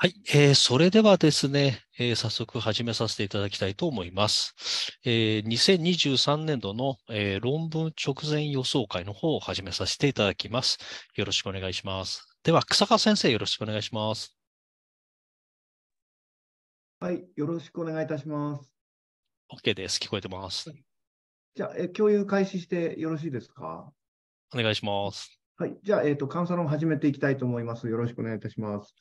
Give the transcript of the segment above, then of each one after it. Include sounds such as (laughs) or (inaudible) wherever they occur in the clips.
はい、えー、それではですね、えー、早速始めさせていただきたいと思います。えー、2023年度の、えー、論文直前予想会の方を始めさせていただきます。よろしくお願いします。では、草川先生、よろしくお願いします。はい、よろしくお願いいたします。OK です。聞こえてます。じゃあ、え共有開始してよろしいですかお願いします。はい。じゃあ、えっ、ー、と、監査論を始めていきたいと思います。よろしくお願いいたします。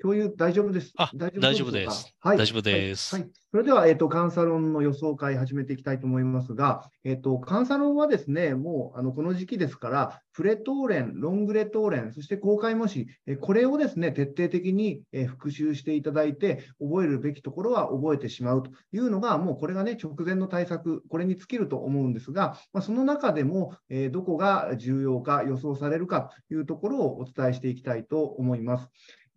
共有大丈夫です。あ、大丈夫です。はい、大丈夫です。はい。はい、それでは、えっ、ー、と、カンサロンの予想会始めていきたいと思いますが、えっ、ー、と、カンサロンはですね、もう、あの、この時期ですから、プレトーレン、ロングレトーレン、そして公開模試、えこれをですね、徹底的に、え復習していただいて、覚えるべきところは覚えてしまうというのが、もうこれがね、直前の対策、これに尽きると思うんですが、まあ、その中でも、えどこが重要か、予想されるかというところをお伝えしていきたいと思います。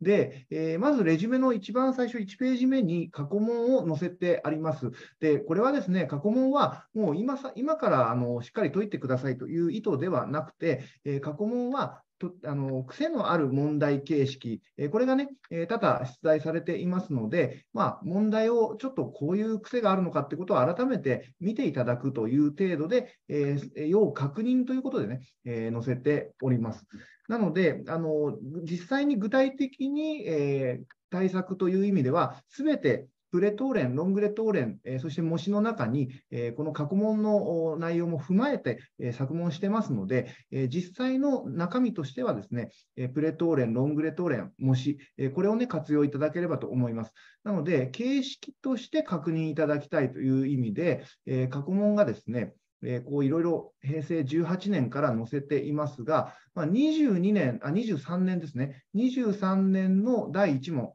で、えー、まずレジュメの一番最初1ページ目に過去問を載せてあります。で、これはですね、過去問はもう今さ今からあのしっかり解いてくださいという意図ではなくて、えー、過去問はとあの癖のある問題形式、えこれがね、え多々出題されていますので、まあ、問題をちょっとこういう癖があるのかってことを改めて見ていただくという程度で、えー、要確認ということでね、えー、載せております。なので、あの実際に具体的に、えー対策という意味では、すべてプレトーレン、ロングレトーレン、えー、そして模試の中に、えー、この過去問の内容も踏まえて、え作文してますので、え実際の中身としてはですね、えプレトーレン、ロングレトーレン、模試、えこれをね、活用いただければと思います。なので、形式として確認いただきたいという意味で、え過去問がですね、えこういろいろ平成18年から載せていますが、まあ、22年あ、23年ですね、23年の第1問、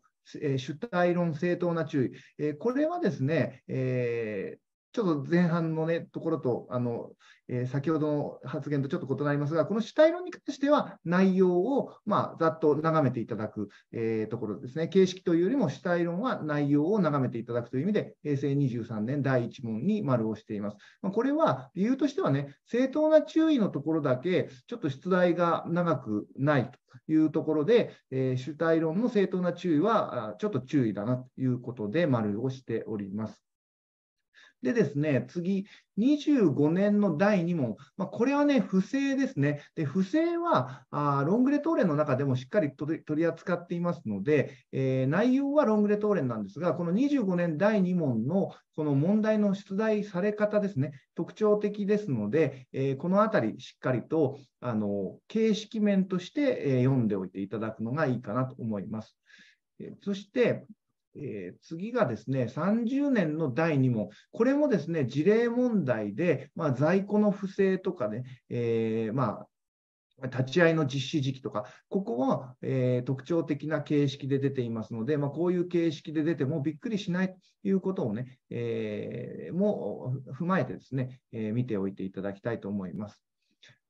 主体論正当な注意、これはですね、えちょっと前半の、ね、ところとあの、えー、先ほどの発言とちょっと異なりますが、この主体論に関しては内容を、まあ、ざっと眺めていただく、えー、ところですね、形式というよりも主体論は内容を眺めていただくという意味で、平成23年第1問に丸をしています。まあ、これは理由としてはね、正当な注意のところだけ、ちょっと出題が長くないと。いうところで、えー、主体論の正当な注意は、ちょっと注意だなということで、丸をしております。でですね、次、25年の第2問、まあ、これはね、不正ですね。で不正はあロングレトーレンの中でもしっかり取り扱っていますので、えー、内容はロングレトーレンなんですが、この25年第2問のこの問題の出題され方ですね、特徴的ですので、えー、このあたりしっかりとあの形式面として、えー、読んでおいていただくのがいいかなと思います。えー、そして、えー、次がですね、30年の第2問。これもですね、事例問題で、まあ、在庫の不正とかね、えー、まあ、立ち会いの実施時期とか、ここは、えー、特徴的な形式で出ていますので、まあ、こういう形式で出てもびっくりしないということをね、えー、も踏まえてですね、えー、見ておいていただきたいと思います。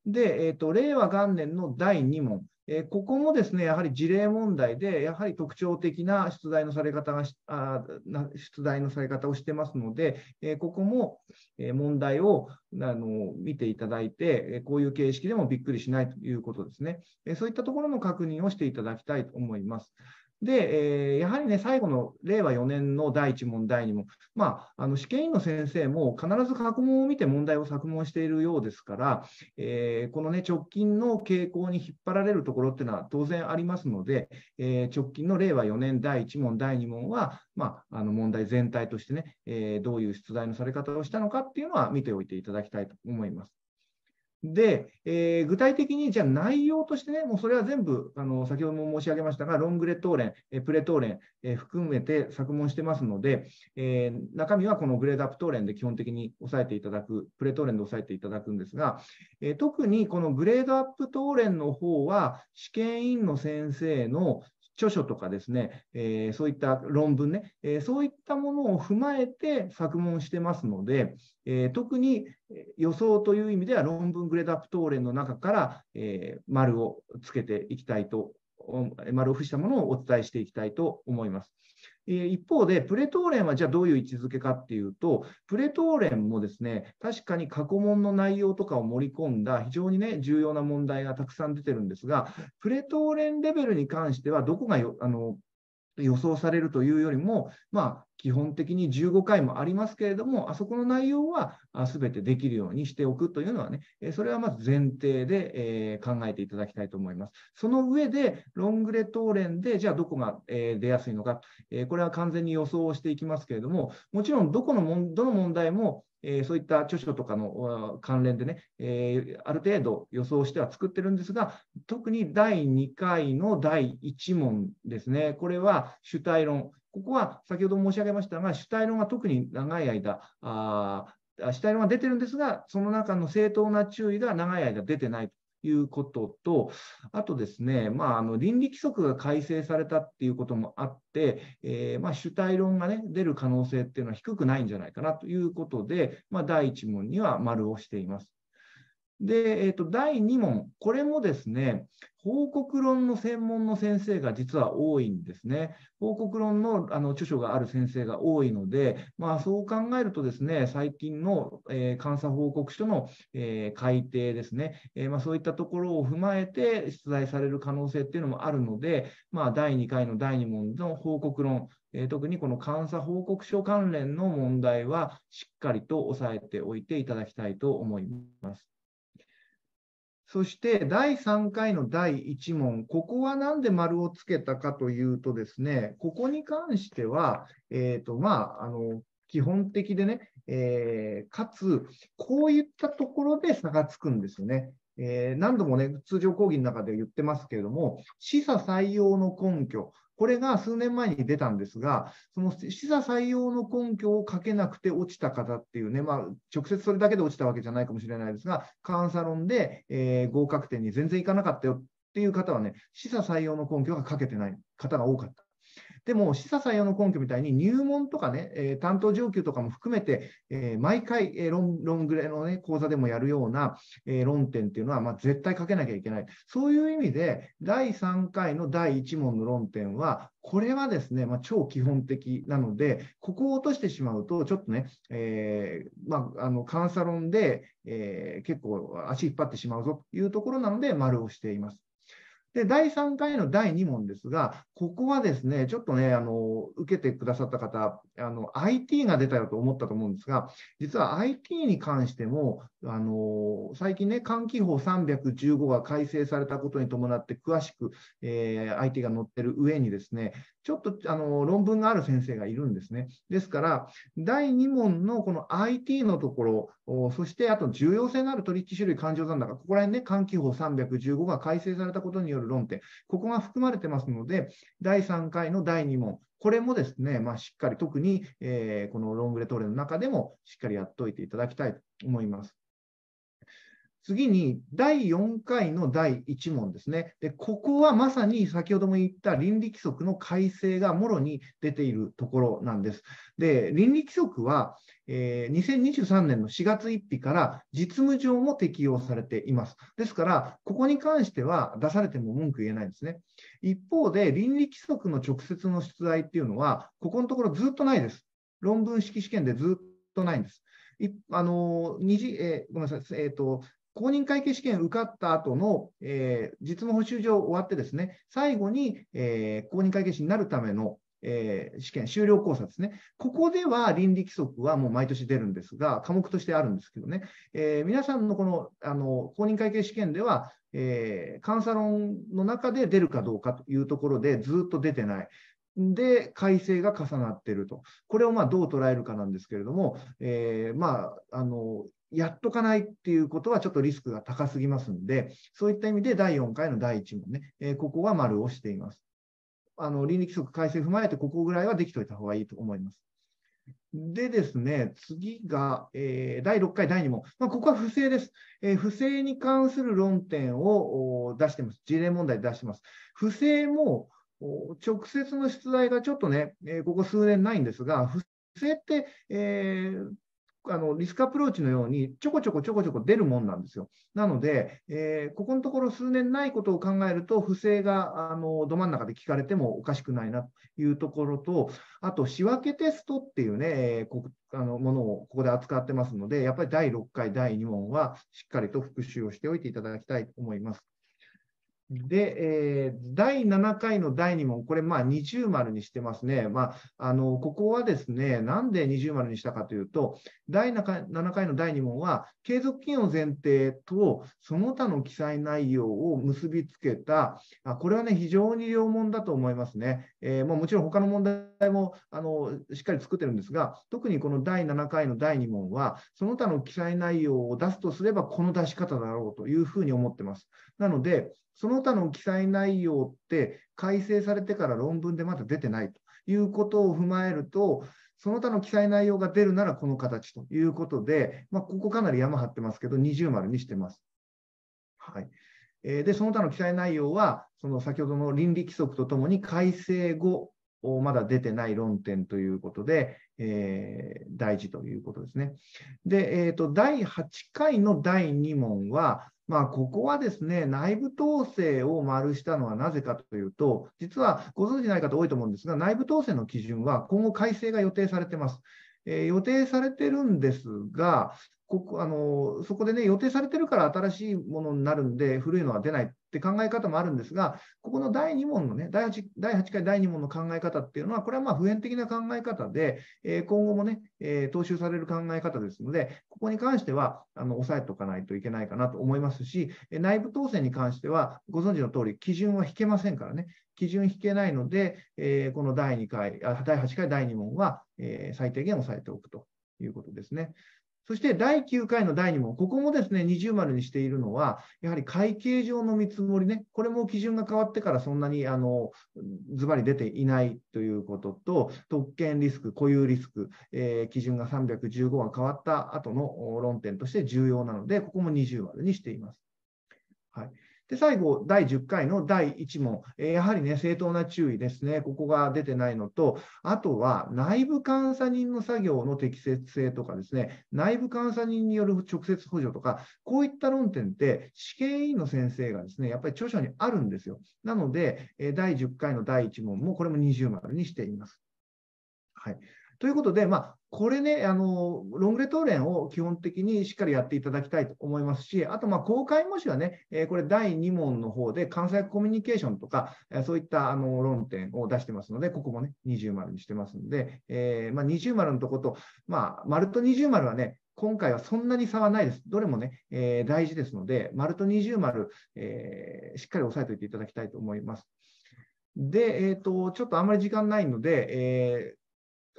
で、えーと、令和元年の第2問。えここもですね、やはり事例問題で、やはり特徴的な出題のされ方があ出題のされ方をしてますので、えここも問題をあの見ていただいて、こういう形式でもびっくりしないということですね、えそういったところの確認をしていただきたいと思います。で、えー、やはりね、最後の令和4年の第1問、第2問、まあ、あの試験員の先生も必ず過去問を見て問題を作問しているようですから、えー、このね、直近の傾向に引っ張られるところっていうのは当然ありますので、えー、直近の令和4年第1問、第2問は、まあ、あの問題全体としてね、えどういう出題のされ方をしたのかっていうのは見ておいていただきたいと思います。で、えー、具体的にじゃあ内容としてね、もうそれは全部、あの先ほども申し上げましたが、ロングレトーレン、えプレトーレン、え含めて作文してますので、えー、中身はこのグレードアップトーレンで基本的に抑えていただく、プレトーレンで抑えていただくんですが、えー、特にこのグレードアップトーレンの方は、試験員の先生の著書とかですね、えー、そういった論文ね、えー、そういったものを踏まえて作文してますので、えー、特に予想という意味では論文グレードアップ答練の中から、え丸をつけていきたいと、丸を付したものをお伝えしていきたいと思います。一方で、プレトーレンはじゃあどういう位置づけかっていうと、プレトーレンもですね、確かに過去問の内容とかを盛り込んだ非常にね、重要な問題がたくさん出てるんですが、プレトーレンレベルに関しては、どこがあの予想されるというよりも、まあ、基本的に15回もありますけれども、あそこの内容は全てできるようにしておくというのはね、それはまず前提で考えていただきたいと思います。その上で、ロングレトーレンで、じゃあどこが出やすいのか、これは完全に予想をしていきますけれども、もちろんどこのもどの問題もえー、そういった著書とかの関連でね、えー、ある程度予想しては作ってるんですが、特に第2回の第1問ですね、これは主体論、ここは先ほど申し上げましたが、主体論が特に長い間、あ主体論が出てるんですが、その中の正当な注意が長い間出てないということと、あとですね、まあ、あの倫理規則が改正されたっていうこともあって、えー、まあ、主体論が、ね、出る可能性っていうのは低くないんじゃないかなということで、まあ、第1問には丸をしています。で、えーと、第2問、これもですね、報告論の専門の先生が実は多いんですね。報告論のあの著書がある先生が多いので、まあ、そう考えるとですね、最近の、えー、監査報告書の、えー、改定ですね、えー、まあ、そういったところを踏まえて出題される可能性っていうのもあるので、まあ、第2回の第2問の報告論、え特にこの監査報告書関連の問題はしっかりと押さえておいていただきたいと思います。そして第3回の第1問、ここは何で丸をつけたかというとですね、ここに関しては、えーとまあ、あの基本的でね、えー、かつ、こういったところで差がつくんですよね。えー、何度もね、通常講義の中で言ってますけれども、示唆採用の根拠、これが数年前に出たんですが、その示唆採用の根拠を書けなくて落ちた方っていうね、まあ、直接それだけで落ちたわけじゃないかもしれないですが、カンサロンで、えー、合格点に全然いかなかったよっていう方はね、示唆採用の根拠が書けてない方が多かった。でも、示唆採用の根拠みたいに入門とかね、えー、担当上級とかも含めて、えー、毎回、えー、論論ぐらいの、ね、講座でもやるような、えー、論点っていうのは、まあ、絶対書けなきゃいけない。そういう意味で、第3回の第1問の論点は、これはですね、まあ、超基本的なので、ここを落としてしまうと、ちょっとね、えー、まあ、あの、監査論で、えー、結構足引っ張ってしまうぞというところなので、丸をしています。で、第3回の第2問ですが、ここはですね、ちょっとね、あの、受けてくださった方、あの IT が出たよと思ったと思うんですが、実は IT に関しても、あの最近ね、換気法315が改正されたことに伴って、詳しく、えー、IT が載ってる上にですね、ちょっとあの論文がある先生がいるんですね。ですから、第2問のこの IT のところ、そしてあと重要性のある取引種類勘定残高、ここら辺ね、換気法315が改正されたことによる論点、ここが含まれてますので、第3回の第2問、これもですね、まあ、しっかり特に、えー、このロングレトーレの中でもしっかりやっておいていただきたいと思います。次に第4回の第1問ですねで。ここはまさに先ほども言った倫理規則の改正がもろに出ているところなんです。で倫理規則は、えー、2023年の4月1日から実務上も適用されています。ですから、ここに関しては出されても文句言えないんですね。一方で、倫理規則の直接の出題っていうのは、ここのところずっとないです。論文式試験でずっとないんです。いあのえー、ごめんなさい、えーと公認会計試験受かった後の、えー、実務補習上終わってですね、最後に、えー、公認会計士になるための、えー、試験修了考察ですね。ここでは倫理規則はもう毎年出るんですが、科目としてあるんですけどね、え皆さんのこのあの公認会計試験では、えー、監査論の中で出るかどうかというところでずっと出てない。で、改正が重なっていると。これをまあどう捉えるかなんですけれども、えー、まあ、あの、やっとかないっていうことはちょっとリスクが高すぎますんで、そういった意味で第4回の第1問ね、えー、ここは丸をしています。あの、倫理規則改正踏まえて、ここぐらいはできといた方がいいと思います。でですね、次が、えー、第6回、第2問。まあ、ここは不正です、えー、不正に関する論点を出してます。事例問題出してます。不正も、直接の出題がちょっとね、ここ数年ないんですが、不正って、えーあのリスクアプローチのようにちょこちょこちょこちょこ出るもんなんですよ。なので、えー、ここのところ数年ないことを考えると、不正があのど真ん中で聞かれてもおかしくないなというところと、あと仕分けテストっていうね、こあのものをここで扱ってますので、やっぱり第6回、第2問はしっかりと復習をしておいていただきたいと思います。で、えー、第7回の第2問、これ、まあ、二重丸にしてますね。まあ、あの、ここはですね、なんで二重丸にしたかというと、第7回の第2問は、継続金を前提と、その他の記載内容を結びつけた、あこれはね、非常に良問だと思いますね。えー、まあ、もちろん他の問題も、あの、しっかり作ってるんですが、特にこの第7回の第2問は、その他の記載内容を出すとすれば、この出し方だろうというふうに思ってます。なので、その他の記載内容って改正されてから論文でまだ出てないということを踏まえると、その他の記載内容が出るならこの形ということで、まあ、ここかなり山張ってますけど、二重丸にしてます。はい。で、その他の記載内容は、その先ほどの倫理規則とともに改正後、まだ出てない論点ということで、えー、大事ということですね。で、えーと第8回の第2問は、まあ、ここはですね、内部統制を丸したのはなぜかというと、実はご存じない方多いと思うんですが、内部統制の基準は今後改正が予定されてます。えー、予定されてるんですが、ここあのそこでね、予定されてるから新しいものになるんで、古いのは出ないって考え方もあるんですが、ここの第2問のね、第 8, 第8回第2問の考え方っていうのは、これはまあ普遍的な考え方で、えー、今後もね、えー、踏襲される考え方ですので、ここに関してはあの抑えておかないといけないかなと思いますし、内部当選に関しては、ご存知の通り、基準は引けませんからね、基準引けないので、えー、この第2回あ、第8回第2問は、え最低限抑えておくということですね。そして第9回の第2問、ここもですね、二重丸にしているのは、やはり会計上の見積もりね、これも基準が変わってからそんなにあのズバリ出ていないということと、特権リスク、固有リスク、えー、基準が315が変わった後の論点として重要なので、ここも二重丸にしています。はいで、最後、第10回の第1問、えやはりね、正当な注意ですね、ここが出てないのと、あとは内部監査人の作業の適切性とかですね、内部監査人による直接補助とか、こういった論点って、試験委員の先生がですね、やっぱり著書にあるんですよ。なので、え第10回の第1問も、これも20丸にしています。はい。ということで、まあ、これね、あの、ロングレトーレンを基本的にしっかりやっていただきたいと思いますし、あと、まあ、公開模試はね、えー、これ第2問の方で、関西コミュニケーションとか、えー、そういったあの論点を出してますので、ここもね、二重丸にしてますので、えー、まあ、二重丸のとこと、まあ、丸と二重丸はね、今回はそんなに差はないです。どれもね、えー、大事ですので、丸と二重丸、えー、しっかり押さえておいていただきたいと思います。で、えっ、ー、と、ちょっとあんまり時間ないので、え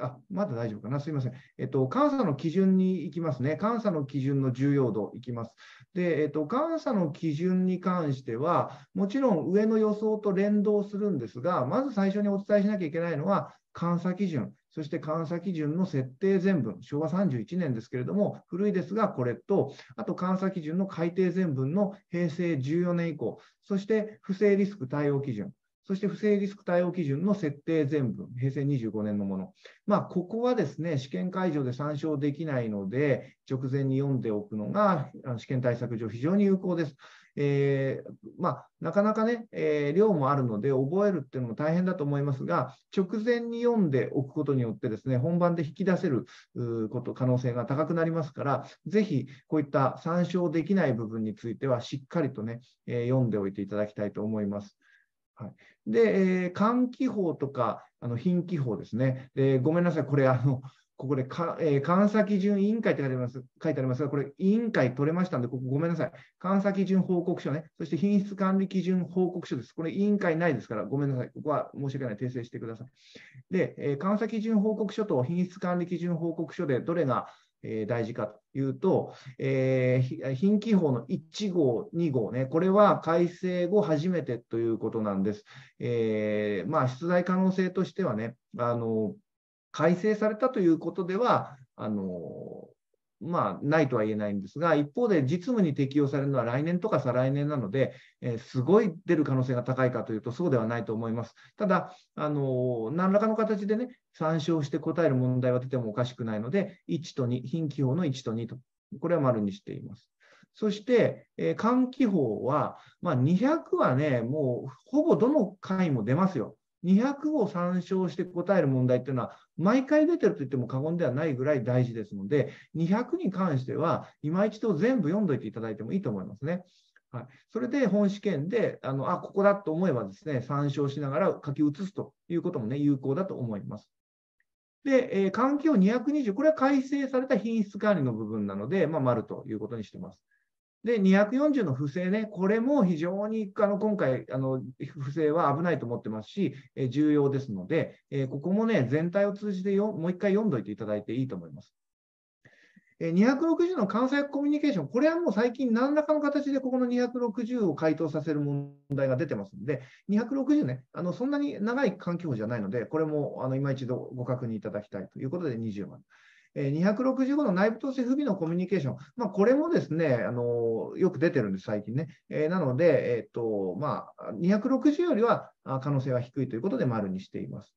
あまだ大丈夫かな、すみません、えっと。監査の基準に行きますね。監査の基準の重要度いきます。で、えっと、監査の基準に関しては、もちろん上の予想と連動するんですが、まず最初にお伝えしなきゃいけないのは、監査基準、そして監査基準の設定全文、昭和31年ですけれども、古いですが、これと、あと監査基準の改定全文の平成14年以降、そして不正リスク対応基準。そして不正リスク対応基準の設定全文、平成25年のもの。まあ、ここはですね、試験会場で参照できないので、直前に読んでおくのが、試験対策上非常に有効です。えー、まあ、なかなかね、えー、量もあるので、覚えるっていうのも大変だと思いますが、直前に読んでおくことによってですね、本番で引き出せること、可能性が高くなりますから、ぜひ、こういった参照できない部分については、しっかりとね、えー、読んでおいていただきたいと思います。はい、で、えー、換気法とか、あの品気法ですね、えー、ごめんなさい、これ、あのここでか、えー、監査基準委員会って書いてあります書いてありますが、これ、委員会取れましたんで、ここごめんなさい、監査基準報告書ね、そして品質管理基準報告書です。これ、委員会ないですから、ごめんなさい、ここは申し訳ない、訂正してください。で、えー、監査基準報告書と品質管理基準報告書で、どれがえー、大事かというと、えー、品規法の1号、2号ね、これは改正後初めてということなんです。えー、まあ、出題可能性としてはね、あの、改正されたということでは、あの、まあ、ないとは言えないんですが、一方で実務に適用されるのは来年とか再来年なので、えー、すごい出る可能性が高いかというと、そうではないと思います。ただ、あの何らかの形でね、参照して答える問題は出てもおかしくないので、1と2、貧規法の1と2と、これは丸にしています。そして、えー、換気法は、まあ、200はね、もうほぼどの回も出ますよ。200を参照して答える問題っていうのは、毎回出てると言っても過言ではないぐらい大事ですので、200に関しては、今一度全部読んどいていただいてもいいと思いますね。はい、それで本試験で、あのあここだと思えばですね、参照しながら書き写すということも、ね、有効だと思います。で、えー、環境220、これは改正された品質管理の部分なので、まあ、丸ということにしてます。で、240の不正ね、これも非常にあの今回あの、不正は危ないと思ってますし、え重要ですので、えここもね、全体を通じてよもう一回読んどいていただいていいと思います。260の関西コミュニケーション、これはもう最近何らかの形でここの260を回答させる問題が出てますので、260ね、あのそんなに長い環境じゃないので、これもあの今一度ご確認いただきたいということで20万。265の内部統制不備のコミュニケーション、まあ、これもですねあのよく出てるんです、最近ね。えー、なので、えーとまあ、260よりは可能性は低いということで、丸にしています。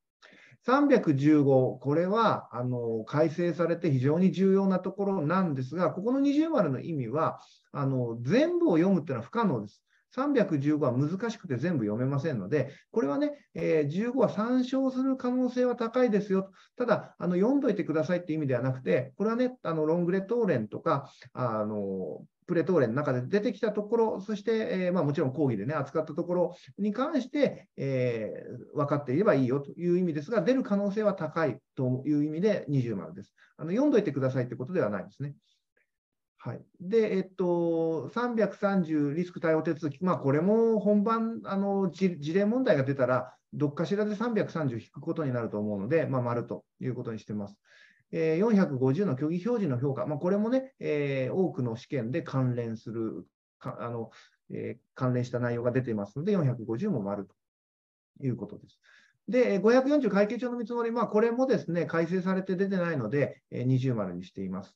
315、これはあの改正されて非常に重要なところなんですが、ここの20丸の意味は、あの全部を読むというのは不可能です。315は難しくて全部読めませんので、これはね、えー、15は参照する可能性は高いですよ。ただ、あの読んどいてくださいっていう意味ではなくて、これはね、あのロングレトーレンとか、あのプレトーレの中で出てきたところ、そして、えー、まあ、もちろん講義で、ね、扱ったところに関して、えー、分かっていればいいよという意味ですが、出る可能性は高いという意味で20丸です。あの読んどいてくださいということではないですね。はい、で、えっと、330リスク対応手続き、まあ、これも本番あの事、例問題が出たら、どっかしらで330引くことになると思うので、まあ、丸ということにしてます。え450の虚偽表示の評価、まあ、これもね、えー、多くの試験で関連する、あのえー、関連した内容が出ていますので、450も丸ということです。で、540会計帳の見積もり、まあ、これもですね、改正されて出てないので、20丸にしています。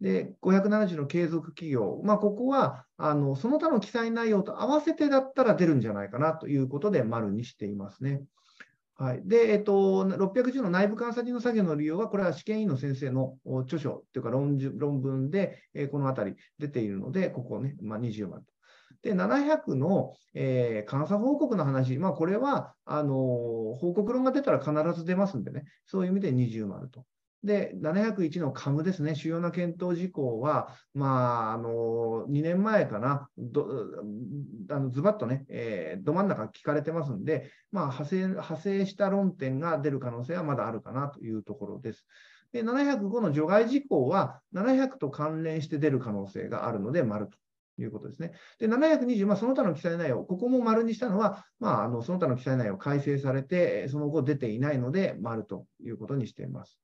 で、570の継続企業、まあ、ここはあのその他の記載内容と合わせてだったら出るんじゃないかなということで、丸にしていますね。はい、で、えっと、610の内部監査人の作業の利用は、これは試験委員の先生の著書というか論論文で、えこのあたり出ているので、ここね、まあ、20万と。で、700の、えー、監査報告の話、まあ、これはあの報告論が出たら必ず出ますんでね、そういう意味で20万と。で、701のカムですね、主要な検討事項は、まあ、あの、2年前かな、あのズバッとね、えー、ど真ん中聞かれてますんで、まあ、派生、派生した論点が出る可能性はまだあるかなというところです。で、705の除外事項は、700と関連して出る可能性があるので、丸と。いうことですね。で、720、まあ、その他の記載内容、ここも丸にしたのは、まあ、あのその他の記載内容改正されて、その後出ていないので、丸ということにしています。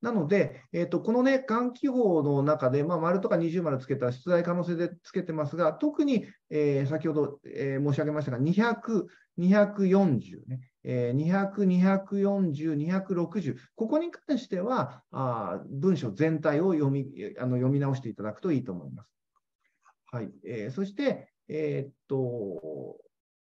なので、えーと、このね、換気法の中で、まあ、丸とか二重丸つけた出題可能性でつけてますが、特に、えー、先ほど、えー、申し上げましたが、200、240ね、えー、200、240、260、ここに関しては、あ文章全体を読みあの読み直していただくといいと思います。はいえー、そして、えー、っと、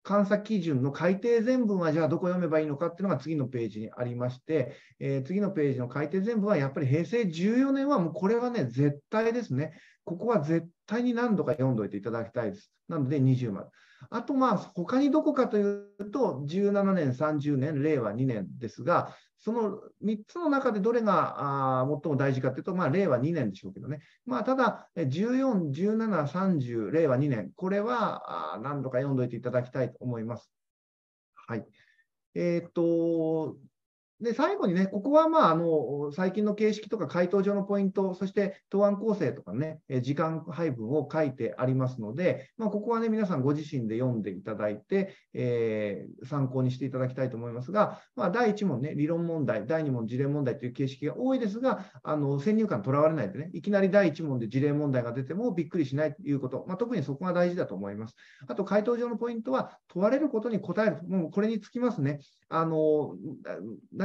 監査基準の改定全文はじゃあどこ読めばいいのかっていうのが次のページにありまして、えー、次のページの改定全文はやっぱり平成14年はもうこれはね、絶対ですね。ここは絶対に何度か読んどいていただきたいです。なので20まで。あと、まあ、他にどこかというと、17年、30年、令和2年ですが、その3つの中でどれがあ最も大事かというと、まあ、令和2年でしょうけどね。まあ、ただ、14、17、30、令和2年、これは何度か読んどいていただきたいと思います。はい。えっ、と、で、最後にね、ここはまあ、あの、最近の形式とか回答上のポイント、そして答案構成とかね、時間配分を書いてありますので、まあ、ここはね、皆さんご自身で読んでいただいて、えー、参考にしていただきたいと思いますが、まあ、第1問ね、理論問題、第2問事例問題という形式が多いですが、あの、先入観とらわれないでね、いきなり第1問で事例問題が出てもびっくりしないということ、まあ、特にそこが大事だと思います。あと、回答上のポイントは、問われることに答える、もうこれにつきますね。あの、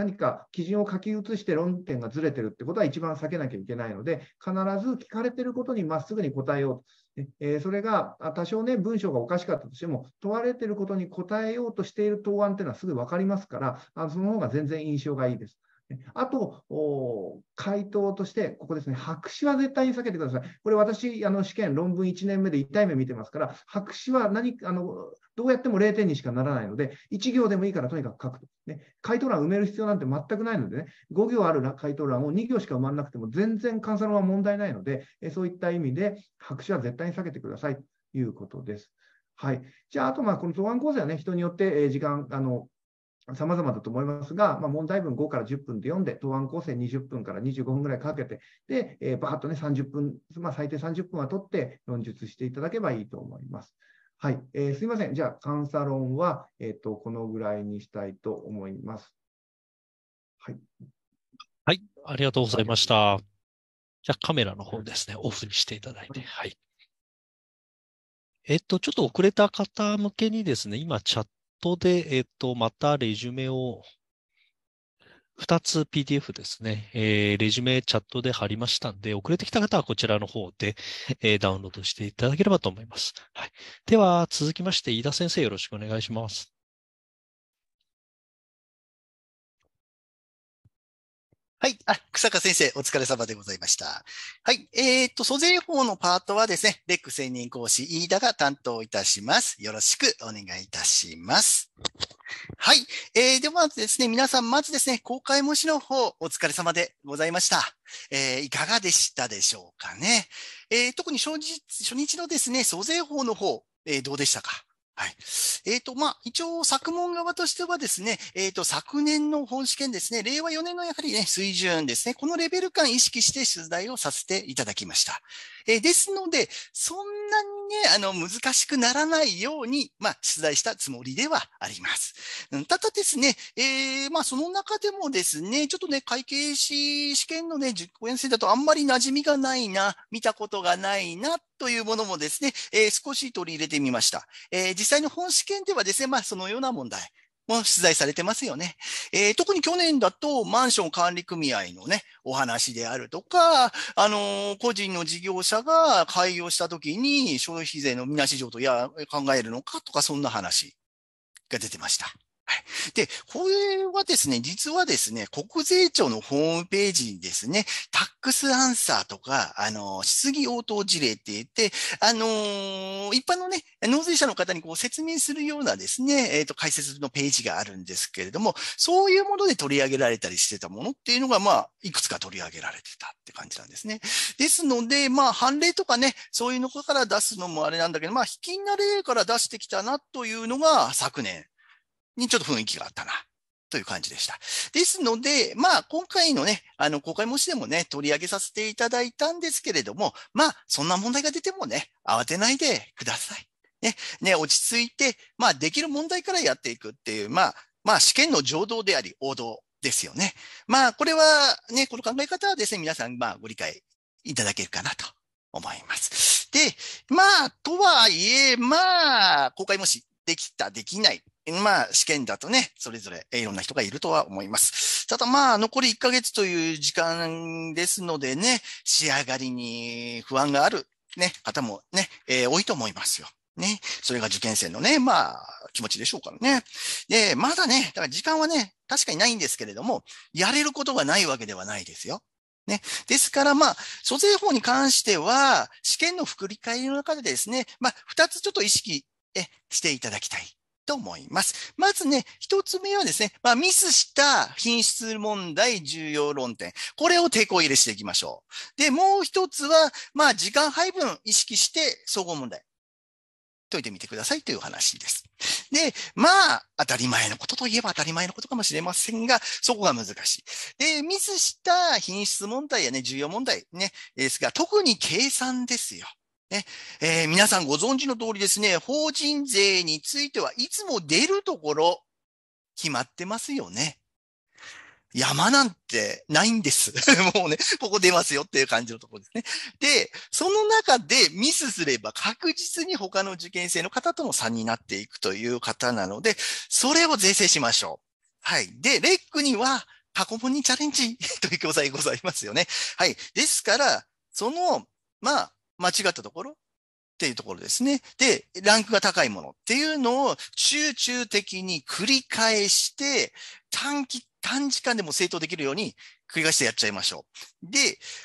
何か基準を書き写して論点がずれてるってことは一番避けなきゃいけないので、必ず聞かれてることにまっすぐに答えようと。えそれが多少ね、文章がおかしかったとしても、問われてることに答えようとしている答案っていうのはすぐ分かりますから、あのその方が全然印象がいいです。あと、回答として、ここですね、白紙は絶対に避けてください。これ、私、あの試験、論文1年目で痛い目見てますから、白紙は何あのどうやっても0点にしかならないので、1行でもいいからとにかく書くと、ね。回答欄埋める必要なんて全くないのでね、5行ある回答欄を2行しか埋まらなくても、全然監査論は問題ないので、そういった意味で、白紙は絶対に避けてくださいということです。はい、じゃあ、あと、この答案構成はね、人によって時間、あのさまざまだと思いますが、まあ、問題文5から10分で読んで、答案構成20分から25分ぐらいかけて、で、えー、バーッとね、30分、まあ、最低30分は取って論述していただけばいいと思います。はい、えー、すみません。じゃあ、監査論は、えっ、ー、と、このぐらいにしたいと思います。はい。はい、ありがとうございました。じゃあ、カメラの方ですね、オフにしていただいて、はい。えっと、ちょっと遅れた方向けにですね、今、チャッとで、えっ、と、またレジュメを2つ PDF ですね、えー、レジュメチャットで貼りましたんで、遅れてきた方はこちらの方で、えー、ダウンロードしていただければと思います。はい、では、続きまして、飯田先生よろしくお願いします。はい。あ、草加先生、お疲れ様でございました。はい。えっ、ー、と、租税法のパートはですね、レック専任講師、飯田が担当いたします。よろしくお願いいたします。はい。えー、ではですね、皆さん、まずですね、公開模試の方、お疲れ様でございました。えー、いかがでしたでしょうかね。えー、特に初日初日のですね、租税法の方、えー、どうでしたかはい。えっ、ー、と、まあ、一応、作文側としてはですね、えっ、ー、と、昨年の本試験ですね、令和4年のやはりね、水準ですね、このレベル感意識して出題をさせていただきました。えー、ですので、そんなにね、あの、難しくならないように、まあ、出題したつもりではあります。ただですね、えー、まあ、その中でもですね、ちょっとね、会計士試験のね、受講生だとあんまり馴染みがないな、見たことがないな、というものもですね、えー、少し取り入れてみました。えー、実際の本試験ではですね、まあ、そのような問題、も出題されてますよね。えー、特に去年だと、マンション管理組合のね、お話であるとか、あのー、個人の事業者が開業した時に消費税のみなし譲渡や考えるのかとか、そんな話が出てました。で、これはですね、実はですね、国税庁のホームページにですね、タックスアンサーとか、あの、質疑応答事例って言って、あのー、一般のね、納税者の方にこう説明するようなですね、えっ、ー、と、解説のページがあるんですけれども、そういうもので取り上げられたりしてたものっていうのが、まあ、いくつか取り上げられてたって感じなんですね。ですので、まあ、判例とかね、そういうのから出すのもあれなんだけど、まあ、引きになれから出してきたなというのが昨年にちょっと雰囲気があったな。という感じでした。ですので、まあ、今回のね、あの、公開模試でもね、取り上げさせていただいたんですけれども、まあ、そんな問題が出てもね、慌てないでください。ね、ね、落ち着いて、まあ、できる問題からやっていくっていう、まあ、まあ、試験の常道であり、王道ですよね。まあ、これはね、この考え方はですね、皆さん、まあ、ご理解いただけるかなと思います。で、まあ、とはいえ、まあ、公開模試できた、できないまあ、試験だとね、それぞれいろんな人がいるとは思います。ただまあ、残り1ヶ月という時間ですのでね、仕上がりに不安がある、ね、方もね、えー、多いと思いますよ。ね。それが受験生のね、まあ、気持ちでしょうからね。で、まだね、だから時間はね、確かにないんですけれども、やれることがないわけではないですよ。ね。ですから、まあ、租税法に関しては、試験の振り返りの中でですね、まあ、二つちょっと意識えしていただきたいと思います。まずね、一つ目はですね、まあ、ミスした品質問題重要論点。これを抵こ入れしていきましょう。で、もう一つは、まあ、時間配分意識して総合問題。解いてみてくださいという話です。で、まあ、当たり前のことといえば当たり前のことかもしれませんが、そこが難しい。で、ミスした品質問題やね、重要問題ね、ですが、特に計算ですよ。ねえー、皆さんご存知の通りですね、法人税についてはいつも出るところ決まってますよね。山なんてないんです。(laughs) もうね、ここ出ますよっていう感じのところですね。で、その中でミスすれば確実に他の受験生の方との差になっていくという方なので、それを是正しましょう。はい。で、レックには過去問にチャレンジ (laughs) という教材ございますよね。はい。ですから、その、まあ、間違ったところっていうところですね。で、ランクが高いものっていうのを集中的に繰り返して、短期、短時間でも正当できるように繰り返してやっちゃいましょう。で、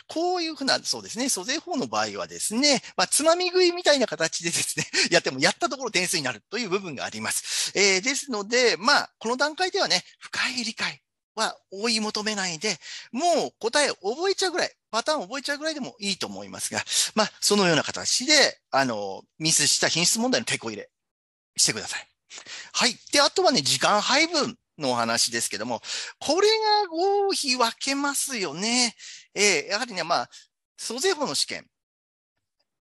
こういうふうな、そうですね、租税法の場合はですね、まあ、つまみ食いみたいな形でですね、(laughs) やっても、やったところ点数になるという部分があります。えー、ですので、まあ、この段階ではね、深い理解は追い求めないで、もう答え覚えちゃうぐらい、パターンを覚えちゃうぐらいでもいいと思いますが、まあ、そのような形で、あの、ミスした品質問題のテこ入れしてください。はい。で、あとはね、時間配分のお話ですけども、これが合否分けますよね。えー、やはりね、まあ、租税法の試験、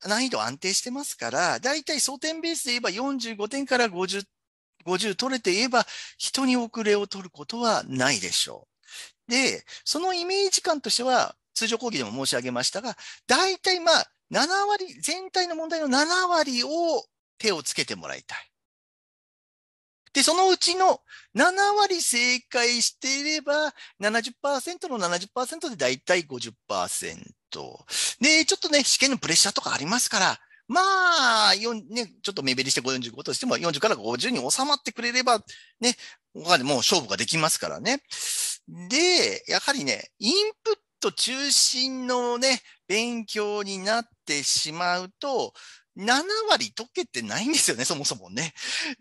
難易度安定してますから、だいたい総点ベースで言えば45点から50、50取れて言えば、人に遅れを取ることはないでしょう。で、そのイメージ感としては、通常講義でも申し上げましたが、大体まあ、7割、全体の問題の7割を手をつけてもらいたい。で、そのうちの7割正解していれば70、70%の70%でだいたい50%。で、ちょっとね、試験のプレッシャーとかありますから、まあ、ね、ちょっと目減りして45としても40から50に収まってくれれば、ね、他でもう勝負ができますからね。で、やはりね、インプッと中心のね、勉強になってしまうと、7割解けてないんですよね、そもそもね。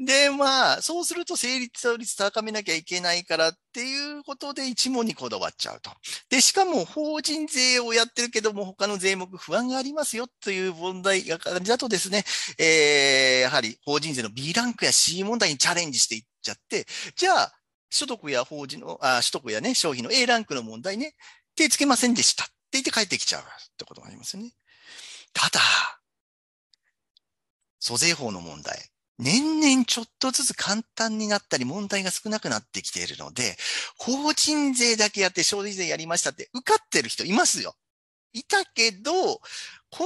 で、まあ、そうすると成立率高めなきゃいけないからっていうことで一問にこだわっちゃうと。で、しかも法人税をやってるけども、他の税目不安がありますよという問題が感じだとですね、えー、やはり法人税の B ランクや C 問題にチャレンジしていっちゃって、じゃあ、所得や法人の、あ所得やね、消費の A ランクの問題ね、手つけませんでしたって言って帰ってきちゃうってことがありますよね。ただ、租税法の問題。年々ちょっとずつ簡単になったり問題が少なくなってきているので、法人税だけやって消費税やりましたって受かってる人いますよ。いたけど、これ、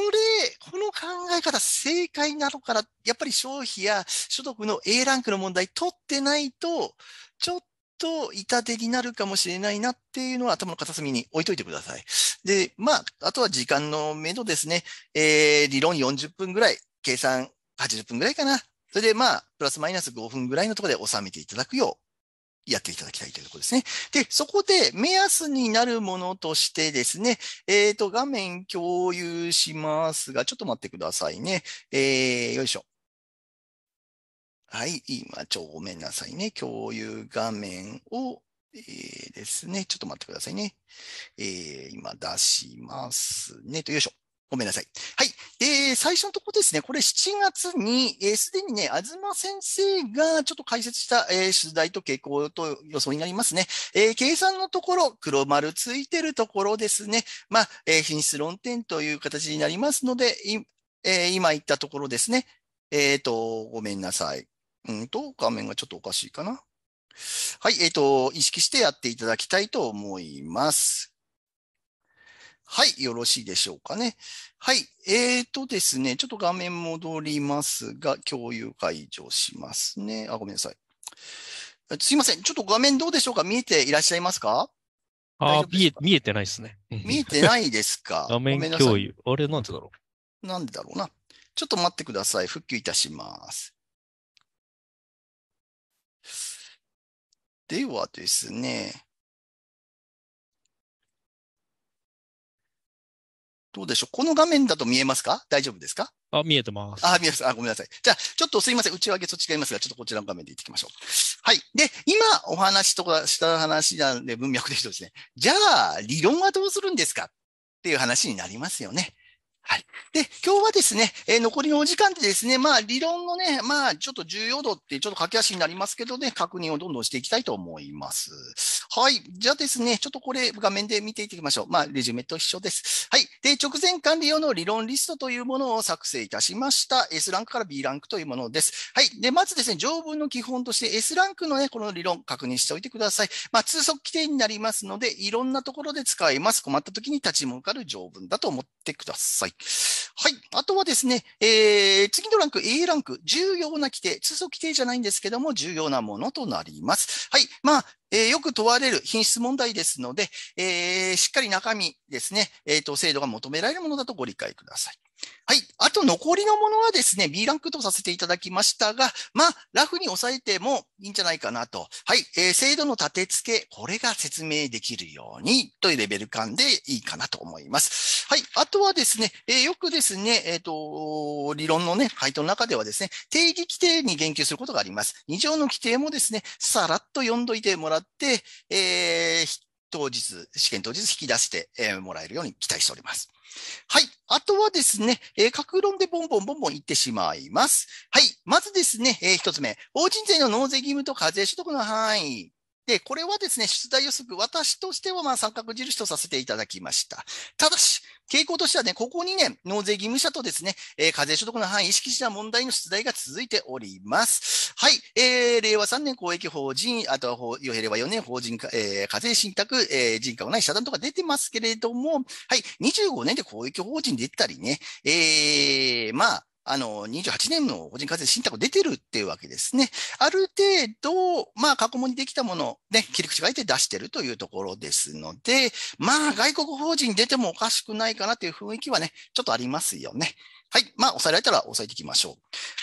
この考え方正解なのかなやっぱり消費や所得の A ランクの問題取ってないと、ちょっと痛手になるかもしれないなっていうのは頭の片隅に置いといてください。で、まあ、あとは時間の目処ですね。えー、理論40分ぐらい、計算80分ぐらいかな。それでまあ、プラスマイナス5分ぐらいのところで収めていただくよう、やっていただきたいというところですね。で、そこで目安になるものとしてですね、えっ、ー、と、画面共有しますが、ちょっと待ってくださいね。えー、よいしょ。はい、今、ちょ、ごめんなさいね。共有画面を、えー、ですね、ちょっと待ってくださいね。えー、今出しますね。と、よいしょ。ごめんなさい。はい。で、最初のところですね、これ7月に、す、えー、で、にね、東先生がちょっと解説した、えー、出題と傾向と予想になりますね。えー、計算のところ、黒丸ついてるところですね。まあ、えー、品質論点という形になりますので、えー、今言ったところですね。えっ、ー、と、ごめんなさい。うんと、画面がちょっとおかしいかな。はい、えっ、ー、と、意識してやっていただきたいと思います。はい、よろしいでしょうかね。はい、えっ、ー、とですね、ちょっと画面戻りますが、共有解除しますね。あ、ごめんなさい。すいません、ちょっと画面どうでしょうか見えていらっしゃいますかあ見え、見えてないですね。(laughs) 見えてないですか (laughs) 画面共有。あれ、なんでだろうなんでだろうな。ちょっと待ってください。復旧いたします。ではですね、どうでしょうこの画面だと見えますか大丈夫ですかあ、見えてます。あ、見えます。あ、ごめんなさい。じゃあ、ちょっとすいません。内訳と違いますが、ちょっとこちらの画面でいってきましょう。はい。で、今お話とかした話なんで文脈で人ですね。じゃあ、理論はどうするんですかっていう話になりますよね。はい。で、今日はですね、えー、残りのお時間でですね、まあ理論のね、まあちょっと重要度ってちょっと駆け足になりますけどね、確認をどんどんしていきたいと思います。はい。じゃあですね、ちょっとこれ画面で見ていきましょう。まあレジュメと一緒です。はい。で、直前管理用の理論リストというものを作成いたしました。S ランクから B ランクというものです。はい。で、まずですね、条文の基本として S ランクのね、この理論確認しておいてください。まあ通則規定になりますので、いろんなところで使えます。困った時に立ち向かう条文だと思ってください。はい。あとはですね、えー、次のランク A ランク、重要な規定、通則規定じゃないんですけども、重要なものとなります。はい。まあ、えー、よく問われる品質問題ですので、えー、しっかり中身ですね、えっ、ー、と、制度が求められるものだとご理解ください。はい。あと残りのものはですね、B ランクとさせていただきましたが、まあ、ラフに抑えてもいいんじゃないかなと。はい。えー、制度の立て付け、これが説明できるようにというレベル感でいいかなと思います。はい。あとはですね、えー、よくですね、えっ、ー、と、理論のね、回答の中ではですね、定義規定に言及することがあります。2条の規定もですね、さらっと読んどいてもらって、えー、当日、試験当日引き出してもらえるように期待しております。はい。あとはですね、えー、格論でボンボンボンボンいってしまいます。はい。まずですね、えー、一つ目。法人税の納税義務と課税所得の範囲。で、これはですね、出題予測、私としてはまあ三角印とさせていただきました。ただし、傾向としてはね、ここ2年、納税義務者とですね、えー、課税所得の範囲意識した問題の出題が続いております。はい、えー、令和3年公益法人、あとは、よ令和4年法人、えー、課税信託、えー、人格のない社団とか出てますけれども、はい、25年で公益法人出たりね、えー、まあ、あの、28年の個人課税信託出てるっていうわけですね。ある程度、まあ、過去問にできたもの、ね、切り口がいて出してるというところですので、まあ、外国法人出てもおかしくないかなという雰囲気はね、ちょっとありますよね。はい。まあ、押さえられたら押さえていきましょう。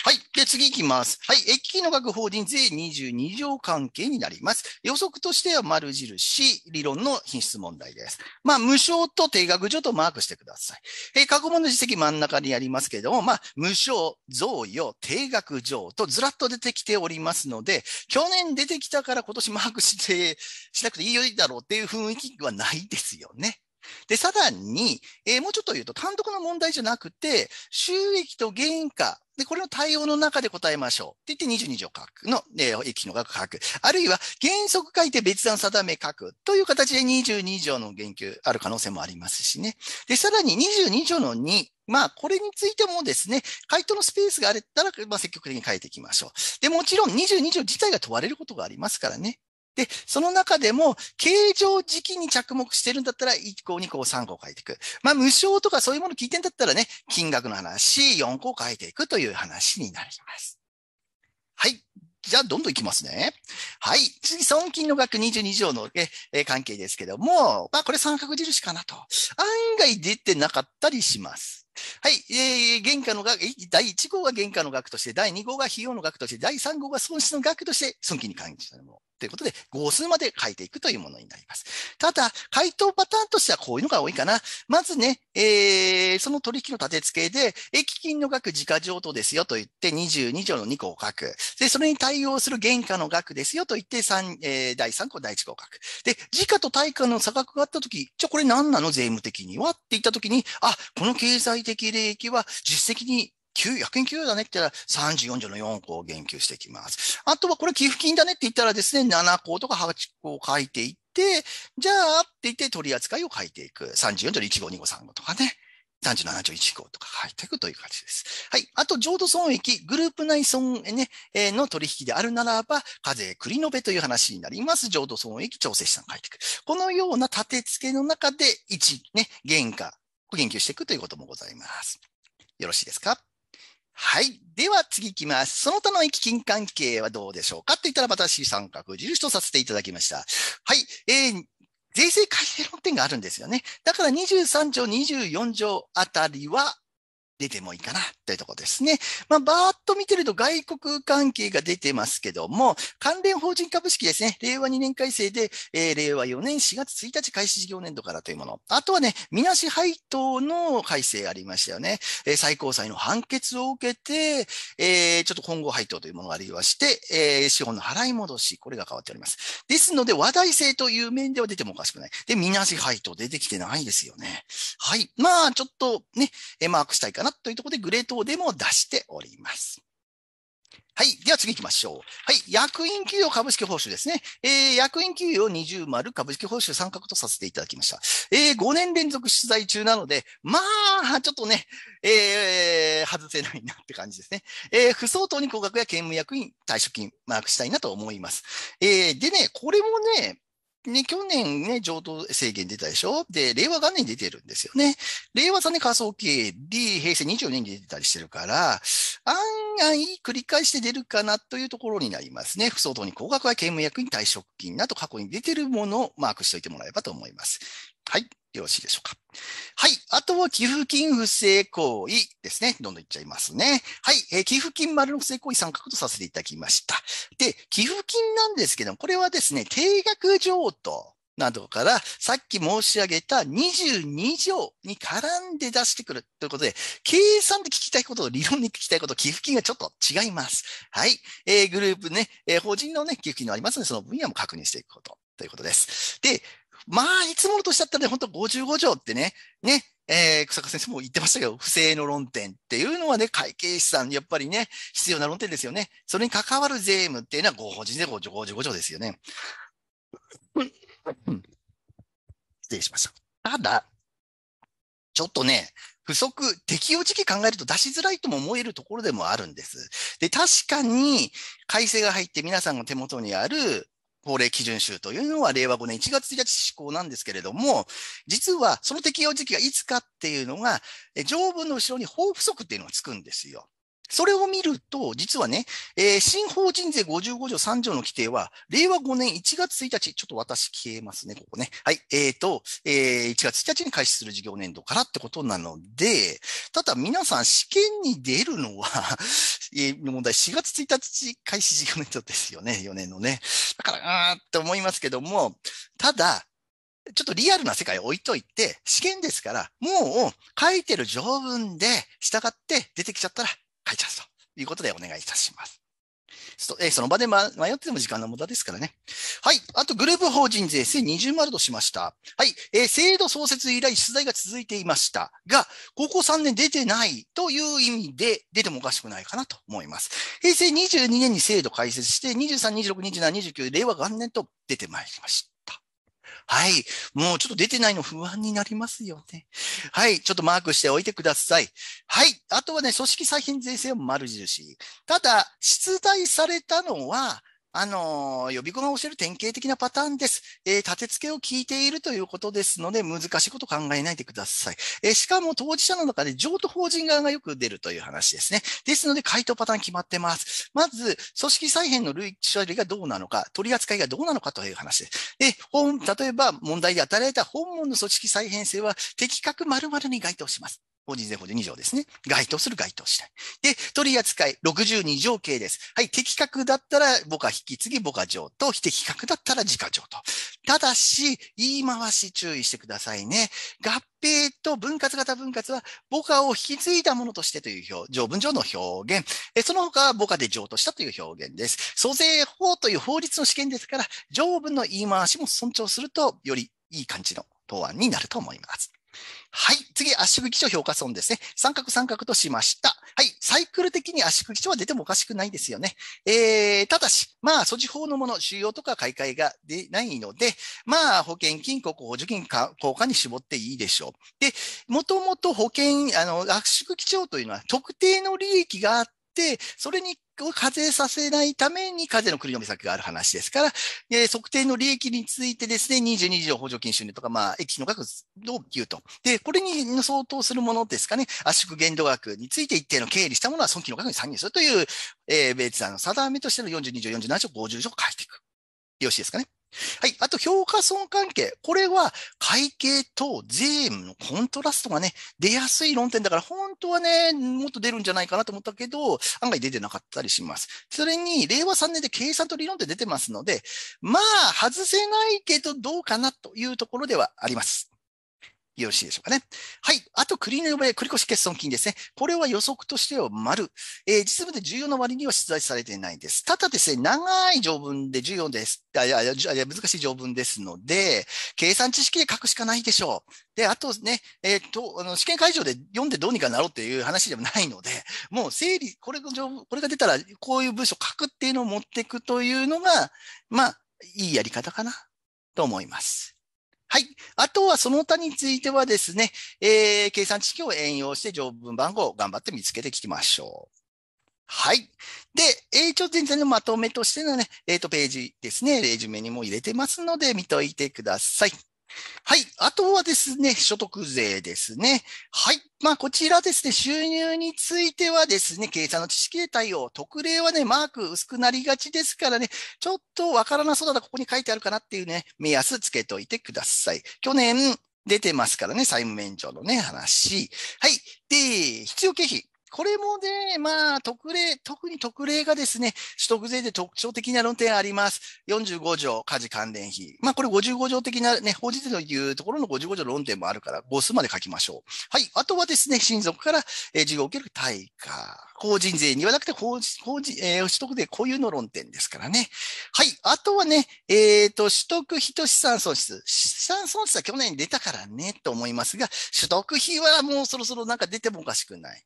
はい。で、次いきます。はい。益金の額法人税22条関係になります。予測としては丸印、理論の品質問題です。まあ、無償と定額上とマークしてください。えー、過去問の実績真ん中にありますけれども、まあ、無償、贈与、定額上とずらっと出てきておりますので、去年出てきたから今年マークして、しなくていいよいいだろうっていう雰囲気はないですよね。で、さらに、えー、もうちょっと言うと、単独の問題じゃなくて、収益と原価、で、これの対応の中で答えましょう。って言って22条書くの、えー、益の額書く。あるいは、原則書いて別段定め書く。という形で22条の言及ある可能性もありますしね。で、さらに22条の2。まあ、これについてもですね、回答のスペースがあれたら、まあ、積極的に書いていきましょう。で、もちろん22条自体が問われることがありますからね。で、その中でも、形状時期に着目してるんだったら、1項、2項、3項書いていく。まあ、無償とかそういうもの聞いてんだったらね、金額の話、4項書いていくという話になります。はい。じゃあ、どんどんいきますね。はい。次、損金の額22条のえ関係ですけども、まあ、これ三角印かなと。案外出てなかったりします。はい。えー、原価の額、第1号が原価の額として、第2号が費用の額として、第3号が損失の額として、損金に関係したもの。ということで、号数まで書いていくというものになります。ただ、回答パターンとしてはこういうのが多いかな。まずね、えー、その取引の立て付けで、益金の額自家譲渡ですよと言って、22条の2項を書く。で、それに対応する原価の額ですよと言って、3、えー、第3項、第1項を書く。で、時価と対価の差額があったとき、じゃあこれ何なの税務的にはって言ったときに、あ、この経済的利益は実績に九百円給与だねって言ったら3十4条の4項を言及していきます。あとはこれ寄付金だねって言ったらですね、7項とか8項を書いていって、じゃあって言って取り扱いを書いていく。30、条の1号、2号、3号とかね。37条1号とか入っていくという感じです。はい。あと、浄土損益、グループ内損ね、えー、の取引であるならば、課税繰り延べという話になります。浄土損益調整資産書いていく。このような立て付けの中で、1、ね、原価、言及していくということもございます。よろしいですかはい。では次行きます。その他の駅金関係はどうでしょうかって言ったら私三角印とさせていただきました。はい。えー、税制改正論点があるんですよね。だから23条、24条あたりは出てもいいかなというところですね。まあ、ばーっと見てると外国関係が出てますけども、関連法人株式ですね。令和2年改正で、えー、令和4年4月1日開始事業年度からというもの。あとはね、みなし配当の改正ありましたよね。えー、最高裁の判決を受けて、えー、ちょっと混合配当というものがありまして、えー、資本の払い戻し、これが変わっております。ですので、話題性という面では出てもおかしくない。で、みなし配当出てきてないですよね。はい。まあ、ちょっとね、マークしたいかな。なというところでグレートでも出しております。はい。では次行きましょう。はい。役員給与株式報酬ですね。えー、役員給与20丸株式報酬参画とさせていただきました。えー、5年連続出題中なので、まあ、ちょっとね、えー、外せないなって感じですね。えー、不相当に高額や兼務役員、退職金、マークしたいなと思います。えー、でね、これもね、ね、去年ね、譲渡制限出たでしょで、令和元年出てるんですよね。令和3年仮想経理、平成24年に出てたりしてるから、案外繰り返して出るかなというところになりますね。不相当に高額は刑務役員退職金など過去に出てるものをマークしておいてもらえばと思います。はい。よろしいでしょうか。はい。あとは寄付金不正行為ですね。どんどんいっちゃいますね。はい。えー、寄付金丸の不正行為参画とさせていただきました。で、寄付金なんですけども、これはですね、定額譲渡などからさっき申し上げた22条に絡んで出してくるということで、計算で聞きたいことと理論で聞きたいこと、寄付金がちょっと違います。はい。えー、グループね、えー、法人のね、寄付金のありますので、その分野も確認していくことということです。で、まあ、いつものとちだったらね、本当55条ってね、ね、えー、草加先生も言ってましたけど、不正の論点っていうのはね、会計士さん、やっぱりね、必要な論点ですよね。それに関わる税務っていうのは、ご法人税55条ですよね。失礼しました。ただ、ちょっとね、不足、適用時期考えると出しづらいとも思えるところでもあるんです。で、確かに改正が入って皆さんの手元にある法令基準集というのは令和5年1月1日施行なんですけれども、実はその適用時期がいつかっていうのが、条文の後ろに法不足っていうのがつくんですよ。それを見ると、実はね、えー、新法人税55条3条の規定は、令和5年1月1日、ちょっと私消えますね、ここね。はい。えっ、ー、と、えー、1月1日に開始する事業年度からってことなので、ただ皆さん試験に出るのは (laughs) えー、問題4月1日開始事業年度ですよね、4年のね。だから、あーって思いますけども、ただ、ちょっとリアルな世界置いといて、試験ですから、もう書いてる条文で従って出てきちゃったら配達ということでお願いいたします。その場で、迷っても時間の無駄ですからね。はい。あと、グループ法人税制20丸としました。はい。えー、制度創設以来、出題が続いていましたが、高校3年出てないという意味で、出てもおかしくないかなと思います。平成22年に制度開設して、23、26、27、29、令和元年と出てまいりました。はい。もうちょっと出てないの不安になりますよね。はい。ちょっとマークしておいてください。はい。あとはね、組織再編税制も丸印。ただ、出題されたのは、あの、予備校が教える典型的なパターンです。えー、立て付けを聞いているということですので、難しいこと考えないでください。えー、しかも当事者の中で譲渡法人側がよく出るという話ですね。ですので、回答パターン決まってます。まず、組織再編の類処理がどうなのか、取り扱いがどうなのかという話です。で、本、例えば問題で与えられた本門の組織再編成は的確〇〇に該当します。法人税法で2条ですね。該当する該当しない。で、取り扱い62条形です。はい、適格だったら母下引き継ぎ、母下上と、非適格だったら自家上と。ただし、言い回し注意してくださいね。合併と分割型分割は、母家を引き継いだものとしてという表、条文上の表現。えその他、母家で上としたという表現です。租税法という法律の試験ですから、条文の言い回しも尊重すると、よりいい感じの答案になると思います。はい。次、圧縮基調評価損ですね。三角三角としました。はい。サイクル的に圧縮基調は出てもおかしくないですよね。えー、ただし、まあ、措置法のもの、収容とか買い替えがでないので、まあ、保険金、国補助金か、効果に絞っていいでしょう。で、もともと保険、あの、圧縮基調というのは特定の利益があっ、それに課税させないために課税の繰り止め策がある話ですから、え測定の利益についてですね、22条補助金収入とか、まあ、益の額を言うと。で、これに相当するものですかね、圧縮限度額について一定の経理したものは損金の額に参入するという、えー、米津の定めとしての42条、47条、50条を書いていく。よろしいですかね。はい。あと、評価損関係。これは、会計と税務のコントラストがね、出やすい論点だから、本当はね、もっと出るんじゃないかなと思ったけど、案外出てなかったりします。それに、令和3年で計算と理論って出てますので、まあ、外せないけど、どうかなというところではあります。よろしいでしょうかね。はい。あと、繰り延べ、繰越欠損金ですね。これは予測としては丸。えー、実務で重要な割には出題されていないんです。ただですね、長い条文で重要です。あいや、難しい条文ですので、計算知識で書くしかないでしょう。で、あとね、えっ、と、あの、試験会場で読んでどうにかなろうっていう話ではないので、もう整理、これ条文、これが出たら、こういう文章書くっていうのを持っていくというのが、まあ、いいやり方かなと思います。はい。あとはその他についてはですね、えー、計算知識を援用して条文番号を頑張って見つけていきましょう。はい。で、一応全体のまとめとしてのね、えっ、ー、と、ページですね、レジュメにも入れてますので、見といてください。はい。あとはですね、所得税ですね。はい。まあ、こちらですね、収入についてはですね、計算の知識で対応。特例はね、マーク薄くなりがちですからね、ちょっとわからなそうだな、ここに書いてあるかなっていうね、目安つけといてください。去年、出てますからね、債務免除のね、話。はい。で、必要経費。これもね、まあ、特例、特に特例がですね、取得税で特徴的な論点あります。45条、家事関連費。まあ、これ55条的なね、法人税というところの55条論点もあるから、号数まで書きましょう。はい。あとはですね、親族から、え事業を受ける対価。法人税にはなくて法人、法人、えー、取得税固有の論点ですからね。はい。あとはね、えっ、ー、と、取得費と資産損失。資産損失は去年出たからね、と思いますが、取得費はもうそろそろなんか出てもおかしくない。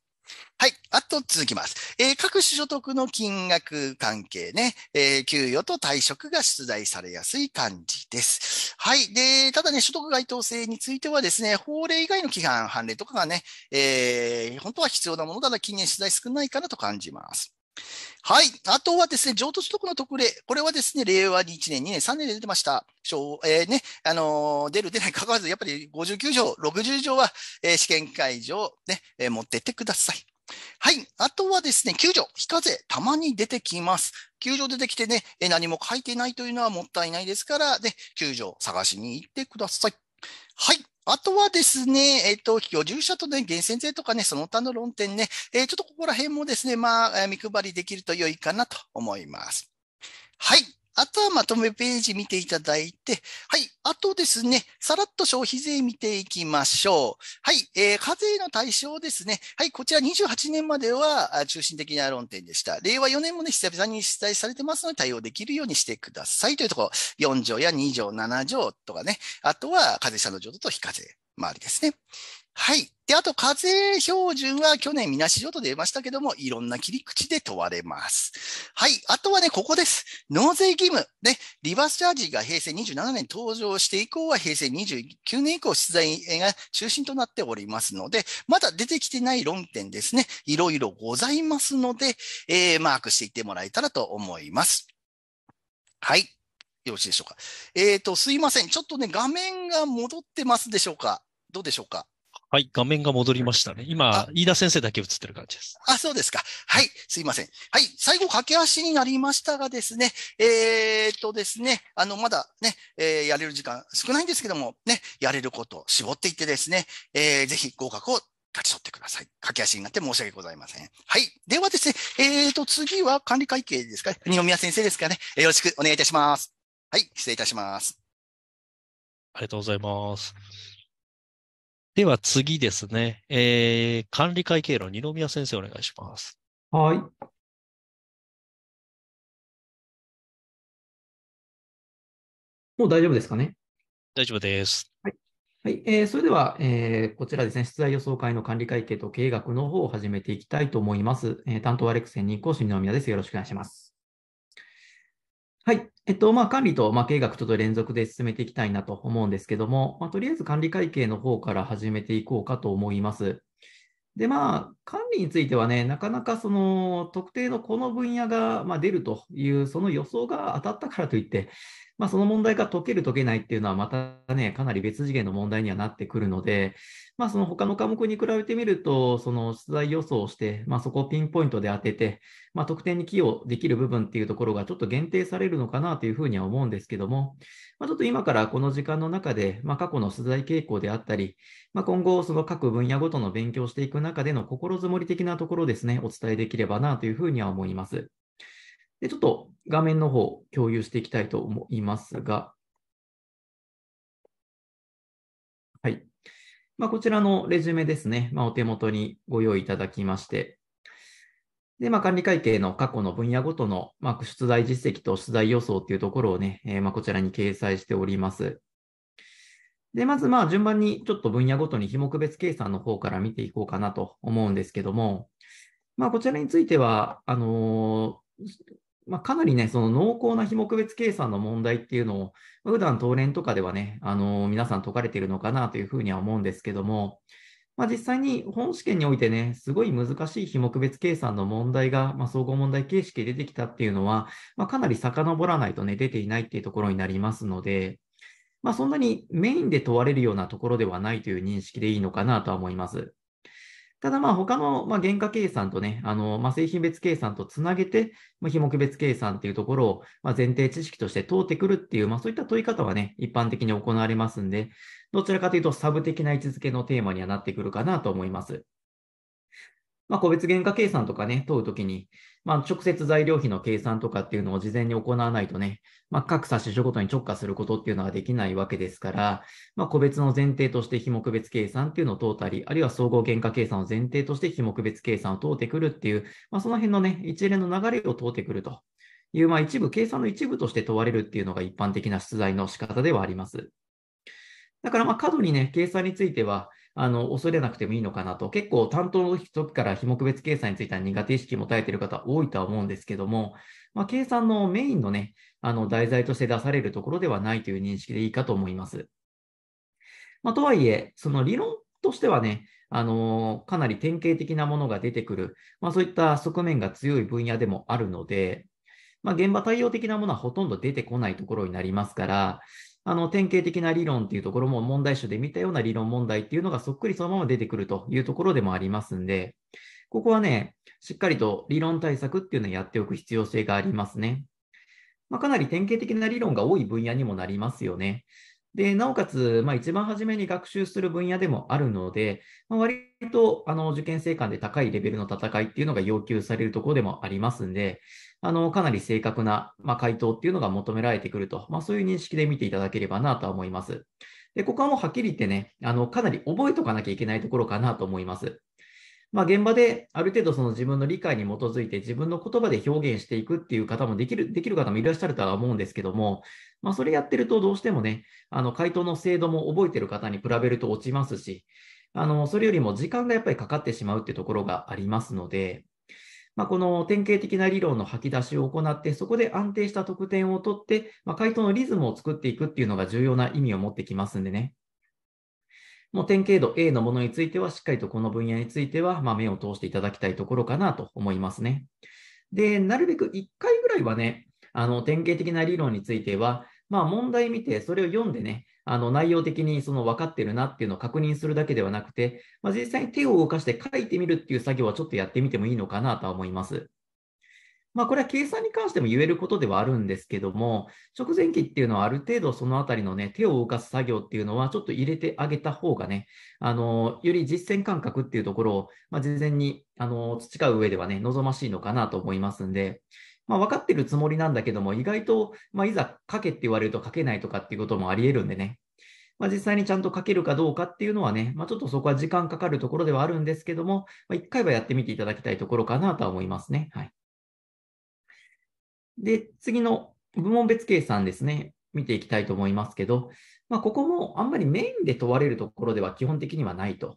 はい。あと続きます。えー、各種所得の金額関係ね、えー、給与と退職が出題されやすい感じです。はい。で、ただね、所得該当性についてはですね、法令以外の規範、判例とかがね、えー、本当は必要なものだら、近年出題少ないかなと感じます。はい。あとはですね、譲渡取得の特例。これはですね、令和に1年、2年、3年で出てました。えー、ね、あのー、出る、出ないかかわらず、やっぱり59条、60条は、えー、試験会場、ね、えー、持ってってください。はい。あとはですね、9条、非課税、たまに出てきます。9条出てきてね、え何も書いてないというのはもったいないですから、ね、9条探しに行ってください。はい。あとはですね、えっ、ー、と、居住者とね、源泉税とかね、その他の論点ね、えー、ちょっとここら辺もですね、まあ、見配りできると良いかなと思います。はい。あとはまとめページ見ていただいて、はい。あとですね、さらっと消費税見ていきましょう。はい。えー、課税の対象ですね。はい。こちら28年までは中心的な論点でした。令和4年もね、久々に出題されてますので対応できるようにしてくださいというところ、4条や2条、7条とかね。あとは課税者の譲渡と非課税周りですね。はい。で、あと、課税標準は去年みなし上と出ましたけども、いろんな切り口で問われます。はい。あとはね、ここです。納税義務。ね、リバースチャージが平成27年登場して以降は、平成29年以降、出題が中心となっておりますので、まだ出てきてない論点ですね。いろいろございますので、えー、マークしていってもらえたらと思います。はい。よろしいでしょうか。えっ、ー、と、すいません。ちょっとね、画面が戻ってますでしょうかどうでしょうかはい、画面が戻りましたね。今、飯田先生だけ映ってる感じです。あ、そうですか。はい、すいません。はい、最後、駆け足になりましたがですね、えー、っとですね、あの、まだね、えー、やれる時間少ないんですけども、ね、やれることを絞っていってですね、えー、ぜひ合格を勝ち取ってください。駆け足になって申し訳ございません。はい。ではですね、えー、と、次は管理会計ですか二宮先生ですかね。よろしくお願いいたします。はい、失礼いたします。ありがとうございます。では次ですね、えー、管理会計の二宮先生お願いします。はい。もう大丈夫ですかね。大丈夫です。はい。はいえー、それでは、えー、こちらですね、出題予想会の管理会計と経営学の方を始めていきたいと思います。えー、担当はレクセン2講師二宮です。よろしくお願いします。はい。えっと、まあ、管理と、まあ、経営学ちょっと連続で進めていきたいなと思うんですけども、まあ、とりあえず管理会計の方から始めていこうかと思います。で、まあ、管理についてはね、なかなかその特定のこの分野が、まあ、出るという、その予想が当たったからといって、まあ、その問題が解ける解けないっていうのはまたね、かなり別次元の問題にはなってくるので、まあ、その他の科目に比べてみると、その出題予想をして、まあ、そこをピンポイントで当てて、まあ、得点に寄与できる部分っていうところがちょっと限定されるのかなというふうには思うんですけども、まあ、ちょっと今からこの時間の中で、まあ、過去の出題傾向であったり、まあ、今後その各分野ごとの勉強していく中での心づもり的なところですね、お伝えできればなというふうには思います。で、ちょっと画面の方共有していきたいと思いますが、はい。まあ、こちらのレジュメですね、まあ、お手元にご用意いただきまして、で、まあ、管理会計の過去の分野ごとの、まあ、出題実績と出題予想っていうところをね、えー、まあ、こちらに掲載しております。で、まず、まあ、順番にちょっと分野ごとに非目別計算の方から見ていこうかなと思うんですけども、まあ、こちらについては、あのーまあ、かなりね、その濃厚な非目別計算の問題っていうのを、普段当連とかではね、あの皆さん解かれているのかなというふうには思うんですけども、まあ、実際に本試験においてね、すごい難しい非目別計算の問題が、まあ、総合問題形式で出てきたっていうのは、まあ、かなり遡らないとね、出ていないっていうところになりますので、まあ、そんなにメインで問われるようなところではないという認識でいいのかなとは思います。ただ、まあ、他の、まあ、原価計算とね、あの、まあ、製品別計算とつなげて、ま非目別計算っていうところを、まあ、前提知識として問うてくるっていう、まあ、そういった問い方はね、一般的に行われますんで、どちらかというと、サブ的な位置づけのテーマにはなってくるかなと思います。まあ、個別原価計算とかね、問うときに、まあ、直接材料費の計算とかっていうのを事前に行わないとね、まあ、各冊子所ごとに直下することっていうのはできないわけですから、まあ、個別の前提として非目別計算っていうのを通ったり、あるいは総合原価計算を前提として非目別計算を通ってくるっていう、まあ、その辺のね、一連の流れを通ってくるという、まあ、一部、計算の一部として問われるっていうのが一般的な出題の仕方ではあります。だから、まあ、過度にね、計算については、あの、恐れなくてもいいのかなと。結構担当の時から非目別計算については苦手意識持たれている方多いとは思うんですけども、まあ、計算のメインのね、あの、題材として出されるところではないという認識でいいかと思います。まあ、とはいえ、その理論としてはね、あの、かなり典型的なものが出てくる、まあ、そういった側面が強い分野でもあるので、まあ、現場対応的なものはほとんど出てこないところになりますから、あの典型的な理論っていうところも問題集で見たような理論問題っていうのがそっくりそのまま出てくるというところでもありますんで、ここはね、しっかりと理論対策っていうのをやっておく必要性がありますね。まあ、かなり典型的な理論が多い分野にもなりますよね。で、なおかつ、まあ、一番初めに学習する分野でもあるので、まあ、割とあの受験生間で高いレベルの戦いっていうのが要求されるところでもありますんで、あのかなり正確な、まあ、回答っていうのが求められてくると、まあ、そういう認識で見ていただければなとは思います。でここはもうはっきり言ってね、あのかなり覚えとかなきゃいけないところかなと思います。まあ、現場である程度その自分の理解に基づいて自分の言葉で表現していくっていう方もできる、できる方もいらっしゃるとは思うんですけども、まあ、それやってるとどうしてもね、あの回答の精度も覚えてる方に比べると落ちますし、あのそれよりも時間がやっぱりかかってしまうっていうところがありますので、まあ、この典型的な理論の吐き出しを行って、そこで安定した得点を取って、まあ、回答のリズムを作っていくっていうのが重要な意味を持ってきますんでね。もう典型度 A のものについては、しっかりとこの分野については、ま目を通していただきたいところかなと思いますね。で、なるべく1回ぐらいはね、あの典型的な理論については、まあ、問題見て、それを読んでね、あの内容的にその分かってるなっていうのを確認するだけではなくて、まあ、実際に手を動かして書いてみるっていう作業はちょっとやってみてもいいのかなとは思います。まあ、これは計算に関しても言えることではあるんですけども、直前期っていうのはある程度そのあたりのね、手を動かす作業っていうのはちょっと入れてあげた方がね、あの、より実践感覚っていうところを、まあ、事前に、あの、培う上ではね、望ましいのかなと思いますんで、まあ、分かってるつもりなんだけども、意外と、まあ、いざ書けって言われると書けないとかっていうこともあり得るんでね。まあ、実際にちゃんと書けるかどうかっていうのはね、まあ、ちょっとそこは時間かかるところではあるんですけども、まあ、一回はやってみていただきたいところかなとは思いますね。はい。で、次の部門別計算ですね。見ていきたいと思いますけど、まあ、ここもあんまりメインで問われるところでは基本的にはないと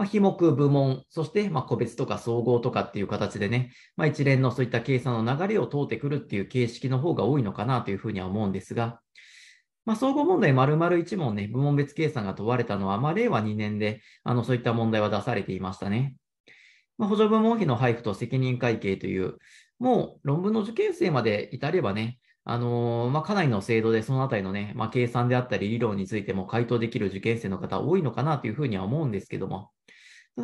まあ、非目、部門、そして、まあ、個別とか総合とかっていう形でね、まあ、一連のそういった計算の流れを通ってくるっていう形式の方が多いのかなというふうには思うんですが、まあ、総合問題丸々1問ね、部門別計算が問われたのは、まあ、令和2年で、あの、そういった問題は出されていましたね。まあ、補助部門費の配布と責任会計という、もう論文の受験生まで至ればね、あのー、まあ、かなりの制度でそのあたりのね、まあ、計算であったり理論についても回答できる受験生の方多いのかなというふうには思うんですけども、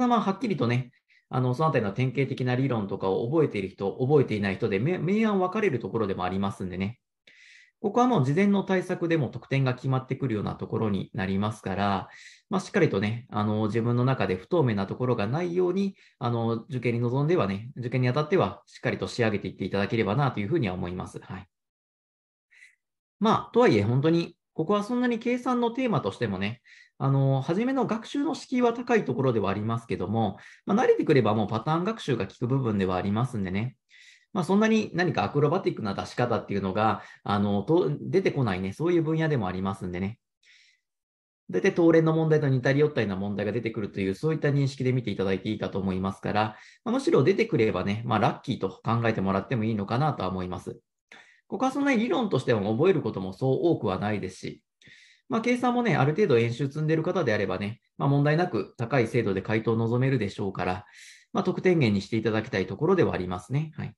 まあ、はっきりとね、あのそのあたりの典型的な理論とかを覚えている人、覚えていない人で明暗分かれるところでもありますんでね、ここはもう事前の対策でも得点が決まってくるようなところになりますから、まあ、しっかりとね、あの自分の中で不透明なところがないように、あの受験に臨んではね、受験にあたってはしっかりと仕上げていっていただければなというふうには思います。はいまあ、とはいえ、本当にここはそんなに計算のテーマとしてもね、あの、初めの学習の敷居は高いところではありますけども、まあ、慣れてくればもうパターン学習が効く部分ではありますんでね。まあ、そんなに何かアクロバティックな出し方っていうのが、あの、と出てこないね、そういう分野でもありますんでね。大体、東連の問題と似たり寄ったりな問題が出てくるという、そういった認識で見ていただいていいかと思いますから、まあ、むしろ出てくればね、まあ、ラッキーと考えてもらってもいいのかなとは思います。僕はそんなに理論としても覚えることもそう多くはないですし、まあ、計算もね、ある程度演習積んでる方であればね、まあ、問題なく高い精度で回答を望めるでしょうから、まあ、得点源にしていただきたいところではありますね。はい、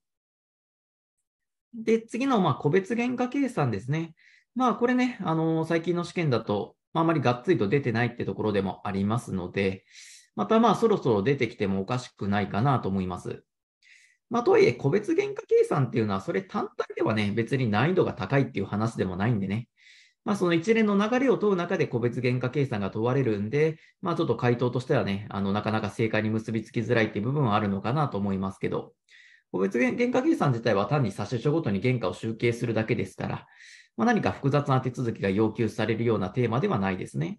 で、次のま個別原価計算ですね。まあ、これね、あのー、最近の試験だと、まあ、あまりがっつりと出てないってところでもありますので、またまあそろそろ出てきてもおかしくないかなと思います。まあ、とはいえ、個別原価計算っていうのは、それ単体ではね、別に難易度が高いっていう話でもないんでね。まあ、その一連の流れを問う中で個別原価計算が問われるんで、まあ、ちょっと回答としてはね、あのなかなか正解に結びつきづらいっていう部分はあるのかなと思いますけど、個別原価計算自体は単に差し書ごとに原価を集計するだけですから、まあ、何か複雑な手続きが要求されるようなテーマではないですね。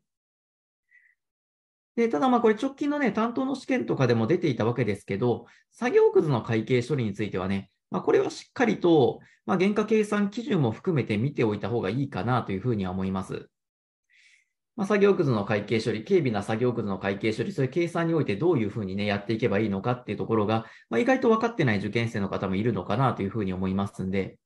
でただ、これ直近の、ね、担当の試験とかでも出ていたわけですけど、作業くずの会計処理についてはね、まあ、これはしっかりと、まあ、原価計算基準も含めて見ておいた方がいいかなというふうには思います。まあ、作業くずの会計処理、軽微な作業くずの会計処理、そういう計算においてどういうふうにね、やっていけばいいのかっていうところが、まあ、意外と分かってない受験生の方もいるのかなというふうに思いますんで、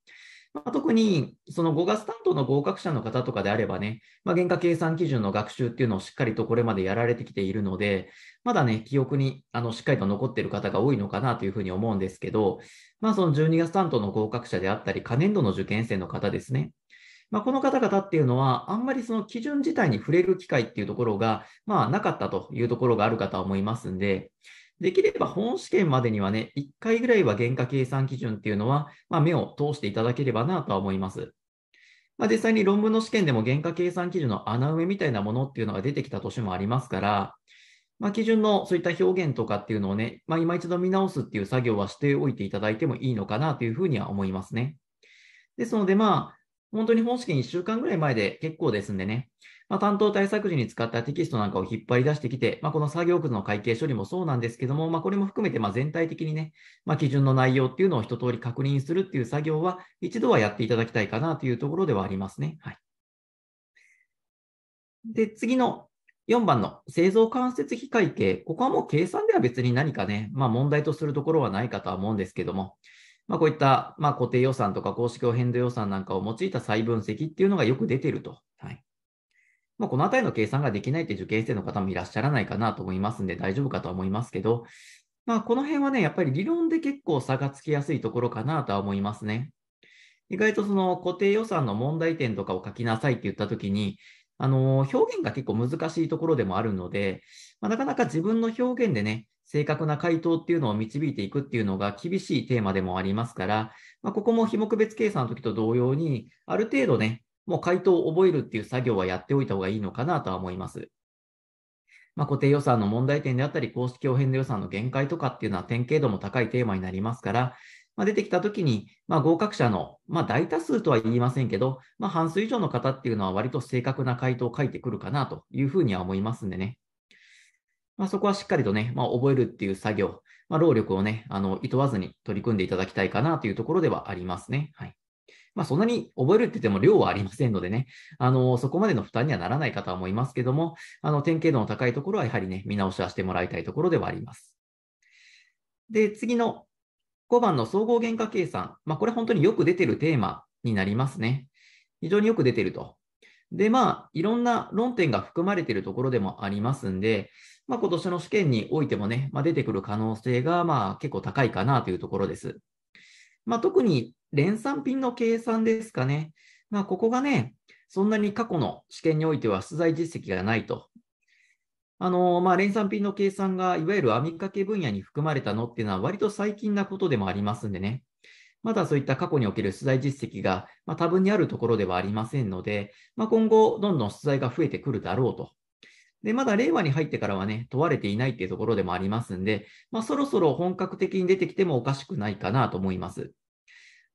まあ、特にその5月担当の合格者の方とかであればね、まあ、原価計算基準の学習っていうのをしっかりとこれまでやられてきているので、まだね、記憶にあのしっかりと残っている方が多いのかなというふうに思うんですけど、まあ、その12月担当の合格者であったり、可年度の受験生の方ですね。まあ、この方々っていうのは、あんまりその基準自体に触れる機会っていうところが、まあ、なかったというところがあるかと思いますんで、できれば本試験までにはね、1回ぐらいは原価計算基準っていうのは、まあ、目を通していただければなとは思います。まあ、実際に論文の試験でも原価計算基準の穴埋めみたいなものっていうのが出てきた年もありますから、まあ、基準のそういった表現とかっていうのをね、まあ、今一度見直すっていう作業はしておいていただいてもいいのかなというふうには思いますね。ですので、まあ、本当に本試験1週間ぐらい前で結構ですんでね、まあ、担当対策時に使ったテキストなんかを引っ張り出してきて、まあ、この作業区の会計処理もそうなんですけども、まあ、これも含めてま全体的にね、ま基準の内容っていうのを一通り確認するっていう作業は、一度はやっていただきたいかなというところではありますね。はい、で、次の4番の製造間接費会計。ここはもう計算では別に何かね、まあ問題とするところはないかとは思うんですけども、まあこういった、まあ固定予算とか公式を変動予算なんかを用いた再分析っていうのがよく出てると。はい。まあ、このあたりの計算ができないって受験生の方もいらっしゃらないかなと思いますんで、大丈夫かとは思いますけど、まあ、この辺はね、やっぱり理論で結構差がつきやすいところかなとは思いますね。意外とその固定予算の問題点とかを書きなさいって言ったときに、あの表現が結構難しいところでもあるので、まあ、なかなか自分の表現でね、正確な回答っていうのを導いていくっていうのが厳しいテーマでもありますから、まあ、ここも非目別計算の時と同様に、ある程度ね、もう回答を覚えるっていう作業はやっておいた方がいいのかなとは思います。まあ、固定予算の問題点であったり、公式応変の予算の限界とかっていうのは典型度も高いテーマになりますから、まあ、出てきたときに、まあ、合格者の、まあ、大多数とは言いませんけど、まあ、半数以上の方っていうのは割と正確な回答を書いてくるかなというふうには思いますんでね。まあ、そこはしっかりとね、まあ、覚えるっていう作業、まあ、労力をね、あの、いとわずに取り組んでいただきたいかなというところではありますね。はい。まあ、そんなに覚えるって言っても量はありませんのでね、あの、そこまでの負担にはならないかとは思いますけども、あの、典型度の高いところはやはりね、見直しはしてもらいたいところではあります。で、次の5番の総合原価計算。まあ、これ本当によく出てるテーマになりますね。非常によく出てると。で、まあ、いろんな論点が含まれているところでもありますんで、まあ、今年の試験においてもね、まあ、出てくる可能性が、まあ、結構高いかなというところです。まあ、特に連産品の計算ですかね。まあ、ここがね、そんなに過去の試験においては出題実績がないと。あのまあ、連産品の計算がいわゆる網掛け分野に含まれたのっていうのは割と最近なことでもありますんでね。まだそういった過去における出題実績が、まあ、多分にあるところではありませんので、まあ、今後どんどん出題が増えてくるだろうとで、まだ令和に入ってからはね、問われていないっていうところでもありますんで、まあ、そろそろ本格的に出てきてもおかしくないかなと思います。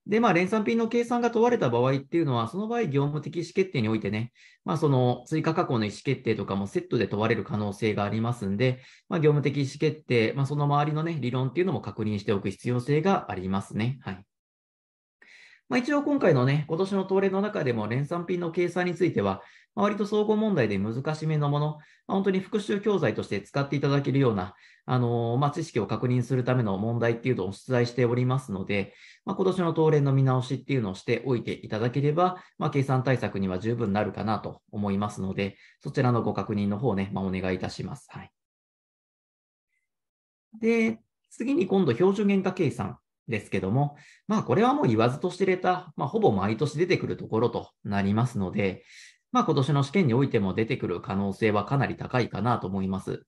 で、まあ、連産品の計算が問われた場合っていうのは、その場合、業務的意思決定においてね、まあ、その追加加工の意思決定とかもセットで問われる可能性がありますんで、まあ、業務的意思決定、まあ、その周りのね、理論っていうのも確認しておく必要性がありますね。はい。まあ、一応今回のね、今年の東レの中でも連産品の計算については、まあ、割と総合問題で難しめのもの、まあ、本当に復習教材として使っていただけるような、あのまあ、知識を確認するための問題っていうのを出題しておりますので、まあ、今年の当連の見直しっていうのをしておいていただければ、まあ、計算対策には十分なるかなと思いますので、そちらのご確認の方ね、まあ、お願いいたします。はい。で、次に今度、標準原価計算ですけども、まあ、これはもう言わずと知れた、まあ、ほぼ毎年出てくるところとなりますので、まあ、今年の試験においても出てくる可能性はかなり高いかなと思います。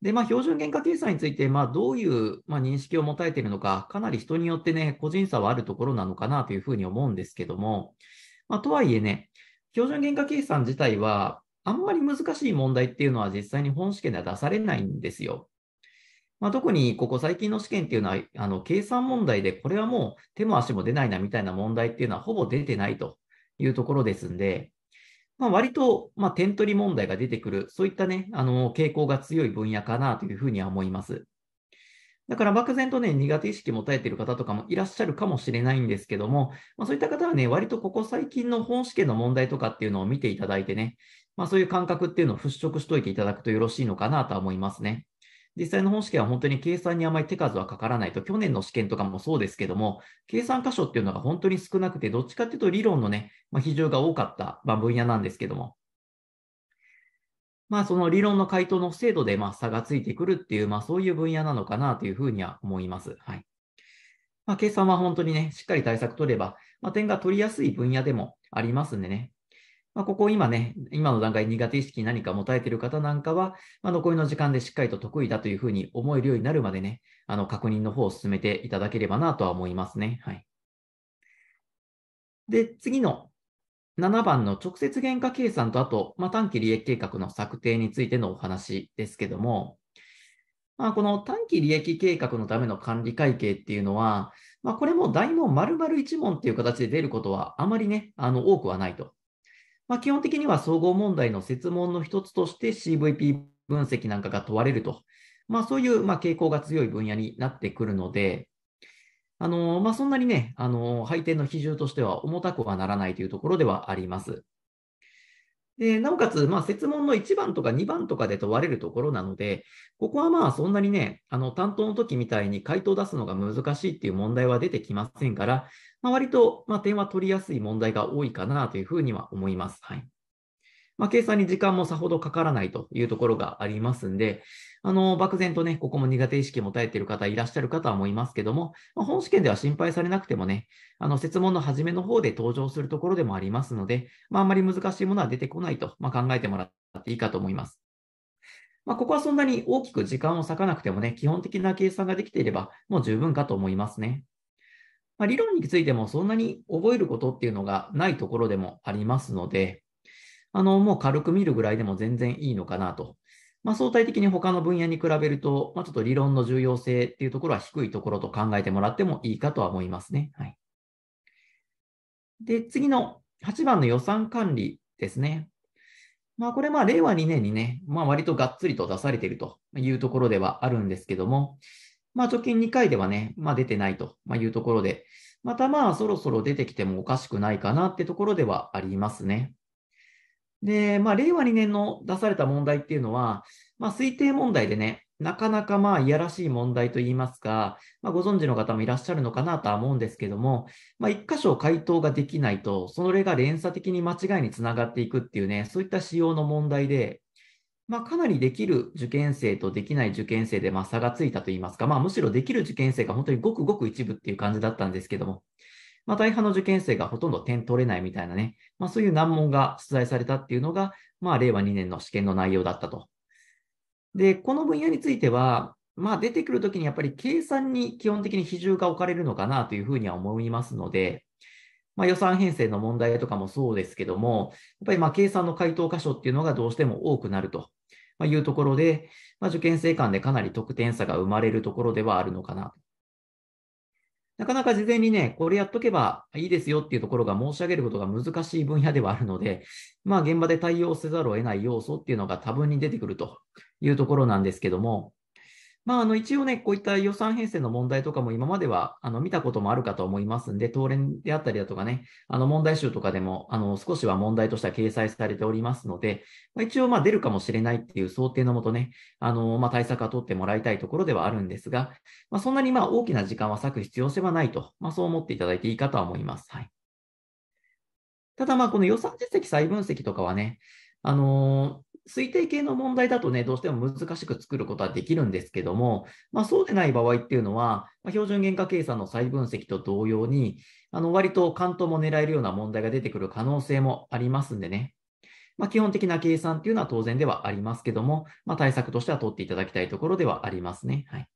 で、まあ、標準原価計算について、まあ、どういう、まあ、認識を持たれているのか、かなり人によってね、個人差はあるところなのかなというふうに思うんですけども、まあ、とはいえね、標準原価計算自体は、あんまり難しい問題っていうのは実際に本試験では出されないんですよ。まあ、特にここ最近の試験っていうのは、あの計算問題で、これはもう手も足も出ないなみたいな問題っていうのはほぼ出てないというところですんで、まあ、割と、まあ、点取り問題が出てくる、そういったね、あの、傾向が強い分野かなというふうには思います。だから漠然とね、苦手意識持たれている方とかもいらっしゃるかもしれないんですけども、まあ、そういった方はね、割とここ最近の本試験の問題とかっていうのを見ていただいてね、まあ、そういう感覚っていうのを払拭しといていただくとよろしいのかなとは思いますね。実際の本試験は本当に計算にあまり手数はかからないと、去年の試験とかもそうですけども、計算箇所っていうのが本当に少なくて、どっちかっていうと理論のね、まあ、比が多かった、ま分野なんですけども、まあ、その理論の回答の精度でまあ差がついてくるっていう、まあ、そういう分野なのかなというふうには思います。はいまあ、計算は本当にね、しっかり対策取れば、まあ、点が取りやすい分野でもありますんでね、まあ、ここ今ね、今の段階苦手意識に何か持たれている方なんかは、まあ、残りの時間でしっかりと得意だというふうに思えるようになるまでね、あの確認の方を進めていただければなとは思いますね。はい。で、次の7番の直接原価計算と、あと、まあ、短期利益計画の策定についてのお話ですけども、まあ、この短期利益計画のための管理会計っていうのは、まあ、これも大問丸々1問っていう形で出ることはあまりね、あの多くはないとまあ、基本的には総合問題の設問の一つとして CVP 分析なんかが問われると、まあ、そういうま傾向が強い分野になってくるので、あのまあ、そんなにね、あの配点の比重としては重たくはならないというところではあります。で、なおかつ、まあ、設問の1番とか2番とかで問われるところなので、ここはまあ、そんなにね、あの、担当の時みたいに回答を出すのが難しいっていう問題は出てきませんから、まあ、割と、まあ、点は取りやすい問題が多いかなというふうには思います。はい。まあ、計算に時間もさほどかからないというところがありますんで、あの、漠然とね、ここも苦手意識持たれている方いらっしゃる方思いますけども、まあ、本試験では心配されなくてもね、あの、説問の初めの方で登場するところでもありますので、まあ、あんまり難しいものは出てこないと、まあ、考えてもらっていいかと思います。まあ、ここはそんなに大きく時間を割かなくてもね、基本的な計算ができていれば、もう十分かと思いますね。まあ、理論についてもそんなに覚えることっていうのがないところでもありますので、あの、もう軽く見るぐらいでも全然いいのかなと。まあ、相対的に他の分野に比べると、まあ、ちょっと理論の重要性っていうところは低いところと考えてもらってもいいかとは思いますね。はい。で、次の8番の予算管理ですね。まあ、これ、まあ、令和2年にね、まあ、割とがっつりと出されているというところではあるんですけども、まあ、直近2回ではね、まあ、出てないというところで、またまあ、そろそろ出てきてもおかしくないかなってところではありますね。で、まあ、令和2年の出された問題っていうのは、まあ、推定問題でね、なかなかまあ、いやらしい問題といいますか、まあ、ご存知の方もいらっしゃるのかなとは思うんですけども、まあ、一箇所回答ができないと、それが連鎖的に間違いにつながっていくっていうね、そういった仕様の問題で、まあ、かなりできる受験生とできない受験生でま差がついたといいますか、まあ、むしろできる受験生が本当にごくごく一部っていう感じだったんですけども、まあ、大半の受験生がほとんど点取れないみたいなね、まあ、そういう難問が出題されたっていうのが、まあ、令和2年の試験の内容だったと。で、この分野については、まあ、出てくるときにやっぱり計算に基本的に比重が置かれるのかなというふうには思いますので、まあ、予算編成の問題とかもそうですけども、やっぱりまあ計算の回答箇所っていうのがどうしても多くなるというところで、まあ、受験生間でかなり得点差が生まれるところではあるのかな。なかなか事前にね、これやっとけばいいですよっていうところが申し上げることが難しい分野ではあるので、まあ現場で対応せざるを得ない要素っていうのが多分に出てくるというところなんですけども、まあ、あの一応ね、こういった予算編成の問題とかも今まではあの見たこともあるかと思いますんで、東連であったりだとかね、あの問題集とかでもあの少しは問題としては掲載されておりますので、まあ、一応まあ出るかもしれないっていう想定のもとね、あのまあ対策は取ってもらいたいところではあるんですが、まあ、そんなにまあ大きな時間は割く必要性はないと、まあ、そう思っていただいていいかとは思います。はい、ただ、この予算実績再分析とかはね、あの推定系の問題だとね、どうしても難しく作ることはできるんですけども、まあ、そうでない場合っていうのは、まあ、標準原価計算の再分析と同様に、あの割と関東も狙えるような問題が出てくる可能性もありますんでね。まあ、基本的な計算っていうのは当然ではありますけども、まあ、対策としては取っていただきたいところではありますね。はい、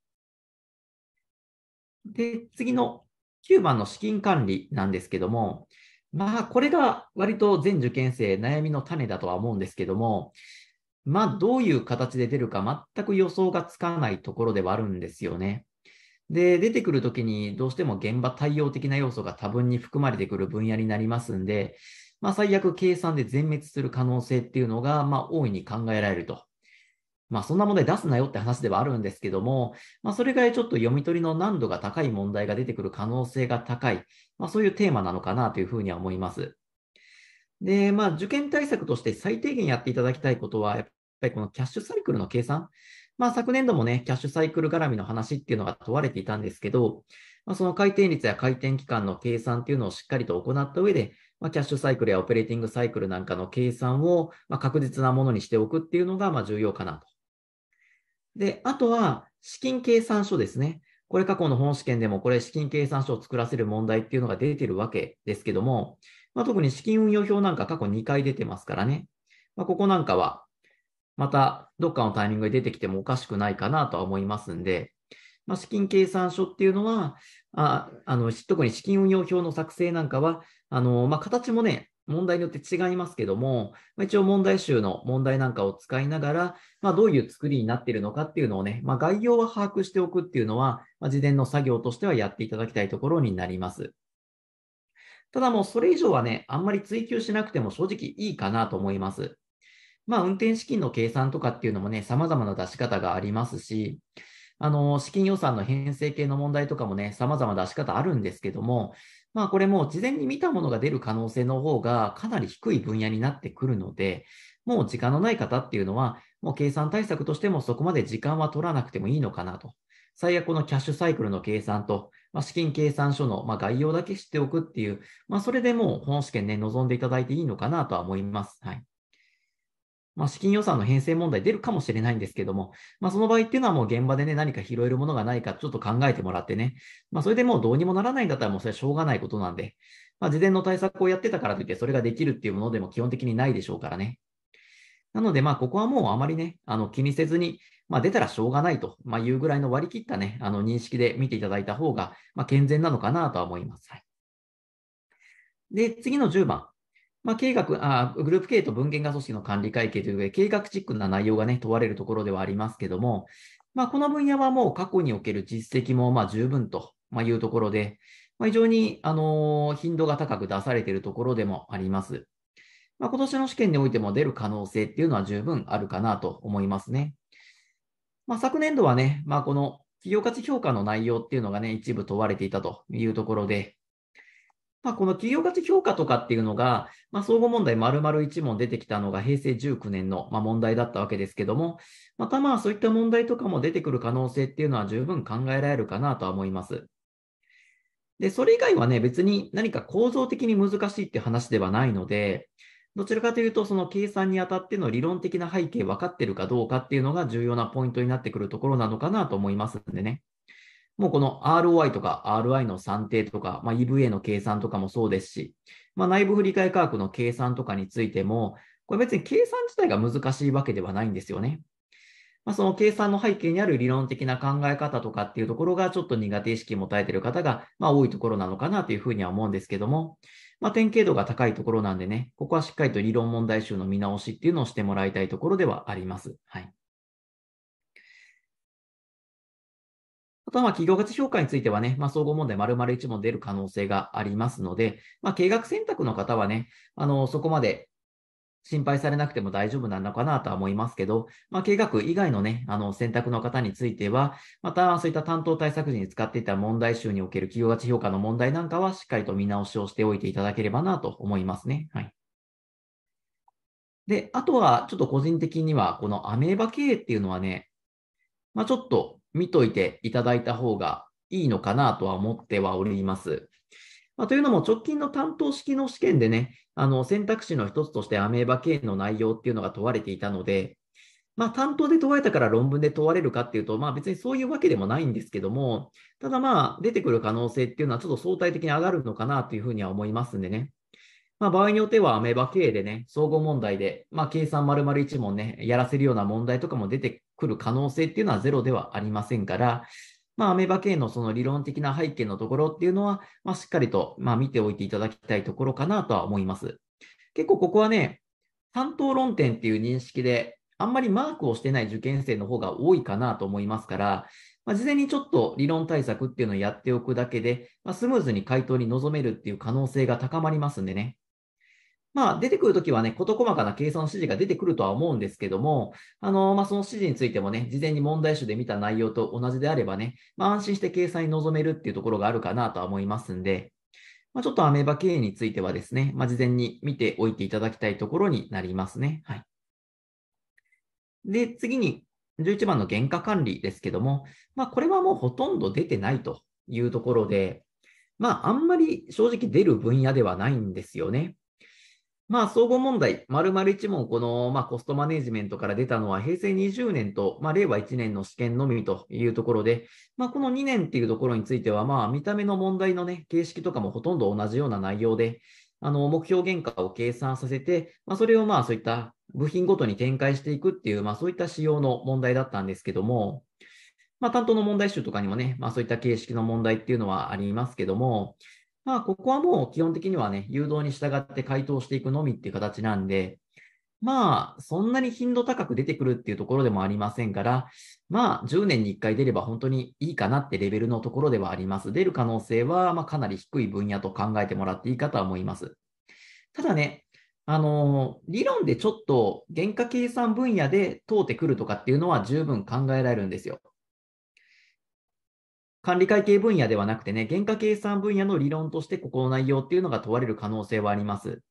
で、次の9番の資金管理なんですけども、まあ、これが割と全受験生悩みの種だとは思うんですけども、まあ、どういう形で出るか全く予想がつかないところではあるんですよね。で、出てくるときにどうしても現場対応的な要素が多分に含まれてくる分野になりますんで、まあ、最悪計算で全滅する可能性っていうのが、まあ、大いに考えられると。まあ、そんな問題出すなよって話ではあるんですけども、まあ、それぐらいちょっと読み取りの難度が高い問題が出てくる可能性が高い、まあ、そういうテーマなのかなというふうには思います。で、まあ、受験対策として最低限やっていただきたいことは、やっぱりこのキャッシュサイクルの計算。まあ、昨年度もね、キャッシュサイクル絡みの話っていうのが問われていたんですけど、まあ、その回転率や回転期間の計算っていうのをしっかりと行った上で、まあ、キャッシュサイクルやオペレーティングサイクルなんかの計算を、ま確実なものにしておくっていうのが、ま重要かなと。で、あとは、資金計算書ですね。これ過去の本試験でも、これ資金計算書を作らせる問題っていうのが出てるわけですけども、まあ、特に資金運用表なんか過去2回出てますからね。まあ、ここなんかは、またどっかのタイミングで出てきてもおかしくないかなとは思いますんで、まあ、資金計算書っていうのは、ああの特に資金運用表の作成なんかは、あのまあ、形もね、問題によって違いますけども、まあ、一応問題集の問題なんかを使いながら、まあ、どういう作りになっているのかっていうのをね、まあ、概要は把握しておくっていうのは、まあ、事前の作業としてはやっていただきたいところになります。ただもうそれ以上はね、あんまり追求しなくても正直いいかなと思います。まあ運転資金の計算とかっていうのもね、様々な出し方がありますし、あの、資金予算の編成系の問題とかもね、様々な出し方あるんですけども、まあこれも事前に見たものが出る可能性の方がかなり低い分野になってくるので、もう時間のない方っていうのは、もう計算対策としてもそこまで時間は取らなくてもいいのかなと。最悪のキャッシュサイクルの計算と、まあ、資金計算書の、まあ、概要だけ知っておくっていう、まあ、それでもう本試験ね、望んでいただいていいのかなとは思います。はい。まあ、資金予算の編成問題出るかもしれないんですけども、まあ、その場合っていうのはもう現場でね、何か拾えるものがないかちょっと考えてもらってね、まあ、それでもうどうにもならないんだったらもうそれはしょうがないことなんで、まあ、事前の対策をやってたからといってそれができるっていうものでも基本的にないでしょうからね。なので、まあ、ここはもうあまりね、あの、気にせずに、まあ、出たらしょうがないと、まあ、いうぐらいの割り切った、ね、あの認識で見ていただいた方が、まあ、健全なのかなとは思います。はい、で次の10番、まあ、計画あ、グループ経営と文献化組織の管理会計というで、計画チックな内容が、ね、問われるところではありますけども、まあ、この分野はもう過去における実績もまあ十分というところで、まあ、非常にあの頻度が高く出されているところでもあります。まあ、今年の試験においても出る可能性っていうのは十分あるかなと思いますね。まあ、昨年度はね、まあ、この企業価値評価の内容っていうのがね、一部問われていたというところで、まあ、この企業価値評価とかっていうのが、まあ、総合問題丸々1問出てきたのが平成19年のま問題だったわけですけども、またまあそういった問題とかも出てくる可能性っていうのは十分考えられるかなとは思います。で、それ以外はね、別に何か構造的に難しいって話ではないので、どちらかというと、その計算にあたっての理論的な背景分かってるかどうかっていうのが重要なポイントになってくるところなのかなと思いますんでね。もうこの ROI とか RI の算定とか、まあ、EVA の計算とかもそうですし、まあ、内部振り替え価格の計算とかについても、これ別に計算自体が難しいわけではないんですよね。まあ、その計算の背景にある理論的な考え方とかっていうところがちょっと苦手意識を持たれている方が、まあ、多いところなのかなというふうには思うんですけども、まあ、典型度が高いところなんでね、ここはしっかりと理論問題集の見直しっていうのをしてもらいたいところではあります。はい。あとは、企業価値評価についてはね、まあ、総合問題丸々1問出る可能性がありますので、まあ、計画選択の方はね、あの、そこまで心配されなくても大丈夫なのかなとは思いますけど、まあ、計画以外のね、あの選択の方については、またそういった担当対策時に使っていた問題集における企業価値評価の問題なんかは、しっかりと見直しをしておいていただければなと思いますね。はい。で、あとはちょっと個人的には、このアメーバ経営っていうのはね、まあ、ちょっと見といていただいた方がいいのかなとは思ってはおります。まあ、というのも直近の担当式の試験でね、あの選択肢の一つとしてアメーバ経営の内容っていうのが問われていたので、まあ、担当で問われたから論文で問われるかっていうと、まあ、別にそういうわけでもないんですけども、ただまあ、出てくる可能性っていうのはちょっと相対的に上がるのかなというふうには思いますんでね。まあ、場合によってはアメーバ経営でね、総合問題で、まあ、計算丸々1問ね、やらせるような問題とかも出てくる可能性っていうのはゼロではありませんから、まあ、アメバ系のその理論的な背景のところっていうのは、まあ、しっかりと、まあ、見ておいていただきたいところかなとは思います。結構ここはね、担当論点っていう認識で、あんまりマークをしてない受験生の方が多いかなと思いますから、まあ、事前にちょっと理論対策っていうのをやっておくだけで、まあ、スムーズに回答に臨めるっていう可能性が高まりますんでね。まあ、出てくるときはね、事細かな計算指示が出てくるとは思うんですけども、あの、まあ、その指示についてもね、事前に問題集で見た内容と同じであればね、まあ、安心して計算に臨めるっていうところがあるかなとは思いますんで、まあ、ちょっとアメーバ経営についてはですね、まあ、事前に見ておいていただきたいところになりますね。はい。で、次に11番の原価管理ですけども、まあ、これはもうほとんど出てないというところで、まあ、あんまり正直出る分野ではないんですよね。まあ、総合問題、丸々1問、この、まあ、コストマネジメントから出たのは、平成20年と、まあ、令和1年の試験のみというところで、まあ、この2年っていうところについては、まあ、見た目の問題のね、形式とかもほとんど同じような内容で、あの、目標原価を計算させて、まあ、それをまあ、そういった部品ごとに展開していくっていう、まあ、そういった仕様の問題だったんですけども、まあ、担当の問題集とかにもね、まあ、そういった形式の問題っていうのはありますけども、まあ、ここはもう基本的にはね、誘導に従って回答していくのみっていう形なんで、まあ、そんなに頻度高く出てくるっていうところでもありませんから、まあ、10年に1回出れば本当にいいかなってレベルのところではあります。出る可能性は、まかなり低い分野と考えてもらっていいかとは思います。ただね、あのー、理論でちょっと原価計算分野で通ってくるとかっていうのは十分考えられるんですよ。管理会計分野ではなくてね、原価計算分野の理論として、ここの内容っていうのが問われる可能性はあります。